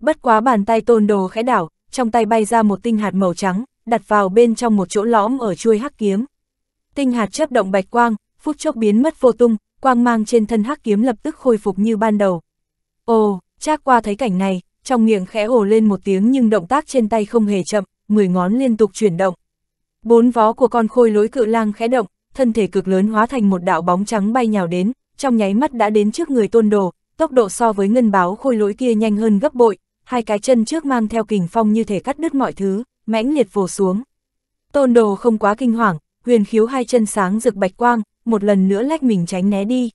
Bất quá bàn tay tôn đồ khẽ đảo, trong tay bay ra một tinh hạt màu trắng, đặt vào bên trong một chỗ lõm ở chuôi hắc kiếm. Tinh hạt chấp động bạch quang, phút chốc biến mất vô tung, quang mang trên thân hắc kiếm lập tức khôi phục như ban đầu. Ồ, Trác qua thấy cảnh này, trong miệng khẽ ồ lên một tiếng nhưng động tác trên tay không hề chậm, mười ngón liên tục chuyển động. Bốn vó của con khôi lối cự lang khẽ động, thân thể cực lớn hóa thành một đạo bóng trắng bay nhào đến, trong nháy mắt đã đến trước người tôn đồ, tốc độ so với ngân báo khôi lỗi kia nhanh hơn gấp bội, hai cái chân trước mang theo kình phong như thể cắt đứt mọi thứ, mãnh liệt vồ xuống. Tôn đồ không quá kinh hoàng, huyền khiếu hai chân sáng rực bạch quang, một lần nữa lách mình tránh né đi.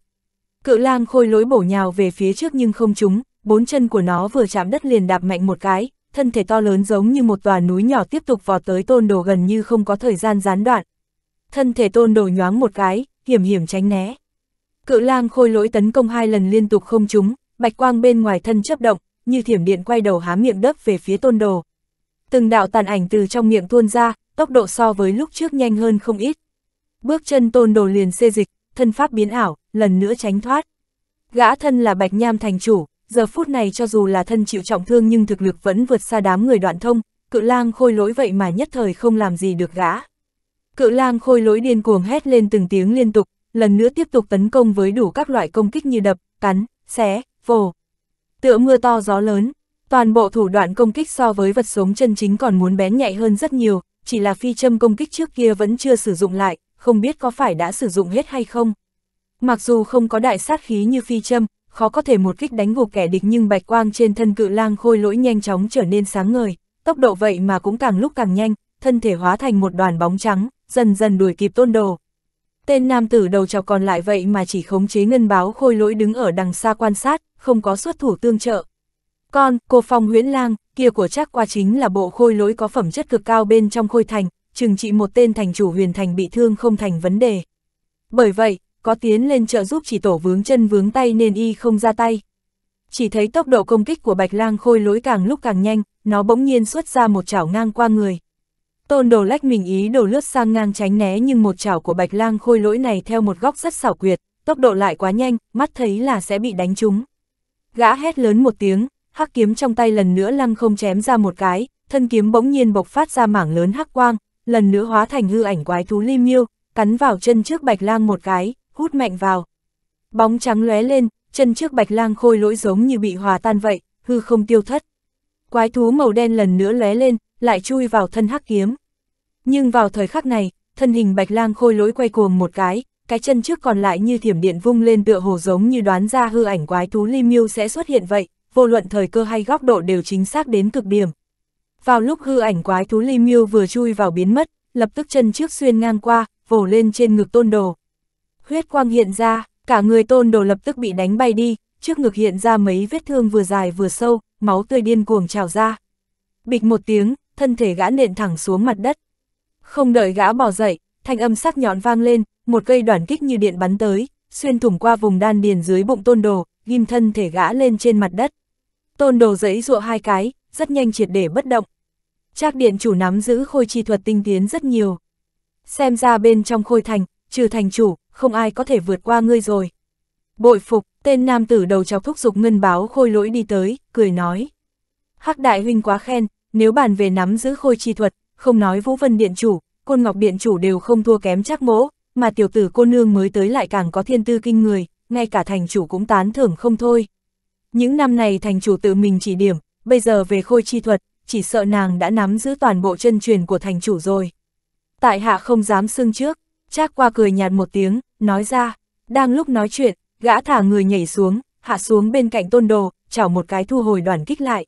Cự lang khôi lỗi bổ nhào về phía trước nhưng không trúng, bốn chân của nó vừa chạm đất liền đạp mạnh một cái, thân thể to lớn giống như một tòa núi nhỏ tiếp tục vọt tới tôn đồ gần như không có thời gian gián đoạn. Thân thể tôn đồ nhoáng một cái, hiểm hiểm tránh né. Cự lang khôi lỗi tấn công hai lần liên tục không trúng, bạch quang bên ngoài thân chấp động, như thiểm điện quay đầu há miệng đớp về phía tôn đồ. Từng đạo tàn ảnh từ trong miệng tuôn ra, tốc độ so với lúc trước nhanh hơn không ít. Bước chân tôn đồ liền xê dịch, thân pháp biến ảo, lần nữa tránh thoát. Gã thân là bạch nham thành chủ, giờ phút này cho dù là thân chịu trọng thương nhưng thực lực vẫn vượt xa đám người đoạn thông, cự lang khôi lỗi vậy mà nhất thời không làm gì được gã. Cự lang khôi lỗi điên cuồng hét lên từng tiếng liên tục, lần nữa tiếp tục tấn công với đủ các loại công kích như đập, cắn, xé, vồ. Tựa mưa to gió lớn, toàn bộ thủ đoạn công kích so với vật sống chân chính còn muốn bén nhạy hơn rất nhiều, chỉ là phi châm công kích trước kia vẫn chưa sử dụng lại, không biết có phải đã sử dụng hết hay không. Mặc dù không có đại sát khí như phi châm, khó có thể một kích đánh gục kẻ địch nhưng bạch quang trên thân cự lang khôi lỗi nhanh chóng trở nên sáng ngời, tốc độ vậy mà cũng càng lúc càng nhanh, thân thể hóa thành một đoàn bóng trắng, dần dần đuổi kịp tôn đồ. Tên nam tử đầu chọc còn lại vậy mà chỉ khống chế ngân báo khôi lỗi đứng ở đằng xa quan sát, không có xuất thủ tương trợ. Con, cô phong huyễn lang, kia của chắc qua chính là bộ khôi lỗi có phẩm chất cực cao bên trong khôi thành, chừng trị một tên thành chủ huyền thành bị thương không thành vấn đề. Bởi vậy, có tiến lên trợ giúp chỉ tổ vướng chân vướng tay nên y không ra tay. Chỉ thấy tốc độ công kích của bạch lang khôi lỗi càng lúc càng nhanh, nó bỗng nhiên xuất ra một chảo ngang qua người, Tôn đồ lách mình ý đồ lướt sang ngang tránh né nhưng một chảo của bạch lang khôi lỗi này theo một góc rất xảo quyệt, tốc độ lại quá nhanh, mắt thấy là sẽ bị đánh trúng. Gã hét lớn một tiếng, hắc kiếm trong tay lần nữa lăng không chém ra một cái, thân kiếm bỗng nhiên bộc phát ra mảng lớn hắc quang, lần nữa hóa thành hư ảnh quái thú lim miêu, cắn vào chân trước bạch lang một cái, hút mạnh vào. Bóng trắng lóe lên, chân trước bạch lang khôi lỗi giống như bị hòa tan vậy, hư không tiêu thất. Quái thú màu đen lần nữa lóe lên, lại chui vào thân hắc kiếm. Nhưng vào thời khắc này, thân hình bạch lang khôi lỗi quay cuồng một cái, cái chân trước còn lại như thiểm điện vung lên tựa hồ giống như đoán ra hư ảnh quái thú Ly Miêu sẽ xuất hiện vậy, vô luận thời cơ hay góc độ đều chính xác đến cực điểm. Vào lúc hư ảnh quái thú Ly Miêu vừa chui vào biến mất, lập tức chân trước xuyên ngang qua, vồ lên trên ngực tôn đồ. Huyết quang hiện ra, cả người tôn đồ lập tức bị đánh bay đi, trước ngực hiện ra mấy vết thương vừa dài vừa sâu, máu tươi điên cuồng trào ra. Bịch một tiếng, thân thể gã nện thẳng xuống mặt đất. Không đợi gã bỏ dậy, thanh âm sắc nhọn vang lên, một cây đoạn kích như điện bắn tới, xuyên thủng qua vùng đan điền dưới bụng tôn đồ, ghim thân thể gã lên trên mặt đất. Tôn đồ giấy dụa hai cái, rất nhanh triệt để bất động. Trác điện chủ nắm giữ khôi chi thuật tinh tiến rất nhiều. Xem ra bên trong khôi thành, trừ thành chủ, không ai có thể vượt qua ngươi rồi. Bội phục, tên nam tử đầu chọc thúc giục ngân báo khôi lỗi đi tới, cười nói. Hắc đại huynh quá khen, nếu bàn về nắm giữ khôi chi thuật, không nói Vũ Vân Điện Chủ, Côn Ngọc Điện Chủ đều không thua kém chắc mỗ, mà tiểu tử cô nương mới tới lại càng có thiên tư kinh người, ngay cả thành chủ cũng tán thưởng không thôi. Những năm này thành chủ tự mình chỉ điểm, bây giờ về khôi chi thuật, chỉ sợ nàng đã nắm giữ toàn bộ chân truyền của thành chủ rồi. Tại hạ không dám xưng trước, chắc qua cười nhạt một tiếng, nói ra, đang lúc nói chuyện, gã thả người nhảy xuống, hạ xuống bên cạnh tôn đồ, chảo một cái thu hồi đoàn kích lại.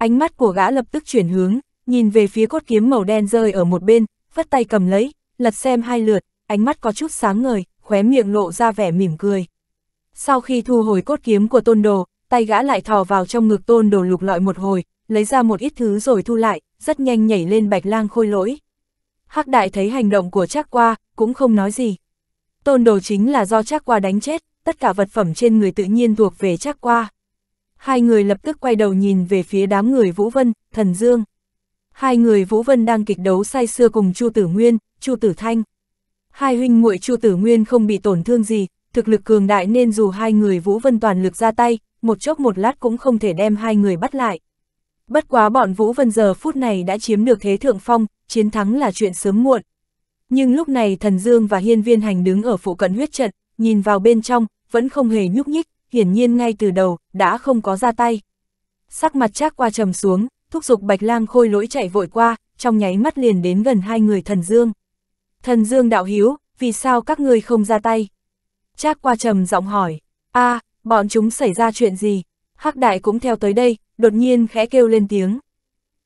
Ánh mắt của gã lập tức chuyển hướng, nhìn về phía cốt kiếm màu đen rơi ở một bên, vắt tay cầm lấy, lật xem hai lượt, ánh mắt có chút sáng ngời, khóe miệng lộ ra vẻ mỉm cười. Sau khi thu hồi cốt kiếm của tôn đồ, tay gã lại thò vào trong ngực tôn đồ lục lọi một hồi, lấy ra một ít thứ rồi thu lại, rất nhanh nhảy lên bạch lang khôi lỗi. Hắc đại thấy hành động của Trác qua, cũng không nói gì. Tôn đồ chính là do Trác qua đánh chết, tất cả vật phẩm trên người tự nhiên thuộc về Trác qua hai người lập tức quay đầu nhìn về phía đám người Vũ Vân, Thần Dương. Hai người Vũ Vân đang kịch đấu say xưa cùng Chu Tử Nguyên, Chu Tử Thanh. Hai huynh muội Chu Tử Nguyên không bị tổn thương gì, thực lực cường đại nên dù hai người Vũ Vân toàn lực ra tay, một chốc một lát cũng không thể đem hai người bắt lại. Bất quá bọn Vũ Vân giờ phút này đã chiếm được thế thượng phong, chiến thắng là chuyện sớm muộn. Nhưng lúc này Thần Dương và Hiên Viên Hành đứng ở phụ cận huyết trận, nhìn vào bên trong, vẫn không hề nhúc nhích, hiển nhiên ngay từ đầu, đã không có ra tay. Sắc mặt chắc qua trầm xuống, thúc giục Bạch Lang khôi lỗi chạy vội qua, trong nháy mắt liền đến gần hai người thần dương. Thần dương đạo hiếu, vì sao các ngươi không ra tay? Chắc qua trầm giọng hỏi, a à, bọn chúng xảy ra chuyện gì? Hắc đại cũng theo tới đây, đột nhiên khẽ kêu lên tiếng.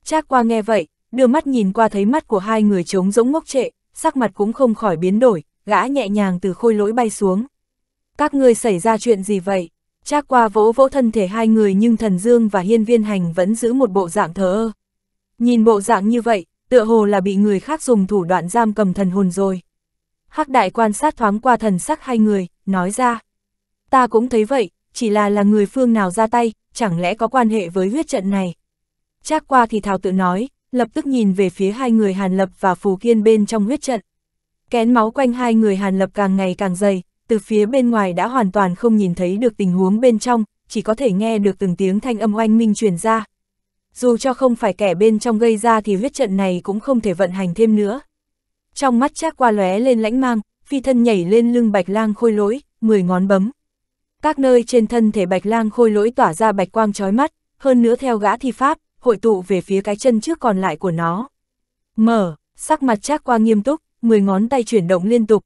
Chắc qua nghe vậy, đưa mắt nhìn qua thấy mắt của hai người trống rỗng ngốc trệ, sắc mặt cũng không khỏi biến đổi, gã nhẹ nhàng từ khôi lỗi bay xuống. Các ngươi xảy ra chuyện gì vậy? Trác qua vỗ vỗ thân thể hai người nhưng thần dương và hiên viên hành vẫn giữ một bộ dạng thờ ơ. Nhìn bộ dạng như vậy, tựa hồ là bị người khác dùng thủ đoạn giam cầm thần hồn rồi. Hắc đại quan sát thoáng qua thần sắc hai người, nói ra. Ta cũng thấy vậy, chỉ là là người phương nào ra tay, chẳng lẽ có quan hệ với huyết trận này. Trác qua thì thảo tự nói, lập tức nhìn về phía hai người Hàn Lập và Phù Kiên bên trong huyết trận. Kén máu quanh hai người Hàn Lập càng ngày càng dày, từ phía bên ngoài đã hoàn toàn không nhìn thấy được tình huống bên trong, chỉ có thể nghe được từng tiếng thanh âm oanh minh truyền ra. Dù cho không phải kẻ bên trong gây ra thì huyết trận này cũng không thể vận hành thêm nữa. Trong mắt chắc qua lóe lên lãnh mang, phi thân nhảy lên lưng bạch lang khôi lỗi, mười ngón bấm. Các nơi trên thân thể bạch lang khôi lỗi tỏa ra bạch quang chói mắt, hơn nữa theo gã thi pháp, hội tụ về phía cái chân trước còn lại của nó. Mở, sắc mặt chắc qua nghiêm túc, mười ngón tay chuyển động liên tục,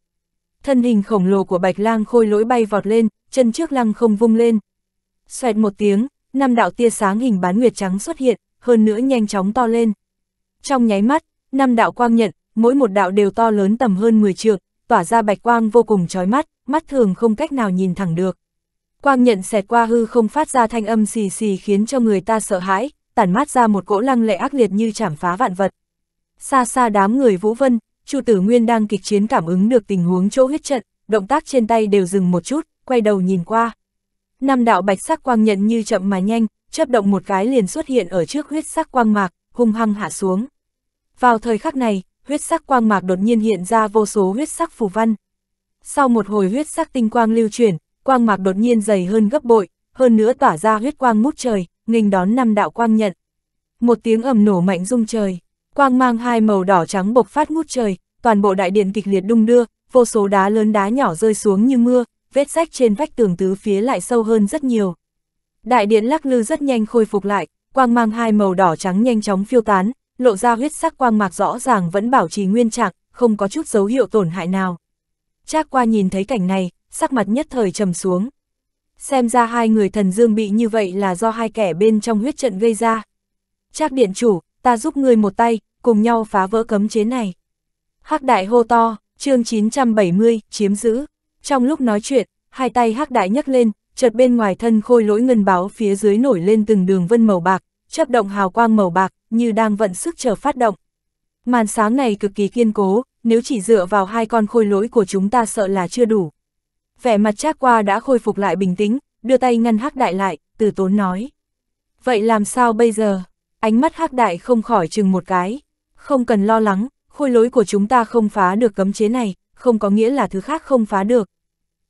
Thân hình khổng lồ của bạch lang khôi lỗi bay vọt lên, chân trước lăng không vung lên. Xoẹt một tiếng, năm đạo tia sáng hình bán nguyệt trắng xuất hiện, hơn nữa nhanh chóng to lên. Trong nháy mắt, năm đạo quang nhận, mỗi một đạo đều to lớn tầm hơn 10 trượng, tỏa ra bạch quang vô cùng chói mắt, mắt thường không cách nào nhìn thẳng được. Quang nhận xẹt qua hư không phát ra thanh âm xì xì khiến cho người ta sợ hãi, tản mát ra một cỗ lăng lệ ác liệt như chảm phá vạn vật. Xa xa đám người Vũ Vân, Chu Tử Nguyên đang kịch chiến cảm ứng được tình huống chỗ huyết trận, động tác trên tay đều dừng một chút, quay đầu nhìn qua. Năm đạo bạch sắc quang nhận như chậm mà nhanh, chớp động một cái liền xuất hiện ở trước huyết sắc quang mạc, hung hăng hạ xuống. Vào thời khắc này, huyết sắc quang mạc đột nhiên hiện ra vô số huyết sắc phù văn. Sau một hồi huyết sắc tinh quang lưu chuyển, quang mạc đột nhiên dày hơn gấp bội, hơn nữa tỏa ra huyết quang mút trời, nghênh đón năm đạo quang nhận. Một tiếng ầm nổ mạnh rung trời quang mang hai màu đỏ trắng bộc phát ngút trời, toàn bộ đại điện kịch liệt đung đưa, vô số đá lớn đá nhỏ rơi xuống như mưa, vết rách trên vách tường tứ phía lại sâu hơn rất nhiều. Đại điện lắc lư rất nhanh khôi phục lại, quang mang hai màu đỏ trắng nhanh chóng phiêu tán, lộ ra huyết sắc quang mạc rõ ràng vẫn bảo trì nguyên trạng, không có chút dấu hiệu tổn hại nào. Trác qua nhìn thấy cảnh này, sắc mặt nhất thời trầm xuống. Xem ra hai người thần dương bị như vậy là do hai kẻ bên trong huyết trận gây ra. Trác điện chủ, ta giúp ngươi một tay, cùng nhau phá vỡ cấm chế này. Hắc đại hô to, chương 970, chiếm giữ. Trong lúc nói chuyện, hai tay hắc đại nhấc lên, chợt bên ngoài thân khôi lỗi ngân báo phía dưới nổi lên từng đường vân màu bạc, chấp động hào quang màu bạc, như đang vận sức chờ phát động. Màn sáng này cực kỳ kiên cố, nếu chỉ dựa vào hai con khôi lỗi của chúng ta sợ là chưa đủ. Vẻ mặt Trác qua đã khôi phục lại bình tĩnh, đưa tay ngăn hắc đại lại, từ tốn nói. Vậy làm sao bây giờ? Ánh mắt hắc đại không khỏi chừng một cái. Không cần lo lắng, khôi lối của chúng ta không phá được cấm chế này, không có nghĩa là thứ khác không phá được.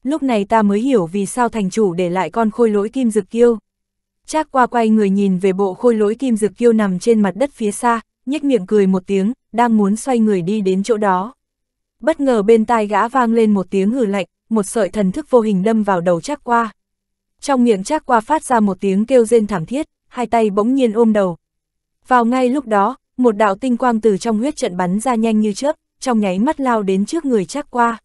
Lúc này ta mới hiểu vì sao thành chủ để lại con khôi lỗi kim dực kiêu. Trác qua quay người nhìn về bộ khôi lỗi kim dực kiêu nằm trên mặt đất phía xa, nhếch miệng cười một tiếng, đang muốn xoay người đi đến chỗ đó. Bất ngờ bên tai gã vang lên một tiếng hử lạnh, một sợi thần thức vô hình đâm vào đầu Trác qua. Trong miệng Trác qua phát ra một tiếng kêu rên thảm thiết, hai tay bỗng nhiên ôm đầu, vào ngay lúc đó, một đạo tinh quang từ trong huyết trận bắn ra nhanh như chớp, trong nháy mắt lao đến trước người Trác Qua.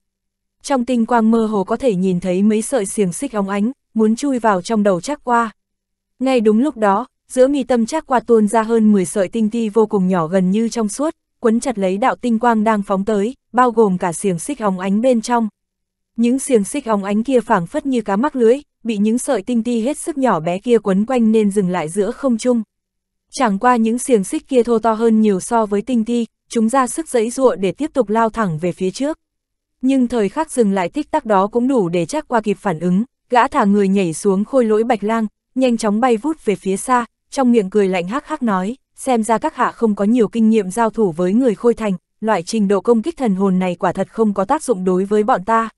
Trong tinh quang mơ hồ có thể nhìn thấy mấy sợi xiềng xích óng ánh, muốn chui vào trong đầu Trác Qua. Ngay đúng lúc đó, giữa mi tâm Trác Qua tuôn ra hơn 10 sợi tinh ti vô cùng nhỏ gần như trong suốt, quấn chặt lấy đạo tinh quang đang phóng tới, bao gồm cả xiềng xích óng ánh bên trong. Những xiềng xích óng ánh kia phảng phất như cá mắc lưới, bị những sợi tinh ti hết sức nhỏ bé kia quấn quanh nên dừng lại giữa không trung. Chẳng qua những xiềng xích kia thô to hơn nhiều so với tinh thi, chúng ra sức dẫy dụa để tiếp tục lao thẳng về phía trước. Nhưng thời khắc dừng lại tích tắc đó cũng đủ để chắc qua kịp phản ứng, gã thả người nhảy xuống khôi lỗi bạch lang, nhanh chóng bay vút về phía xa, trong miệng cười lạnh hắc hắc nói, xem ra các hạ không có nhiều kinh nghiệm giao thủ với người khôi thành, loại trình độ công kích thần hồn này quả thật không có tác dụng đối với bọn ta.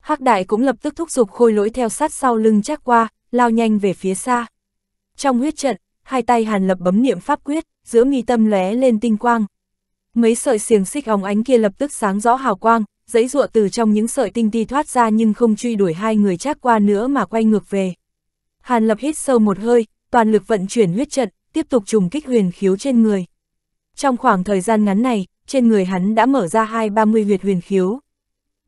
Hắc đại cũng lập tức thúc giục khôi lỗi theo sát sau lưng chắc qua, lao nhanh về phía xa. Trong huyết trận, hai tay Hàn Lập bấm niệm pháp quyết, giữa mi tâm lóe lên tinh quang. Mấy sợi xiềng xích óng ánh kia lập tức sáng rõ hào quang, giấy ruộng từ trong những sợi tinh ti thoát ra nhưng không truy đuổi hai người chắc qua nữa mà quay ngược về. Hàn Lập hít sâu một hơi, toàn lực vận chuyển huyết trận, tiếp tục trùng kích huyền khiếu trên người. Trong khoảng thời gian ngắn này, trên người hắn đã mở ra hai ba mươi huyệt huyền khiếu.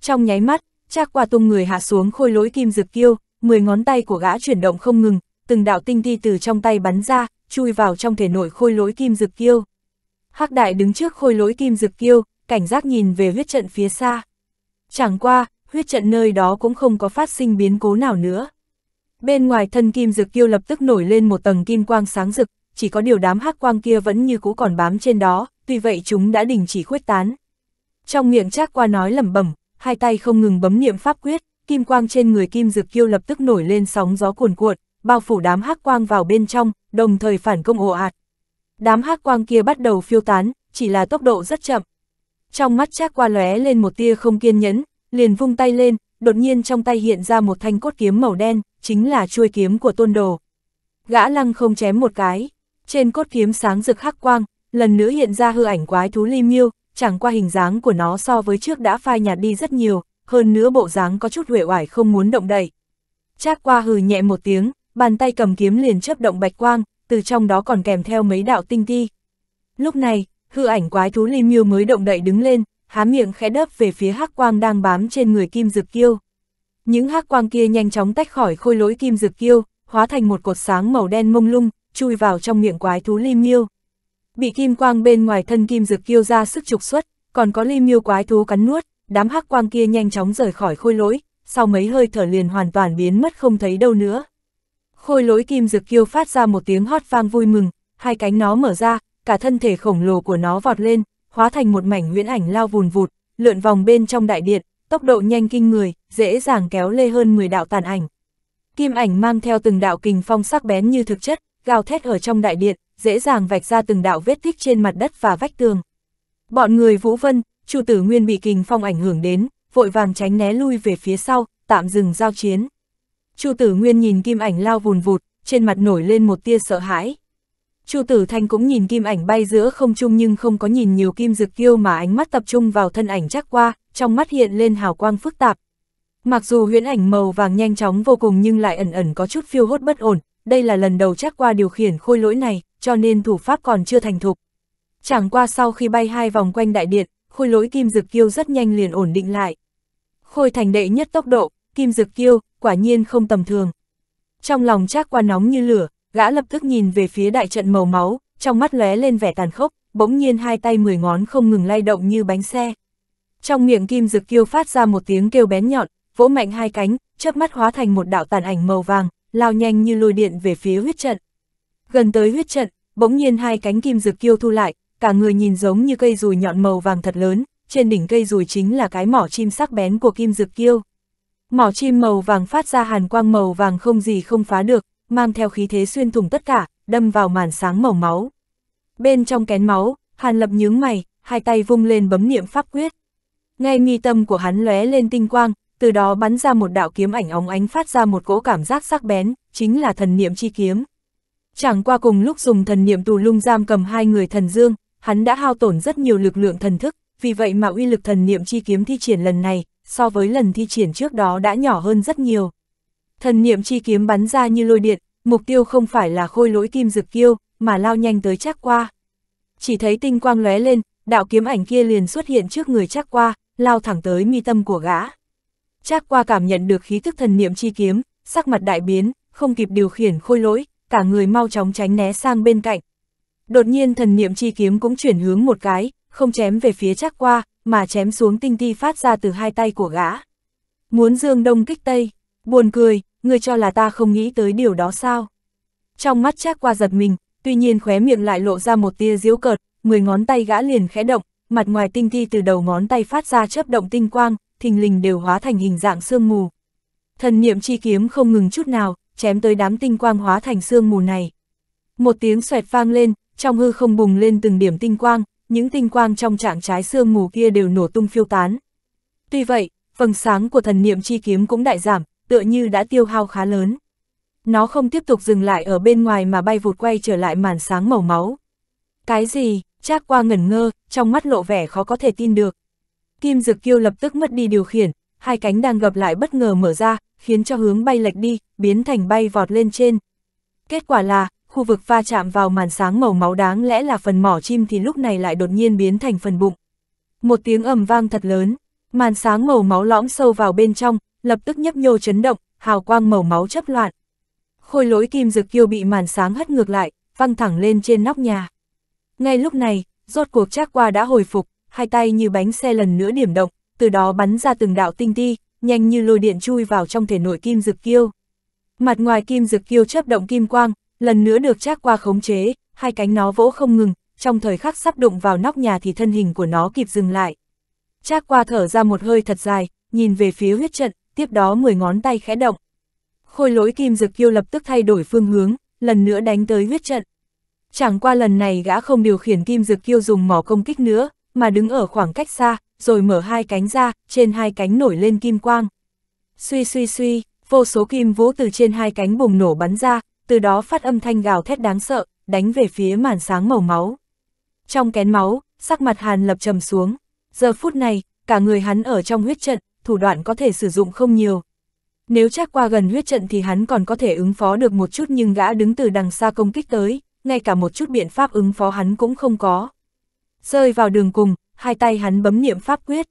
Trong nháy mắt, chắc qua tung người hạ xuống khôi lỗi kim dược kiêu, mười ngón tay của gã chuyển động không ngừng, từng đạo tinh thi từ trong tay bắn ra, chui vào trong thể nội khôi lỗi kim dực kiêu. Hắc đại đứng trước khôi lỗi kim dực kiêu, cảnh giác nhìn về huyết trận phía xa. Chẳng qua, huyết trận nơi đó cũng không có phát sinh biến cố nào nữa. Bên ngoài thân kim dực kiêu lập tức nổi lên một tầng kim quang sáng rực, chỉ có điều đám hắc quang kia vẫn như cũ còn bám trên đó, tuy vậy chúng đã đình chỉ khuếch tán. Trong miệng Trác Qua nói lẩm bẩm, hai tay không ngừng bấm niệm pháp quyết, kim quang trên người kim dực kiêu lập tức nổi lên sóng gió cuồn cuộn, bao phủ đám hắc quang vào bên trong, đồng thời phản công ồ ạt. Đám hắc quang kia bắt đầu phiêu tán, chỉ là tốc độ rất chậm. Trong mắt Trác Qua lóe lên một tia không kiên nhẫn, liền vung tay lên, đột nhiên trong tay hiện ra một thanh cốt kiếm màu đen, chính là chuôi kiếm của Tôn Đồ. Gã lăng không chém một cái, trên cốt kiếm sáng rực hắc quang, lần nữa hiện ra hư ảnh quái thú Ly Miêu, chẳng qua hình dáng của nó so với trước đã phai nhạt đi rất nhiều, hơn nữa bộ dáng có chút huệ oải không muốn động đậy. Trác Qua hừ nhẹ một tiếng, bàn tay cầm kiếm liền chấp động bạch quang, từ trong đó còn kèm theo mấy đạo tinh ti. Lúc này, hư ảnh quái thú Ly Miêu mới động đậy đứng lên, há miệng khẽ đớp về phía hắc quang đang bám trên người Kim Dực Kiêu. Những hắc quang kia nhanh chóng tách khỏi khôi lỗi Kim Dực Kiêu, hóa thành một cột sáng màu đen mông lung, chui vào trong miệng quái thú Ly Miêu. Bị kim quang bên ngoài thân Kim Dực Kiêu ra sức trục xuất, còn có Ly Miêu quái thú cắn nuốt, đám hắc quang kia nhanh chóng rời khỏi khôi lỗi, sau mấy hơi thở liền hoàn toàn biến mất không thấy đâu nữa. Khôi lỗi kim dược kiêu phát ra một tiếng hót vang vui mừng, hai cánh nó mở ra, cả thân thể khổng lồ của nó vọt lên, hóa thành một mảnh huyễn ảnh lao vùn vụt, lượn vòng bên trong đại điện, tốc độ nhanh kinh người, dễ dàng kéo lê hơn 10 đạo tàn ảnh. Kim ảnh mang theo từng đạo kình phong sắc bén như thực chất, gào thét ở trong đại điện, dễ dàng vạch ra từng đạo vết tích trên mặt đất và vách tường. Bọn người Vũ Vân, chủ tử Nguyên bị kình phong ảnh hưởng đến, vội vàng tránh né lui về phía sau, tạm dừng giao chiến. Chu Tử Nguyên nhìn Kim Ảnh lao vùn vụt, trên mặt nổi lên một tia sợ hãi. Chu Tử Thanh cũng nhìn Kim Ảnh bay giữa không trung nhưng không có nhìn nhiều Kim Dực Kiêu mà ánh mắt tập trung vào thân ảnh chắc qua, trong mắt hiện lên hào quang phức tạp. Mặc dù huyễn ảnh màu vàng nhanh chóng vô cùng nhưng lại ẩn ẩn có chút phiêu hốt bất ổn, đây là lần đầu chắc qua điều khiển khôi lỗi này, cho nên thủ pháp còn chưa thành thục. Chẳng qua sau khi bay hai vòng quanh đại điện, khôi lỗi kim dực kiêu rất nhanh liền ổn định lại. Khôi thành đệ nhất tốc độ, Kim Dực Kiêu, quả nhiên không tầm thường. Trong lòng Trác Quan nóng như lửa, gã lập tức nhìn về phía đại trận màu máu, trong mắt lóe lên vẻ tàn khốc, bỗng nhiên hai tay mười ngón không ngừng lay động như bánh xe. Trong miệng Kim Dực Kiêu phát ra một tiếng kêu bén nhọn, vỗ mạnh hai cánh, chớp mắt hóa thành một đạo tàn ảnh màu vàng, lao nhanh như lôi điện về phía huyết trận. Gần tới huyết trận, bỗng nhiên hai cánh Kim Dực Kiêu thu lại, cả người nhìn giống như cây dùi nhọn màu vàng thật lớn, trên đỉnh cây dùi chính là cái mỏ chim sắc bén của Kim Dực Kiêu. Mỏ chim màu vàng phát ra hàn quang màu vàng không gì không phá được, mang theo khí thế xuyên thủng tất cả, đâm vào màn sáng màu máu. Bên trong kén máu, Hàn Lập nhướng mày, hai tay vung lên bấm niệm pháp quyết. Ngay mi tâm của hắn lóe lên tinh quang, từ đó bắn ra một đạo kiếm ảnh óng ánh phát ra một cỗ cảm giác sắc bén, chính là thần niệm chi kiếm. Chẳng qua cùng lúc dùng thần niệm tù lung giam cầm hai người thần dương, hắn đã hao tổn rất nhiều lực lượng thần thức, vì vậy mà uy lực thần niệm chi kiếm thi triển lần này so với lần thi triển trước đó đã nhỏ hơn rất nhiều. Thần niệm chi kiếm bắn ra như lôi điện, mục tiêu không phải là khôi lỗi kim dực kiêu, mà lao nhanh tới chắc qua. Chỉ thấy tinh quang lóe lên, đạo kiếm ảnh kia liền xuất hiện trước người chắc qua, lao thẳng tới mi tâm của gã. Chắc qua cảm nhận được khí thức thần niệm chi kiếm, sắc mặt đại biến, không kịp điều khiển khôi lỗi, cả người mau chóng tránh né sang bên cạnh. Đột nhiên thần niệm chi kiếm cũng chuyển hướng một cái, không chém về phía chắc qua, mà chém xuống tinh thi phát ra từ hai tay của gã. Muốn dương đông kích tây, buồn cười, người cho là ta không nghĩ tới điều đó sao. Trong mắt chắc qua giật mình, tuy nhiên khóe miệng lại lộ ra một tia diễu cợt, mười ngón tay gã liền khẽ động, mặt ngoài tinh thi từ đầu ngón tay phát ra chớp động tinh quang, thình lình đều hóa thành hình dạng sương mù. Thần niệm chi kiếm không ngừng chút nào, chém tới đám tinh quang hóa thành sương mù này. Một tiếng xoẹt vang lên, trong hư không bùng lên từng điểm tinh quang, những tinh quang trong trạng trái xương mù kia đều nổ tung phiêu tán. Tuy vậy, phần sáng của thần niệm chi kiếm cũng đại giảm, tựa như đã tiêu hao khá lớn. Nó không tiếp tục dừng lại ở bên ngoài mà bay vụt quay trở lại màn sáng màu máu. Cái gì, Trác qua ngẩn ngơ, trong mắt lộ vẻ khó có thể tin được. Kim Dực Kiêu lập tức mất đi điều khiển, hai cánh đang gặp lại bất ngờ mở ra, khiến cho hướng bay lệch đi, biến thành bay vọt lên trên. Kết quả là, khu vực va chạm vào màn sáng màu máu đáng lẽ là phần mỏ chim thì lúc này lại đột nhiên biến thành phần bụng. Một tiếng ầm vang thật lớn, màn sáng màu máu lõm sâu vào bên trong, lập tức nhấp nhô chấn động, hào quang màu máu chấp loạn. Khôi lỗi kim dực kiêu bị màn sáng hất ngược lại, văng thẳng lên trên nóc nhà. Ngay lúc này, rốt cuộc trác qua đã hồi phục, hai tay như bánh xe lần nữa điểm động, từ đó bắn ra từng đạo tinh ti, nhanh như lôi điện chui vào trong thể nội kim dực kiêu. Mặt ngoài kim dực kiêu chấp động kim quang, Lần nữa được trác qua khống chế, hai cánh nó vỗ không ngừng, trong thời khắc sắp đụng vào nóc nhà thì thân hình của nó kịp dừng lại. Trác qua thở ra một hơi thật dài, nhìn về phía huyết trận, tiếp đó mười ngón tay khẽ động. Khôi lỗi kim dực kiêu lập tức thay đổi phương hướng, lần nữa đánh tới huyết trận. Chẳng qua lần này gã không điều khiển kim dực kiêu dùng mỏ công kích nữa, mà đứng ở khoảng cách xa, rồi mở hai cánh ra, trên hai cánh nổi lên kim quang. Suy suy suy, vô số kim vũ từ trên hai cánh bùng nổ bắn ra, từ đó phát âm thanh gào thét đáng sợ, đánh về phía màn sáng màu máu. Trong kén máu, sắc mặt Hàn Lập trầm xuống, giờ phút này, cả người hắn ở trong huyết trận, thủ đoạn có thể sử dụng không nhiều. Nếu chắc qua gần huyết trận thì hắn còn có thể ứng phó được một chút nhưng gã đứng từ đằng xa công kích tới, ngay cả một chút biện pháp ứng phó hắn cũng không có. Rơi vào đường cùng, hai tay hắn bấm niệm pháp quyết.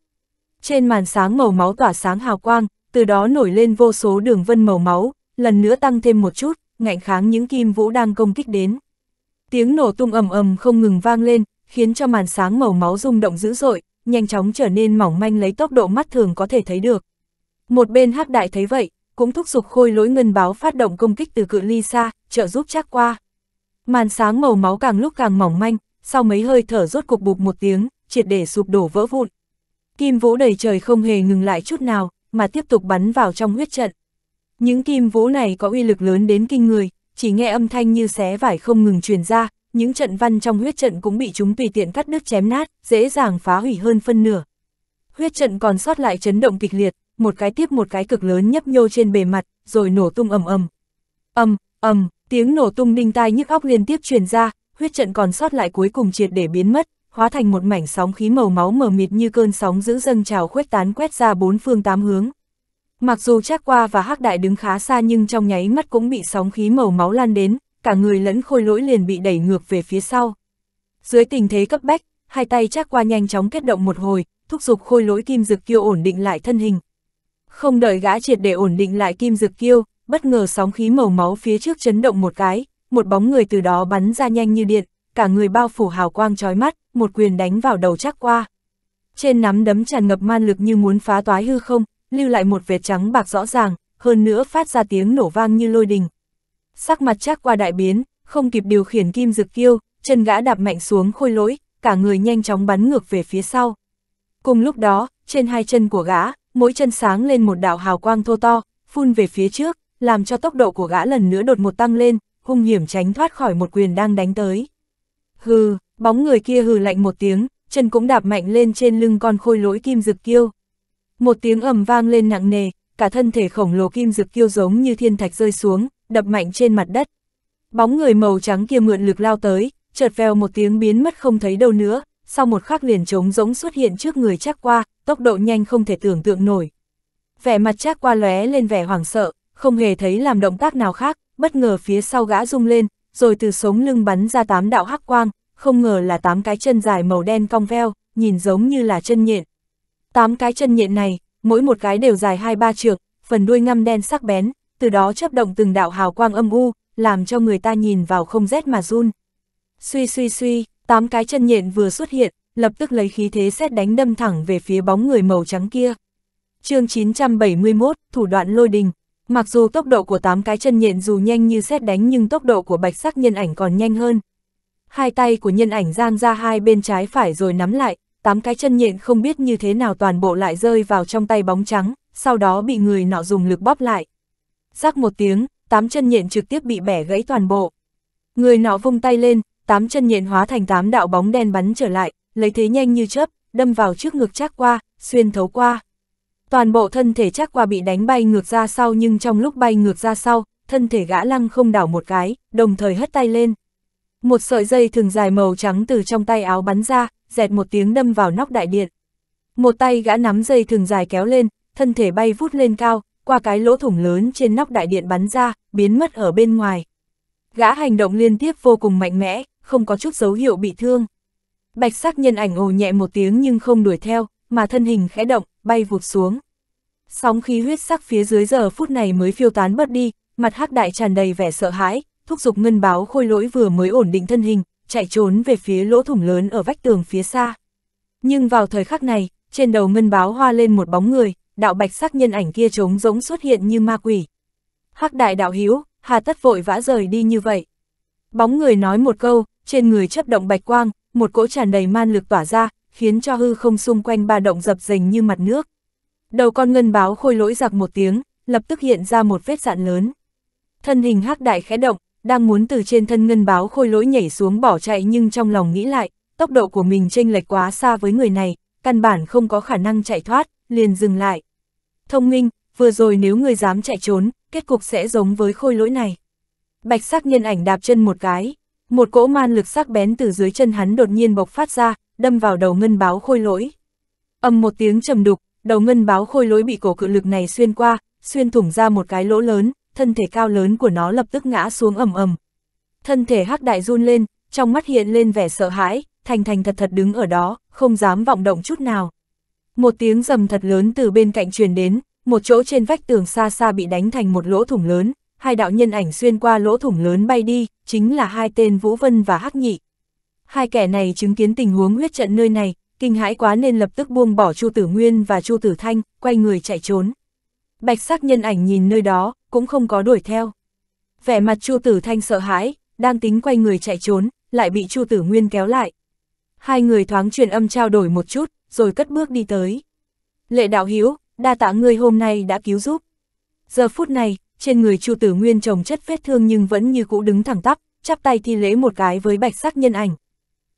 Trên màn sáng màu máu tỏa sáng hào quang, từ đó nổi lên vô số đường vân màu máu, lần nữa tăng thêm một chút, ngạnh kháng những kim vũ đang công kích đến. Tiếng nổ tung ầm ầm không ngừng vang lên, khiến cho màn sáng màu máu rung động dữ dội, nhanh chóng trở nên mỏng manh lấy tốc độ mắt thường có thể thấy được. Một bên hắc đại thấy vậy, cũng thúc giục khôi lỗi ngân báo phát động công kích từ cự ly xa, trợ giúp chắc qua. Màn sáng màu máu càng lúc càng mỏng manh, sau mấy hơi thở rốt cục bục một tiếng, triệt để sụp đổ vỡ vụn. Kim vũ đầy trời không hề ngừng lại chút nào, mà tiếp tục bắn vào trong huyết trận. Những kim vũ này có uy lực lớn đến kinh người, chỉ nghe âm thanh như xé vải không ngừng truyền ra, những trận văn trong huyết trận cũng bị chúng tùy tiện cắt đứt chém nát, dễ dàng phá hủy hơn phân nửa. Huyết trận còn sót lại chấn động kịch liệt, một cái tiếp một cái cực lớn nhấp nhô trên bề mặt, rồi nổ tung ầm ầm. Ầm, ầm, tiếng nổ tung đinh tai nhức óc liên tiếp truyền ra, huyết trận còn sót lại cuối cùng triệt để biến mất, hóa thành một mảnh sóng khí màu máu mờ mịt như cơn sóng dữ dâng trào khuếch tán quét ra bốn phương tám hướng. Mặc dù Trác Qua và Hắc Đại đứng khá xa nhưng trong nháy mắt cũng bị sóng khí màu máu lan đến, cả người lẫn khôi lỗi liền bị đẩy ngược về phía sau. Dưới tình thế cấp bách, hai tay Trác Qua nhanh chóng kết động một hồi, thúc giục khôi lỗi kim dực kiêu ổn định lại thân hình. Không đợi gã triệt để ổn định lại kim dực kiêu, bất ngờ sóng khí màu máu phía trước chấn động một cái, một bóng người từ đó bắn ra nhanh như điện, cả người bao phủ hào quang chói mắt, một quyền đánh vào đầu Trác Qua. Trên nắm đấm tràn ngập man lực như muốn phá toái hư không, lưu lại một vệt trắng bạc rõ ràng, hơn nữa phát ra tiếng nổ vang như lôi đình. Sắc mặt chắc qua đại biến, không kịp điều khiển kim dực kiêu, chân gã đạp mạnh xuống khôi lỗi, cả người nhanh chóng bắn ngược về phía sau. Cùng lúc đó, trên hai chân của gã, mỗi chân sáng lên một đạo hào quang thô to, phun về phía trước, làm cho tốc độ của gã lần nữa đột một tăng lên, hung hiểm tránh thoát khỏi một quyền đang đánh tới. Hừ, bóng người kia hừ lạnh một tiếng, chân cũng đạp mạnh lên trên lưng con khôi lỗi kim dực kiêu. Một tiếng ầm vang lên nặng nề, cả thân thể khổng lồ kim dực kiêu giống như thiên thạch rơi xuống, đập mạnh trên mặt đất. Bóng người màu trắng kia mượn lực lao tới, chợt veo một tiếng biến mất không thấy đâu nữa, sau một khắc liền trống rỗng xuất hiện trước người chắc qua, tốc độ nhanh không thể tưởng tượng nổi. Vẻ mặt chắc qua lóe lên vẻ hoảng sợ, không hề thấy làm động tác nào khác, bất ngờ phía sau gã rung lên, rồi từ sống lưng bắn ra tám đạo hắc quang, không ngờ là tám cái chân dài màu đen cong veo, nhìn giống như là chân nhện, Tám cái chân nhện này, mỗi một cái đều dài hai ba trượng, phần đuôi ngăm đen sắc bén, từ đó chấp động từng đạo hào quang âm u, làm cho người ta nhìn vào không rét mà run. Suy suy suy, tám cái chân nhện vừa xuất hiện, lập tức lấy khí thế xét đánh đâm thẳng về phía bóng người màu trắng kia. chương 971, thủ đoạn lôi đình. Mặc dù tốc độ của tám cái chân nhện dù nhanh như xét đánh nhưng tốc độ của bạch sắc nhân ảnh còn nhanh hơn. Hai tay của nhân ảnh giang ra hai bên trái phải rồi nắm lại, tám cái chân nhện không biết như thế nào toàn bộ lại rơi vào trong tay bóng trắng, sau đó bị người nọ dùng lực bóp lại. Rắc một tiếng, tám chân nhện trực tiếp bị bẻ gãy toàn bộ. Người nọ vung tay lên, tám chân nhện hóa thành tám đạo bóng đen bắn trở lại, lấy thế nhanh như chớp, đâm vào trước ngực chắc qua, xuyên thấu qua. Toàn bộ thân thể chắc qua bị đánh bay ngược ra sau nhưng trong lúc bay ngược ra sau, thân thể gã lăng không đảo một cái, đồng thời hất tay lên. Một sợi dây thường dài màu trắng từ trong tay áo bắn ra, dẹt một tiếng đâm vào nóc đại điện. Một tay gã nắm dây thường dài kéo lên, thân thể bay vút lên cao, qua cái lỗ thủng lớn trên nóc đại điện bắn ra, biến mất ở bên ngoài. Gã hành động liên tiếp vô cùng mạnh mẽ, không có chút dấu hiệu bị thương. Bạch sắc nhân ảnh ồ nhẹ một tiếng nhưng không đuổi theo, mà thân hình khẽ động, bay vụt xuống. Sóng khí huyết sắc phía dưới giờ phút này mới phiêu tán bớt đi, mặt hắc đại tràn đầy vẻ sợ hãi, thúc giục ngân báo khôi lỗi vừa mới ổn định thân hình, chạy trốn về phía lỗ thủng lớn ở vách tường phía xa. Nhưng vào thời khắc này, trên đầu ngân báo hoa lên một bóng người, đạo bạch sắc nhân ảnh kia trống rỗng xuất hiện như ma quỷ. Hắc đại đạo hiếu, hà tất vội vã rời đi như vậy. Bóng người nói một câu, trên người chấp động bạch quang, một cỗ tràn đầy man lực tỏa ra, khiến cho hư không xung quanh ba động dập dềnh như mặt nước. Đầu con ngân báo khôi lỗi giặc một tiếng, lập tức hiện ra một vết dạn lớn. Thân hình hắc đại khẽ động, đang muốn từ trên thân ngân báo khôi lỗi nhảy xuống bỏ chạy nhưng trong lòng nghĩ lại, tốc độ của mình chênh lệch quá xa với người này, căn bản không có khả năng chạy thoát, liền dừng lại. Thông minh, vừa rồi nếu người dám chạy trốn, kết cục sẽ giống với khôi lỗi này. Bạch sắc nhân ảnh đạp chân một cái, một cỗ man lực sắc bén từ dưới chân hắn đột nhiên bộc phát ra, đâm vào đầu ngân báo khôi lỗi. Âm một tiếng trầm đục, đầu ngân báo khôi lỗi bị cổ cự lực này xuyên qua, xuyên thủng ra một cái lỗ lớn, thân thể cao lớn của nó lập tức ngã xuống ầm ầm. Thân thể hắc đại run lên, trong mắt hiện lên vẻ sợ hãi, thành thành thật thật đứng ở đó, không dám vọng động chút nào. Một tiếng rầm thật lớn từ bên cạnh truyền đến, một chỗ trên vách tường xa xa bị đánh thành một lỗ thủng lớn, hai đạo nhân ảnh xuyên qua lỗ thủng lớn bay đi, chính là hai tên Vũ Vân và Hắc Nhị. Hai kẻ này chứng kiến tình huống huyết trận nơi này, kinh hãi quá nên lập tức buông bỏ Chu Tử Nguyên và Chu Tử Thanh, quay người chạy trốn bạch sắc nhân ảnh nhìn nơi đó, cũng không có đuổi theo. Vẻ mặt Chu Tử Thanh sợ hãi, đang tính quay người chạy trốn, lại bị Chu Tử Nguyên kéo lại. Hai người thoáng truyền âm trao đổi một chút, rồi cất bước đi tới. Lệ đạo hiếu, đa tạ ngươi hôm nay đã cứu giúp. Giờ phút này, trên người Chu Tử Nguyên trồng chất vết thương nhưng vẫn như cũ đứng thẳng tắp, chắp tay thi lễ một cái với bạch sắc nhân ảnh.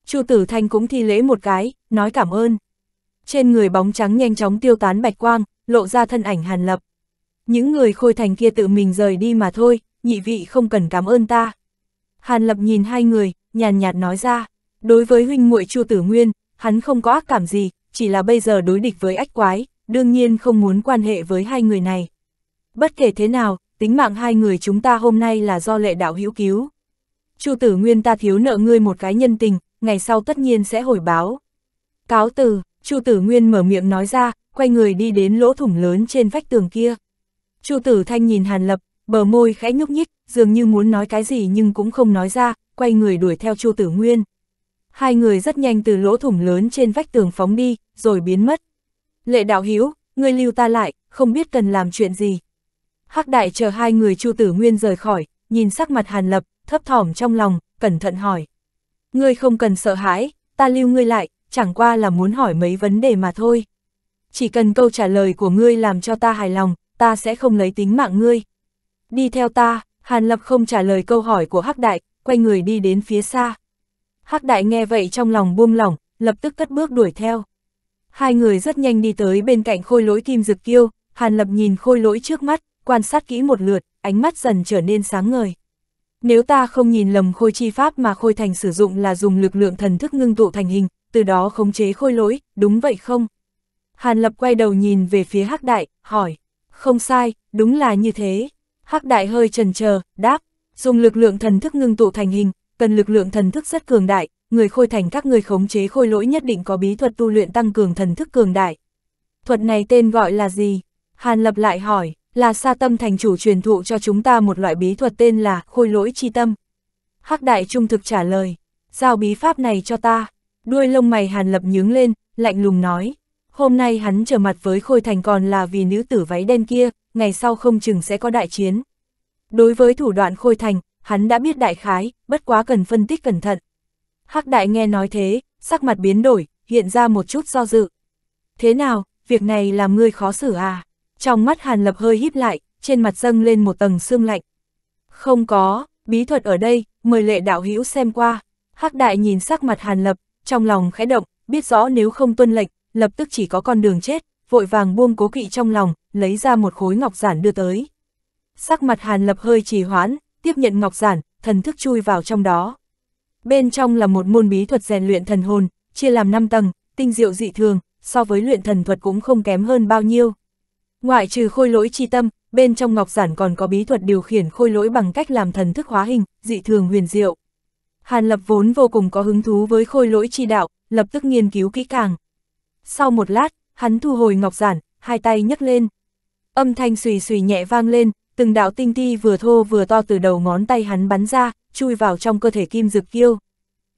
Chu Tử Thanh cũng thi lễ một cái, nói cảm ơn. Trên người bóng trắng nhanh chóng tiêu tán bạch quang, lộ ra thân ảnh Hàn Lập. Những người khôi thành kia tự mình rời đi mà thôi, nhị vị không cần cảm ơn ta. Hàn Lập nhìn hai người, nhàn nhạt nói ra, đối với huynh muội Chu Tử Nguyên, hắn không có ác cảm gì, chỉ là bây giờ đối địch với ách quái, đương nhiên không muốn quan hệ với hai người này. Bất kể thế nào, tính mạng hai người chúng ta hôm nay là do lệ đạo hữu cứu. Chu Tử Nguyên ta thiếu nợ ngươi một cái nhân tình, ngày sau tất nhiên sẽ hồi báo. Cáo từ, Chu Tử Nguyên mở miệng nói ra, quay người đi đến lỗ thủng lớn trên vách tường kia. Chu Tử Thanh nhìn Hàn Lập, bờ môi khẽ nhúc nhích, dường như muốn nói cái gì nhưng cũng không nói ra, quay người đuổi theo Chu Tử Nguyên. Hai người rất nhanh từ lỗ thủng lớn trên vách tường phóng đi, rồi biến mất. Lệ đạo Hiếu, ngươi lưu ta lại, không biết cần làm chuyện gì. Hắc đại chờ hai người Chu Tử Nguyên rời khỏi, nhìn sắc mặt Hàn Lập, thấp thỏm trong lòng, cẩn thận hỏi. Ngươi không cần sợ hãi, ta lưu ngươi lại, chẳng qua là muốn hỏi mấy vấn đề mà thôi. Chỉ cần câu trả lời của ngươi làm cho ta hài lòng, ta sẽ không lấy tính mạng ngươi. Đi theo ta, Hàn Lập không trả lời câu hỏi của Hắc Đại, quay người đi đến phía xa. Hắc Đại nghe vậy trong lòng buông lỏng, lập tức cất bước đuổi theo. Hai người rất nhanh đi tới bên cạnh khôi lỗi kim dực kiêu, Hàn Lập nhìn khôi lỗi trước mắt, quan sát kỹ một lượt, ánh mắt dần trở nên sáng ngời. Nếu ta không nhìn lầm khôi chi pháp mà khôi thành sử dụng là dùng lực lượng thần thức ngưng tụ thành hình, từ đó khống chế khôi lỗi, đúng vậy không? Hàn Lập quay đầu nhìn về phía Hắc Đại, hỏi. Không sai, đúng là như thế. Hắc đại hơi trần chờ đáp, dùng lực lượng thần thức ngưng tụ thành hình, cần lực lượng thần thức rất cường đại, người khôi thành các người khống chế khôi lỗi nhất định có bí thuật tu luyện tăng cường thần thức cường đại. Thuật này tên gọi là gì? Hàn Lập lại hỏi, là sa tâm thành chủ truyền thụ cho chúng ta một loại bí thuật tên là khôi lỗi chi tâm. Hắc đại trung thực trả lời, giao bí pháp này cho ta. Đuôi lông mày Hàn Lập nhướng lên, lạnh lùng nói, Hôm nay hắn trở mặt với Khôi Thành còn là vì nữ tử váy đen kia, ngày sau không chừng sẽ có đại chiến. Đối với thủ đoạn Khôi Thành, hắn đã biết đại khái, bất quá cần phân tích cẩn thận. Hắc đại nghe nói thế, sắc mặt biến đổi, hiện ra một chút do dự. Thế nào, việc này làm ngươi khó xử à? Trong mắt Hàn Lập hơi híp lại, trên mặt dâng lên một tầng sương lạnh. Không có, bí thuật ở đây, mời lệ đạo hữu xem qua. Hắc đại nhìn sắc mặt Hàn Lập, trong lòng khẽ động, biết rõ nếu không tuân lệnh, lập tức chỉ có con đường chết, vội vàng buông cố kỵ trong lòng, lấy ra một khối ngọc giản đưa tới. Sắc mặt Hàn Lập hơi trì hoãn, tiếp nhận ngọc giản, thần thức chui vào trong đó. Bên trong là một môn bí thuật rèn luyện thần hồn, chia làm 5 tầng, tinh diệu dị thường, so với luyện thần thuật cũng không kém hơn bao nhiêu. Ngoại trừ khôi lỗi chi tâm, bên trong ngọc giản còn có bí thuật điều khiển khôi lỗi bằng cách làm thần thức hóa hình, dị thường huyền diệu. Hàn Lập vốn vô cùng có hứng thú với khôi lỗi chi đạo, lập tức nghiên cứu kỹ càng. Sau một lát, hắn thu hồi ngọc giản, hai tay nhấc lên. Âm thanh xùy xùy nhẹ vang lên, từng đạo tinh ti vừa thô vừa to từ đầu ngón tay hắn bắn ra, chui vào trong cơ thể kim dược kiêu.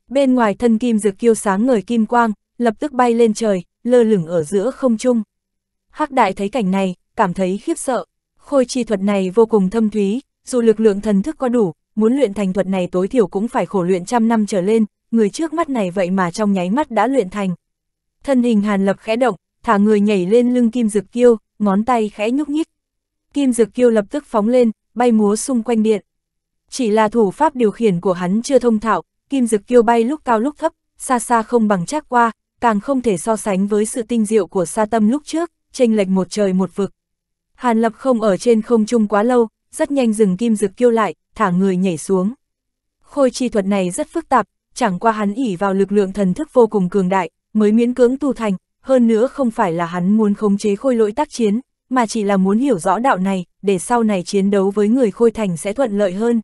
Bên ngoài thân kim dược kiêu sáng ngời kim quang, lập tức bay lên trời, lơ lửng ở giữa không trung. Hắc đại thấy cảnh này, cảm thấy khiếp sợ. Khôi chi thuật này vô cùng thâm thúy, dù lực lượng thần thức có đủ, muốn luyện thành thuật này tối thiểu cũng phải khổ luyện trăm năm trở lên, người trước mắt này vậy mà trong nháy mắt đã luyện thành thân hình Hàn Lập khẽ động, thả người nhảy lên lưng Kim Dực Kiêu, ngón tay khẽ nhúc nhích. Kim Dực Kiêu lập tức phóng lên, bay múa xung quanh điện. Chỉ là thủ pháp điều khiển của hắn chưa thông thạo, Kim Dực Kiêu bay lúc cao lúc thấp, xa xa không bằng chắc qua, càng không thể so sánh với sự tinh diệu của Sa Tâm lúc trước, chênh lệch một trời một vực. Hàn Lập không ở trên không trung quá lâu, rất nhanh dừng Kim Dực Kiêu lại, thả người nhảy xuống. Khôi chi thuật này rất phức tạp, chẳng qua hắn ỉ vào lực lượng thần thức vô cùng cường đại, mới miễn cưỡng tu thành, hơn nữa không phải là hắn muốn khống chế khôi lỗi tác chiến, mà chỉ là muốn hiểu rõ đạo này, để sau này chiến đấu với người khôi thành sẽ thuận lợi hơn.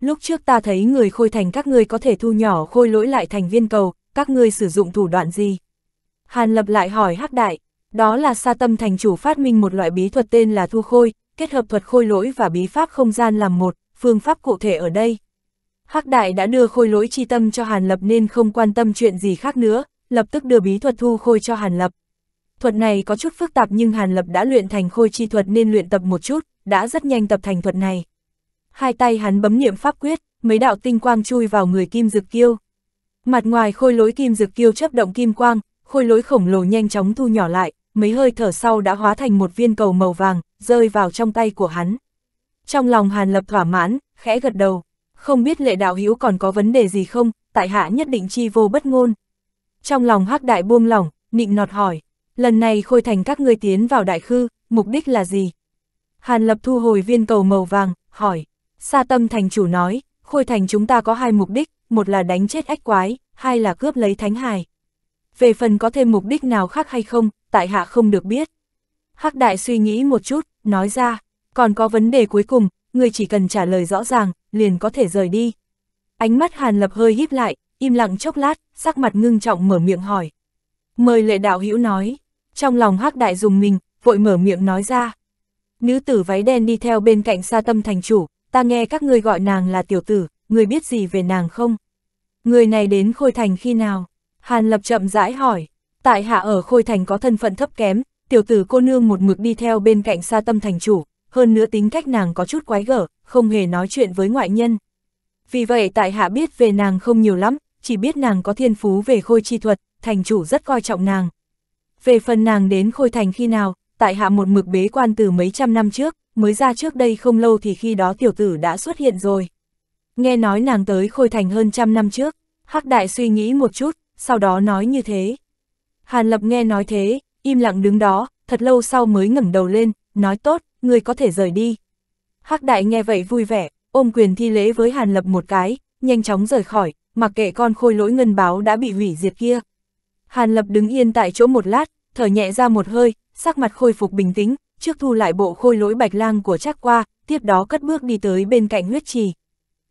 Lúc trước ta thấy người khôi thành các ngươi có thể thu nhỏ khôi lỗi lại thành viên cầu, các ngươi sử dụng thủ đoạn gì? Hàn lập lại hỏi hắc đại, đó là sa tâm thành chủ phát minh một loại bí thuật tên là thu khôi, kết hợp thuật khôi lỗi và bí pháp không gian làm một, phương pháp cụ thể ở đây. Hắc đại đã đưa khôi lỗi chi tâm cho Hàn lập nên không quan tâm chuyện gì khác nữa, lập tức đưa bí thuật thu khôi cho Hàn Lập. Thuật này có chút phức tạp nhưng Hàn Lập đã luyện thành khôi chi thuật nên luyện tập một chút, đã rất nhanh tập thành thuật này. Hai tay hắn bấm niệm pháp quyết, mấy đạo tinh quang chui vào người Kim Dực Kiêu. Mặt ngoài khôi lối Kim Dực Kiêu chấp động kim quang, khôi lối khổng lồ nhanh chóng thu nhỏ lại, mấy hơi thở sau đã hóa thành một viên cầu màu vàng, rơi vào trong tay của hắn. Trong lòng Hàn Lập thỏa mãn, khẽ gật đầu, không biết lệ đạo hữu còn có vấn đề gì không, tại hạ nhất định chi vô bất ngôn. Trong lòng hắc đại buông lỏng, nịnh nọt hỏi, lần này khôi thành các ngươi tiến vào đại khư, mục đích là gì? Hàn lập thu hồi viên cầu màu vàng, hỏi, sa tâm thành chủ nói, khôi thành chúng ta có hai mục đích, một là đánh chết ách quái, hai là cướp lấy thánh hài. Về phần có thêm mục đích nào khác hay không, tại hạ không được biết. Hắc đại suy nghĩ một chút, nói ra, còn có vấn đề cuối cùng, người chỉ cần trả lời rõ ràng, liền có thể rời đi. Ánh mắt Hàn Lập hơi híp lại, im lặng chốc lát, sắc mặt ngưng trọng mở miệng hỏi. Mời lệ đạo hữu nói, trong lòng hắc đại dùng mình, vội mở miệng nói ra. Nữ tử váy đen đi theo bên cạnh sa tâm thành chủ, ta nghe các ngươi gọi nàng là tiểu tử, người biết gì về nàng không? Người này đến Khôi Thành khi nào? Hàn Lập chậm rãi hỏi, tại hạ ở Khôi Thành có thân phận thấp kém, tiểu tử cô nương một mực đi theo bên cạnh sa tâm thành chủ, hơn nữa tính cách nàng có chút quái gở, không hề nói chuyện với ngoại nhân. Vì vậy tại hạ biết về nàng không nhiều lắm, chỉ biết nàng có thiên phú về khôi chi thuật, thành chủ rất coi trọng nàng. Về phần nàng đến khôi thành khi nào, tại hạ một mực bế quan từ mấy trăm năm trước, mới ra trước đây không lâu thì khi đó tiểu tử đã xuất hiện rồi. Nghe nói nàng tới khôi thành hơn trăm năm trước, Hắc Đại suy nghĩ một chút, sau đó nói như thế. Hàn Lập nghe nói thế, im lặng đứng đó, thật lâu sau mới ngẩng đầu lên, nói tốt, người có thể rời đi. Hắc Đại nghe vậy vui vẻ, ôm quyền thi lễ với Hàn Lập một cái, nhanh chóng rời khỏi, mặc kệ con khôi lỗi ngân báo đã bị hủy diệt kia. Hàn Lập đứng yên tại chỗ một lát, thở nhẹ ra một hơi, sắc mặt khôi phục bình tĩnh, trước thu lại bộ khôi lỗi bạch lang của Trác Qua, tiếp đó cất bước đi tới bên cạnh huyết trì.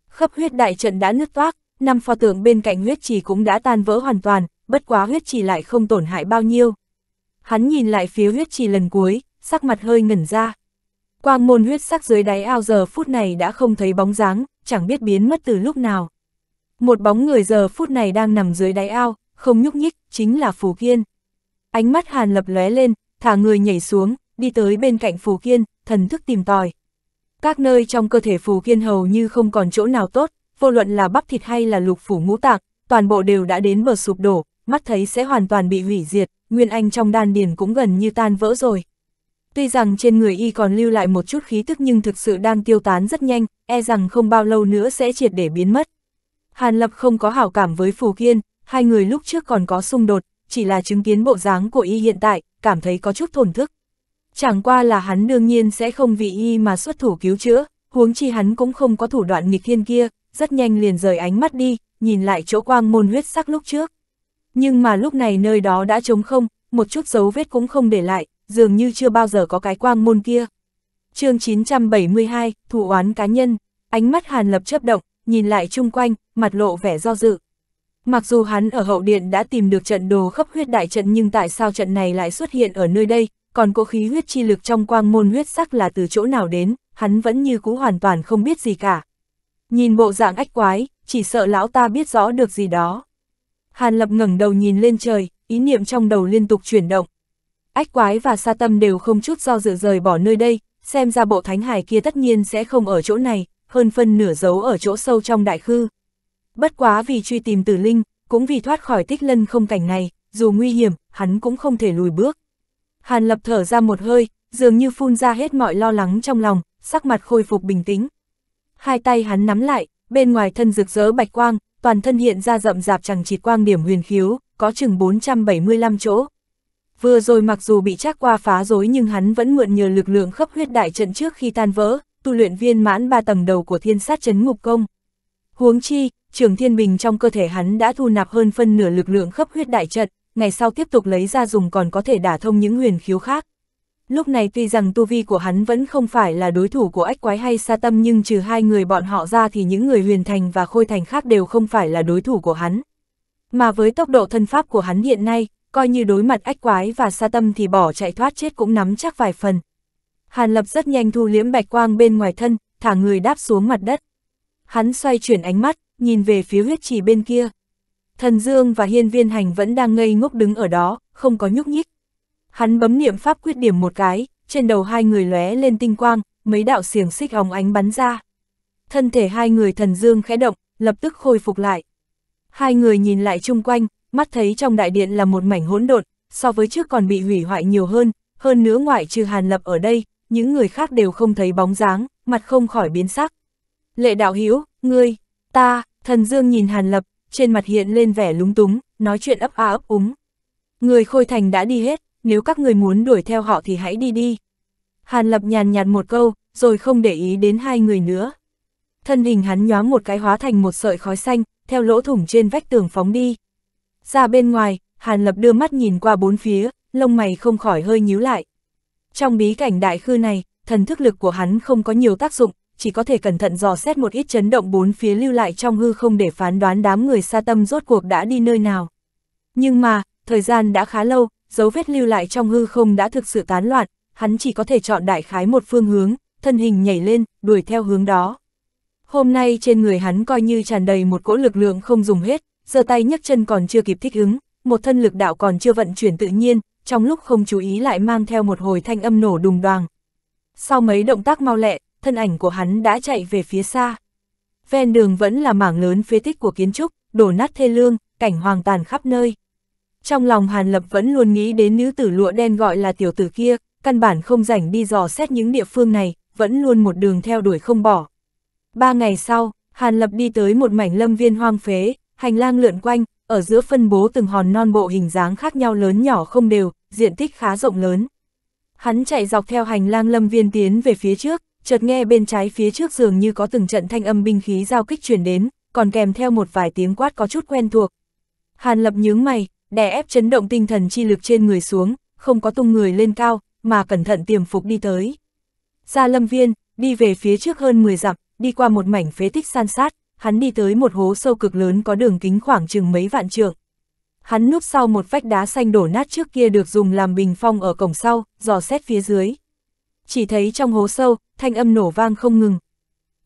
Khắp huyết đại trận đã nứt toác, năm pho tượng bên cạnh huyết trì cũng đã tan vỡ hoàn toàn, bất quá huyết trì lại không tổn hại bao nhiêu. Hắn nhìn lại phía huyết trì lần cuối, sắc mặt hơi ngẩn ra. Quang môn huyết sắc dưới đáy ao giờ phút này đã không thấy bóng dáng, chẳng biết biến mất từ lúc nào. Một bóng người giờ phút này đang nằm dưới đáy ao, không nhúc nhích, chính là Phù Kiên. Ánh mắt Hàn Lập lóe lên, thả người nhảy xuống, đi tới bên cạnh Phù Kiên, thần thức tìm tòi. Các nơi trong cơ thể Phù Kiên hầu như không còn chỗ nào tốt, vô luận là bắp thịt hay là lục phủ ngũ tạng, toàn bộ đều đã đến bờ sụp đổ, mắt thấy sẽ hoàn toàn bị hủy diệt, Nguyên Anh trong đan điền cũng gần như tan vỡ rồi. Tuy rằng trên người y còn lưu lại một chút khí tức nhưng thực sự đang tiêu tán rất nhanh, e rằng không bao lâu nữa sẽ triệt để biến mất. Hàn Lập không có hảo cảm với Phù Kiên, hai người lúc trước còn có xung đột, chỉ là chứng kiến bộ dáng của y hiện tại, cảm thấy có chút thổn thức. Chẳng qua là hắn đương nhiên sẽ không vì y mà xuất thủ cứu chữa, huống chi hắn cũng không có thủ đoạn nghịch thiên kia, rất nhanh liền rời ánh mắt đi, nhìn lại chỗ quang môn huyết sắc lúc trước. Nhưng mà lúc này nơi đó đã trống không, một chút dấu vết cũng không để lại, dường như chưa bao giờ có cái quang môn kia. chương 972, thủ oán cá nhân, ánh mắt Hàn Lập chấp động, nhìn lại chung quanh, mặt lộ vẻ do dự. Mặc dù hắn ở hậu điện đã tìm được trận đồ khắp huyết đại trận nhưng tại sao trận này lại xuất hiện ở nơi đây, còn cỗ khí huyết chi lực trong quang môn huyết sắc là từ chỗ nào đến, hắn vẫn như cũ hoàn toàn không biết gì cả. Nhìn bộ dạng ách quái, chỉ sợ lão ta biết rõ được gì đó. Hàn Lập ngẩng đầu nhìn lên trời, ý niệm trong đầu liên tục chuyển động, ách quái và sa tâm đều không chút do dự rời bỏ nơi đây, xem ra bộ thánh hải kia tất nhiên sẽ không ở chỗ này, hơn phân nửa giấu ở chỗ sâu trong đại khư. Bất quá vì truy tìm tử linh, cũng vì thoát khỏi tích lân không cảnh này, dù nguy hiểm, hắn cũng không thể lùi bước. Hàn lập thở ra một hơi, dường như phun ra hết mọi lo lắng trong lòng, sắc mặt khôi phục bình tĩnh. Hai tay hắn nắm lại, bên ngoài thân rực rỡ bạch quang, toàn thân hiện ra rậm rạp chẳng chịt quang điểm huyền khiếu, có chừng 475 chỗ vừa rồi mặc dù bị trác qua phá rối nhưng hắn vẫn mượn nhờ lực lượng khắp huyết đại trận trước khi tan vỡ, tu luyện viên mãn ba tầng đầu của thiên sát chấn ngục công. Huống chi, trường thiên bình trong cơ thể hắn đã thu nạp hơn phân nửa lực lượng khắp huyết đại trận, ngày sau tiếp tục lấy ra dùng còn có thể đả thông những huyền khiếu khác. Lúc này tuy rằng tu vi của hắn vẫn không phải là đối thủ của ách quái hay sa tâm nhưng trừ hai người bọn họ ra thì những người huyền thành và khôi thành khác đều không phải là đối thủ của hắn. Mà với tốc độ thân pháp của hắn hiện nay, coi như đối mặt ách quái và sa tâm thì bỏ chạy thoát chết cũng nắm chắc vài phần. Hàn Lập rất nhanh thu liễm bạch quang bên ngoài thân, thả người đáp xuống mặt đất. Hắn xoay chuyển ánh mắt, nhìn về phía huyết trì bên kia. Thần Dương và Hiên Viên Hành vẫn đang ngây ngốc đứng ở đó, không có nhúc nhích. Hắn bấm niệm pháp quyết điểm một cái, trên đầu hai người lóe lên tinh quang, mấy đạo xiềng xích hồng ánh bắn ra. Thân thể hai người Thần Dương khẽ động, lập tức khôi phục lại. Hai người nhìn lại chung quanh, mắt thấy trong đại điện là một mảnh hỗn độn, so với trước còn bị hủy hoại nhiều hơn, hơn nữa ngoại trừ Hàn Lập ở đây, những người khác đều không thấy bóng dáng, mặt không khỏi biến sắc. Lệ đạo hiếu, ngươi, ta, thần dương nhìn Hàn Lập, trên mặt hiện lên vẻ lúng túng, nói chuyện ấp a ấp úng. Người khôi thành đã đi hết, nếu các người muốn đuổi theo họ thì hãy đi đi. Hàn Lập nhàn nhạt một câu, rồi không để ý đến hai người nữa. Thân hình hắn nhoáng một cái hóa thành một sợi khói xanh, theo lỗ thủng trên vách tường phóng đi. Ra bên ngoài, Hàn Lập đưa mắt nhìn qua bốn phía, lông mày không khỏi hơi nhíu lại. Trong bí cảnh đại khư này, thần thức lực của hắn không có nhiều tác dụng, chỉ có thể cẩn thận dò xét một ít chấn động bốn phía lưu lại trong hư không để phán đoán đám người xa tâm rốt cuộc đã đi nơi nào. Nhưng mà, thời gian đã khá lâu, dấu vết lưu lại trong hư không đã thực sự tán loạn, hắn chỉ có thể chọn đại khái một phương hướng, thân hình nhảy lên, đuổi theo hướng đó. Hôm nay trên người hắn coi như tràn đầy một cỗ lực lượng không dùng hết, giơ tay nhấc chân còn chưa kịp thích ứng, một thân lực đạo còn chưa vận chuyển tự nhiên, trong lúc không chú ý lại mang theo một hồi thanh âm nổ đùng đoàng. Sau mấy động tác mau lẹ, thân ảnh của hắn đã chạy về phía xa. Ven đường vẫn là mảng lớn phế tích của kiến trúc, đổ nát thê lương, cảnh hoàng tàn khắp nơi. Trong lòng Hàn Lập vẫn luôn nghĩ đến nữ tử lụa đen gọi là tiểu tử kia, căn bản không rảnh đi dò xét những địa phương này, vẫn luôn một đường theo đuổi không bỏ. Ba ngày sau, Hàn Lập đi tới một mảnh lâm viên hoang phế, Hành lang lượn quanh, ở giữa phân bố từng hòn non bộ hình dáng khác nhau lớn nhỏ không đều, diện tích khá rộng lớn. Hắn chạy dọc theo hành lang lâm viên tiến về phía trước, chợt nghe bên trái phía trước dường như có từng trận thanh âm binh khí giao kích truyền đến, còn kèm theo một vài tiếng quát có chút quen thuộc. Hàn lập nhướng mày, đè ép chấn động tinh thần chi lực trên người xuống, không có tung người lên cao, mà cẩn thận tiềm phục đi tới. Ra lâm viên, đi về phía trước hơn 10 dặm, đi qua một mảnh phế tích san sát, hắn đi tới một hố sâu cực lớn có đường kính khoảng chừng mấy vạn trượng. Hắn núp sau một vách đá xanh đổ nát trước kia được dùng làm bình phong ở cổng sau, dò xét phía dưới. Chỉ thấy trong hố sâu, thanh âm nổ vang không ngừng.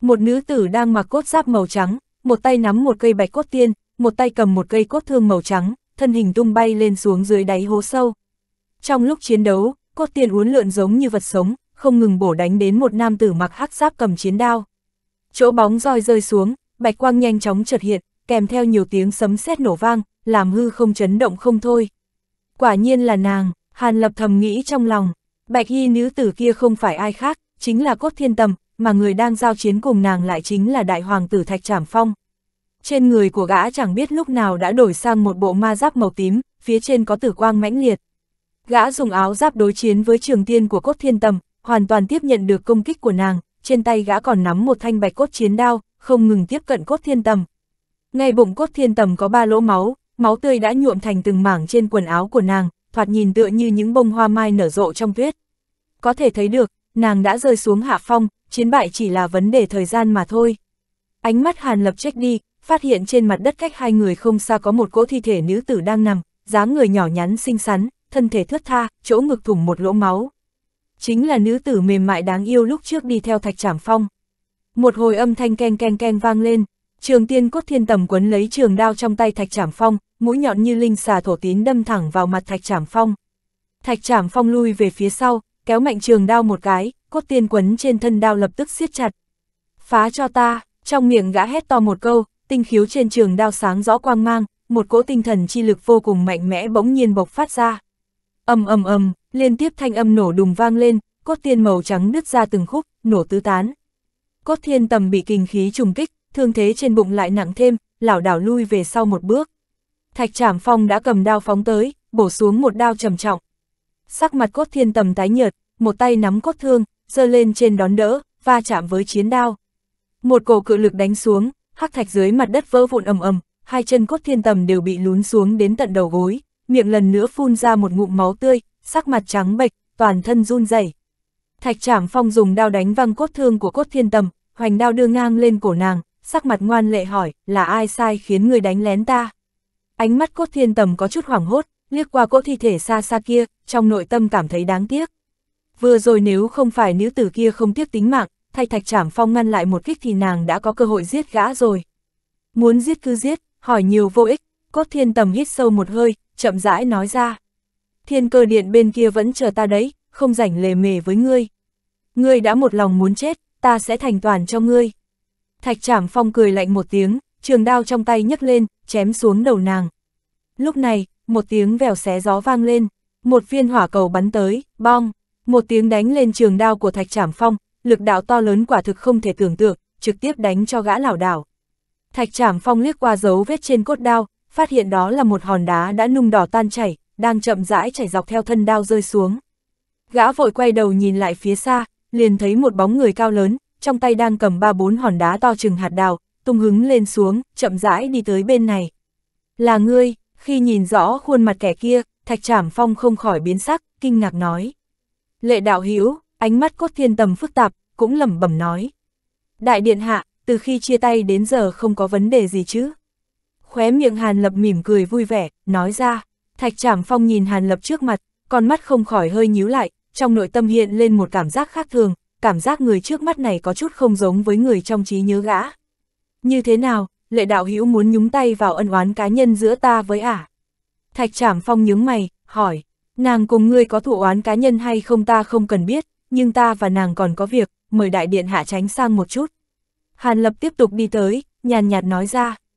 Một nữ tử đang mặc cốt giáp màu trắng, một tay nắm một cây bạch cốt tiên, một tay cầm một cây cốt thương màu trắng, thân hình tung bay lên xuống dưới đáy hố sâu. Trong lúc chiến đấu, cốt tiên uốn lượn giống như vật sống, không ngừng bổ đánh đến một nam tử mặc hắc giáp cầm chiến đao. Chỗ bóng roi rơi xuống, bạch quang nhanh chóng chợt hiện, kèm theo nhiều tiếng sấm sét nổ vang, làm hư không chấn động không thôi. Quả nhiên là nàng, Hàn Lập thầm nghĩ trong lòng, bạch y nữ tử kia không phải ai khác, chính là cốt thiên tầm, mà người đang giao chiến cùng nàng lại chính là đại hoàng tử Thạch Trảm Phong. Trên người của gã chẳng biết lúc nào đã đổi sang một bộ ma giáp màu tím, phía trên có tử quang mãnh liệt. Gã dùng áo giáp đối chiến với trường tiên của cốt thiên tầm, hoàn toàn tiếp nhận được công kích của nàng, trên tay gã còn nắm một thanh bạch cốt chiến đao, không ngừng tiếp cận cốt thiên tầm. Ngay bụng cốt thiên tầm có ba lỗ máu, máu tươi đã nhuộm thành từng mảng trên quần áo của nàng, thoạt nhìn tựa như những bông hoa mai nở rộ trong tuyết. Có thể thấy được, nàng đã rơi xuống hạ phong, chiến bại chỉ là vấn đề thời gian mà thôi. Ánh mắt Hàn Lập trách đi, phát hiện trên mặt đất cách hai người không xa có một cỗ thi thể nữ tử đang nằm, dáng người nhỏ nhắn xinh xắn, thân thể thướt tha, chỗ ngực thủng một lỗ máu. Chính là nữ tử mềm mại đáng yêu lúc trước đi theo thạch trảm phong. Một hồi âm thanh keng keng keng vang lên, trường tiên cốt thiên tầm quấn lấy trường đao trong tay thạch trảm phong, mũi nhọn như linh xà thổ tín đâm thẳng vào mặt thạch trảm phong. Thạch trảm phong lui về phía sau, kéo mạnh trường đao một cái, cốt tiên quấn trên thân đao lập tức siết chặt. Phá cho ta, trong miệng gã hét to một câu, tinh khiếu trên trường đao sáng rõ quang mang, một cỗ tinh thần chi lực vô cùng mạnh mẽ bỗng nhiên bộc phát ra. Ầm ầm ầm, liên tiếp thanh âm nổ đùng vang lên, cốt tiên màu trắng nứt ra từng khúc, nổ tứ tán, Cốt thiên tầm bị kinh khí trùng kích, thương thế trên bụng lại nặng thêm, lảo đảo lui về sau một bước. Thạch Trảm Phong đã cầm đao phóng tới, bổ xuống một đao trầm trọng. Sắc mặt Cốt Thiên Tầm tái nhợt, một tay nắm cốt thương, giơ lên trên đón đỡ, va chạm với chiến đao. Một cổ cự lực đánh xuống, hắc thạch dưới mặt đất vỡ vụn ầm ầm, hai chân Cốt Thiên Tầm đều bị lún xuống đến tận đầu gối, miệng lần nữa phun ra một ngụm máu tươi, sắc mặt trắng bệch, toàn thân run rẩy. Thạch Trảm Phong dùng đao đánh văng cốt thương của Cốt Thiên Tầm, hoành đao đưa ngang lên cổ nàng, sắc mặt ngoan lệ hỏi, là ai sai khiến người đánh lén ta? Ánh mắt cốt thiên tầm có chút hoảng hốt, liếc qua cỗ thi thể xa xa kia, trong nội tâm cảm thấy đáng tiếc. Vừa rồi nếu không phải nữ tử kia không tiếc tính mạng, thay thạch trảm phong ngăn lại một kích thì nàng đã có cơ hội giết gã rồi. Muốn giết cứ giết, hỏi nhiều vô ích, cốt thiên tầm hít sâu một hơi, chậm rãi nói ra. Thiên cơ điện bên kia vẫn chờ ta đấy, không rảnh lề mề với ngươi. Ngươi đã một lòng muốn chết, ta sẽ thành toàn cho ngươi. Thạch Trảm Phong cười lạnh một tiếng, trường đao trong tay nhấc lên, chém xuống đầu nàng. Lúc này, một tiếng vèo xé gió vang lên, một viên hỏa cầu bắn tới, bong, một tiếng đánh lên trường đao của Thạch Trảm Phong, lực đạo to lớn quả thực không thể tưởng tượng, trực tiếp đánh cho gã lảo đảo. Thạch Trảm Phong liếc qua dấu vết trên cốt đao, phát hiện đó là một hòn đá đã nung đỏ tan chảy, đang chậm rãi chảy dọc theo thân đao rơi xuống. Gã vội quay đầu nhìn lại phía xa, liền thấy một bóng người cao lớn, trong tay đang cầm ba bốn hòn đá to chừng hạt đào, tung hứng lên xuống, chậm rãi đi tới bên này. Là ngươi, khi nhìn rõ khuôn mặt kẻ kia, thạch trảm phong không khỏi biến sắc, kinh ngạc nói. Lệ đạo Hiếu ánh mắt cốt thiên tầm phức tạp, cũng lẩm bẩm nói. Đại điện hạ, từ khi chia tay đến giờ không có vấn đề gì chứ. Khóe miệng Hàn Lập mỉm cười vui vẻ, nói ra. Thạch Trảm Phong nhìn Hàn Lập trước mặt, con mắt không khỏi hơi nhíu lại, trong nội tâm hiện lên một cảm giác khác thường, cảm giác người trước mắt này có chút không giống với người trong trí nhớ gã. Như thế nào, lệ đạo hữu muốn nhúng tay vào ân oán cá nhân giữa ta với ả? Thạch trảm phong nhướng mày, hỏi, nàng cùng ngươi có thụ oán cá nhân hay không ta không cần biết, nhưng ta và nàng còn có việc, mời đại điện hạ tránh sang một chút. Hàn lập tiếp tục đi tới, nhàn nhạt nói ra.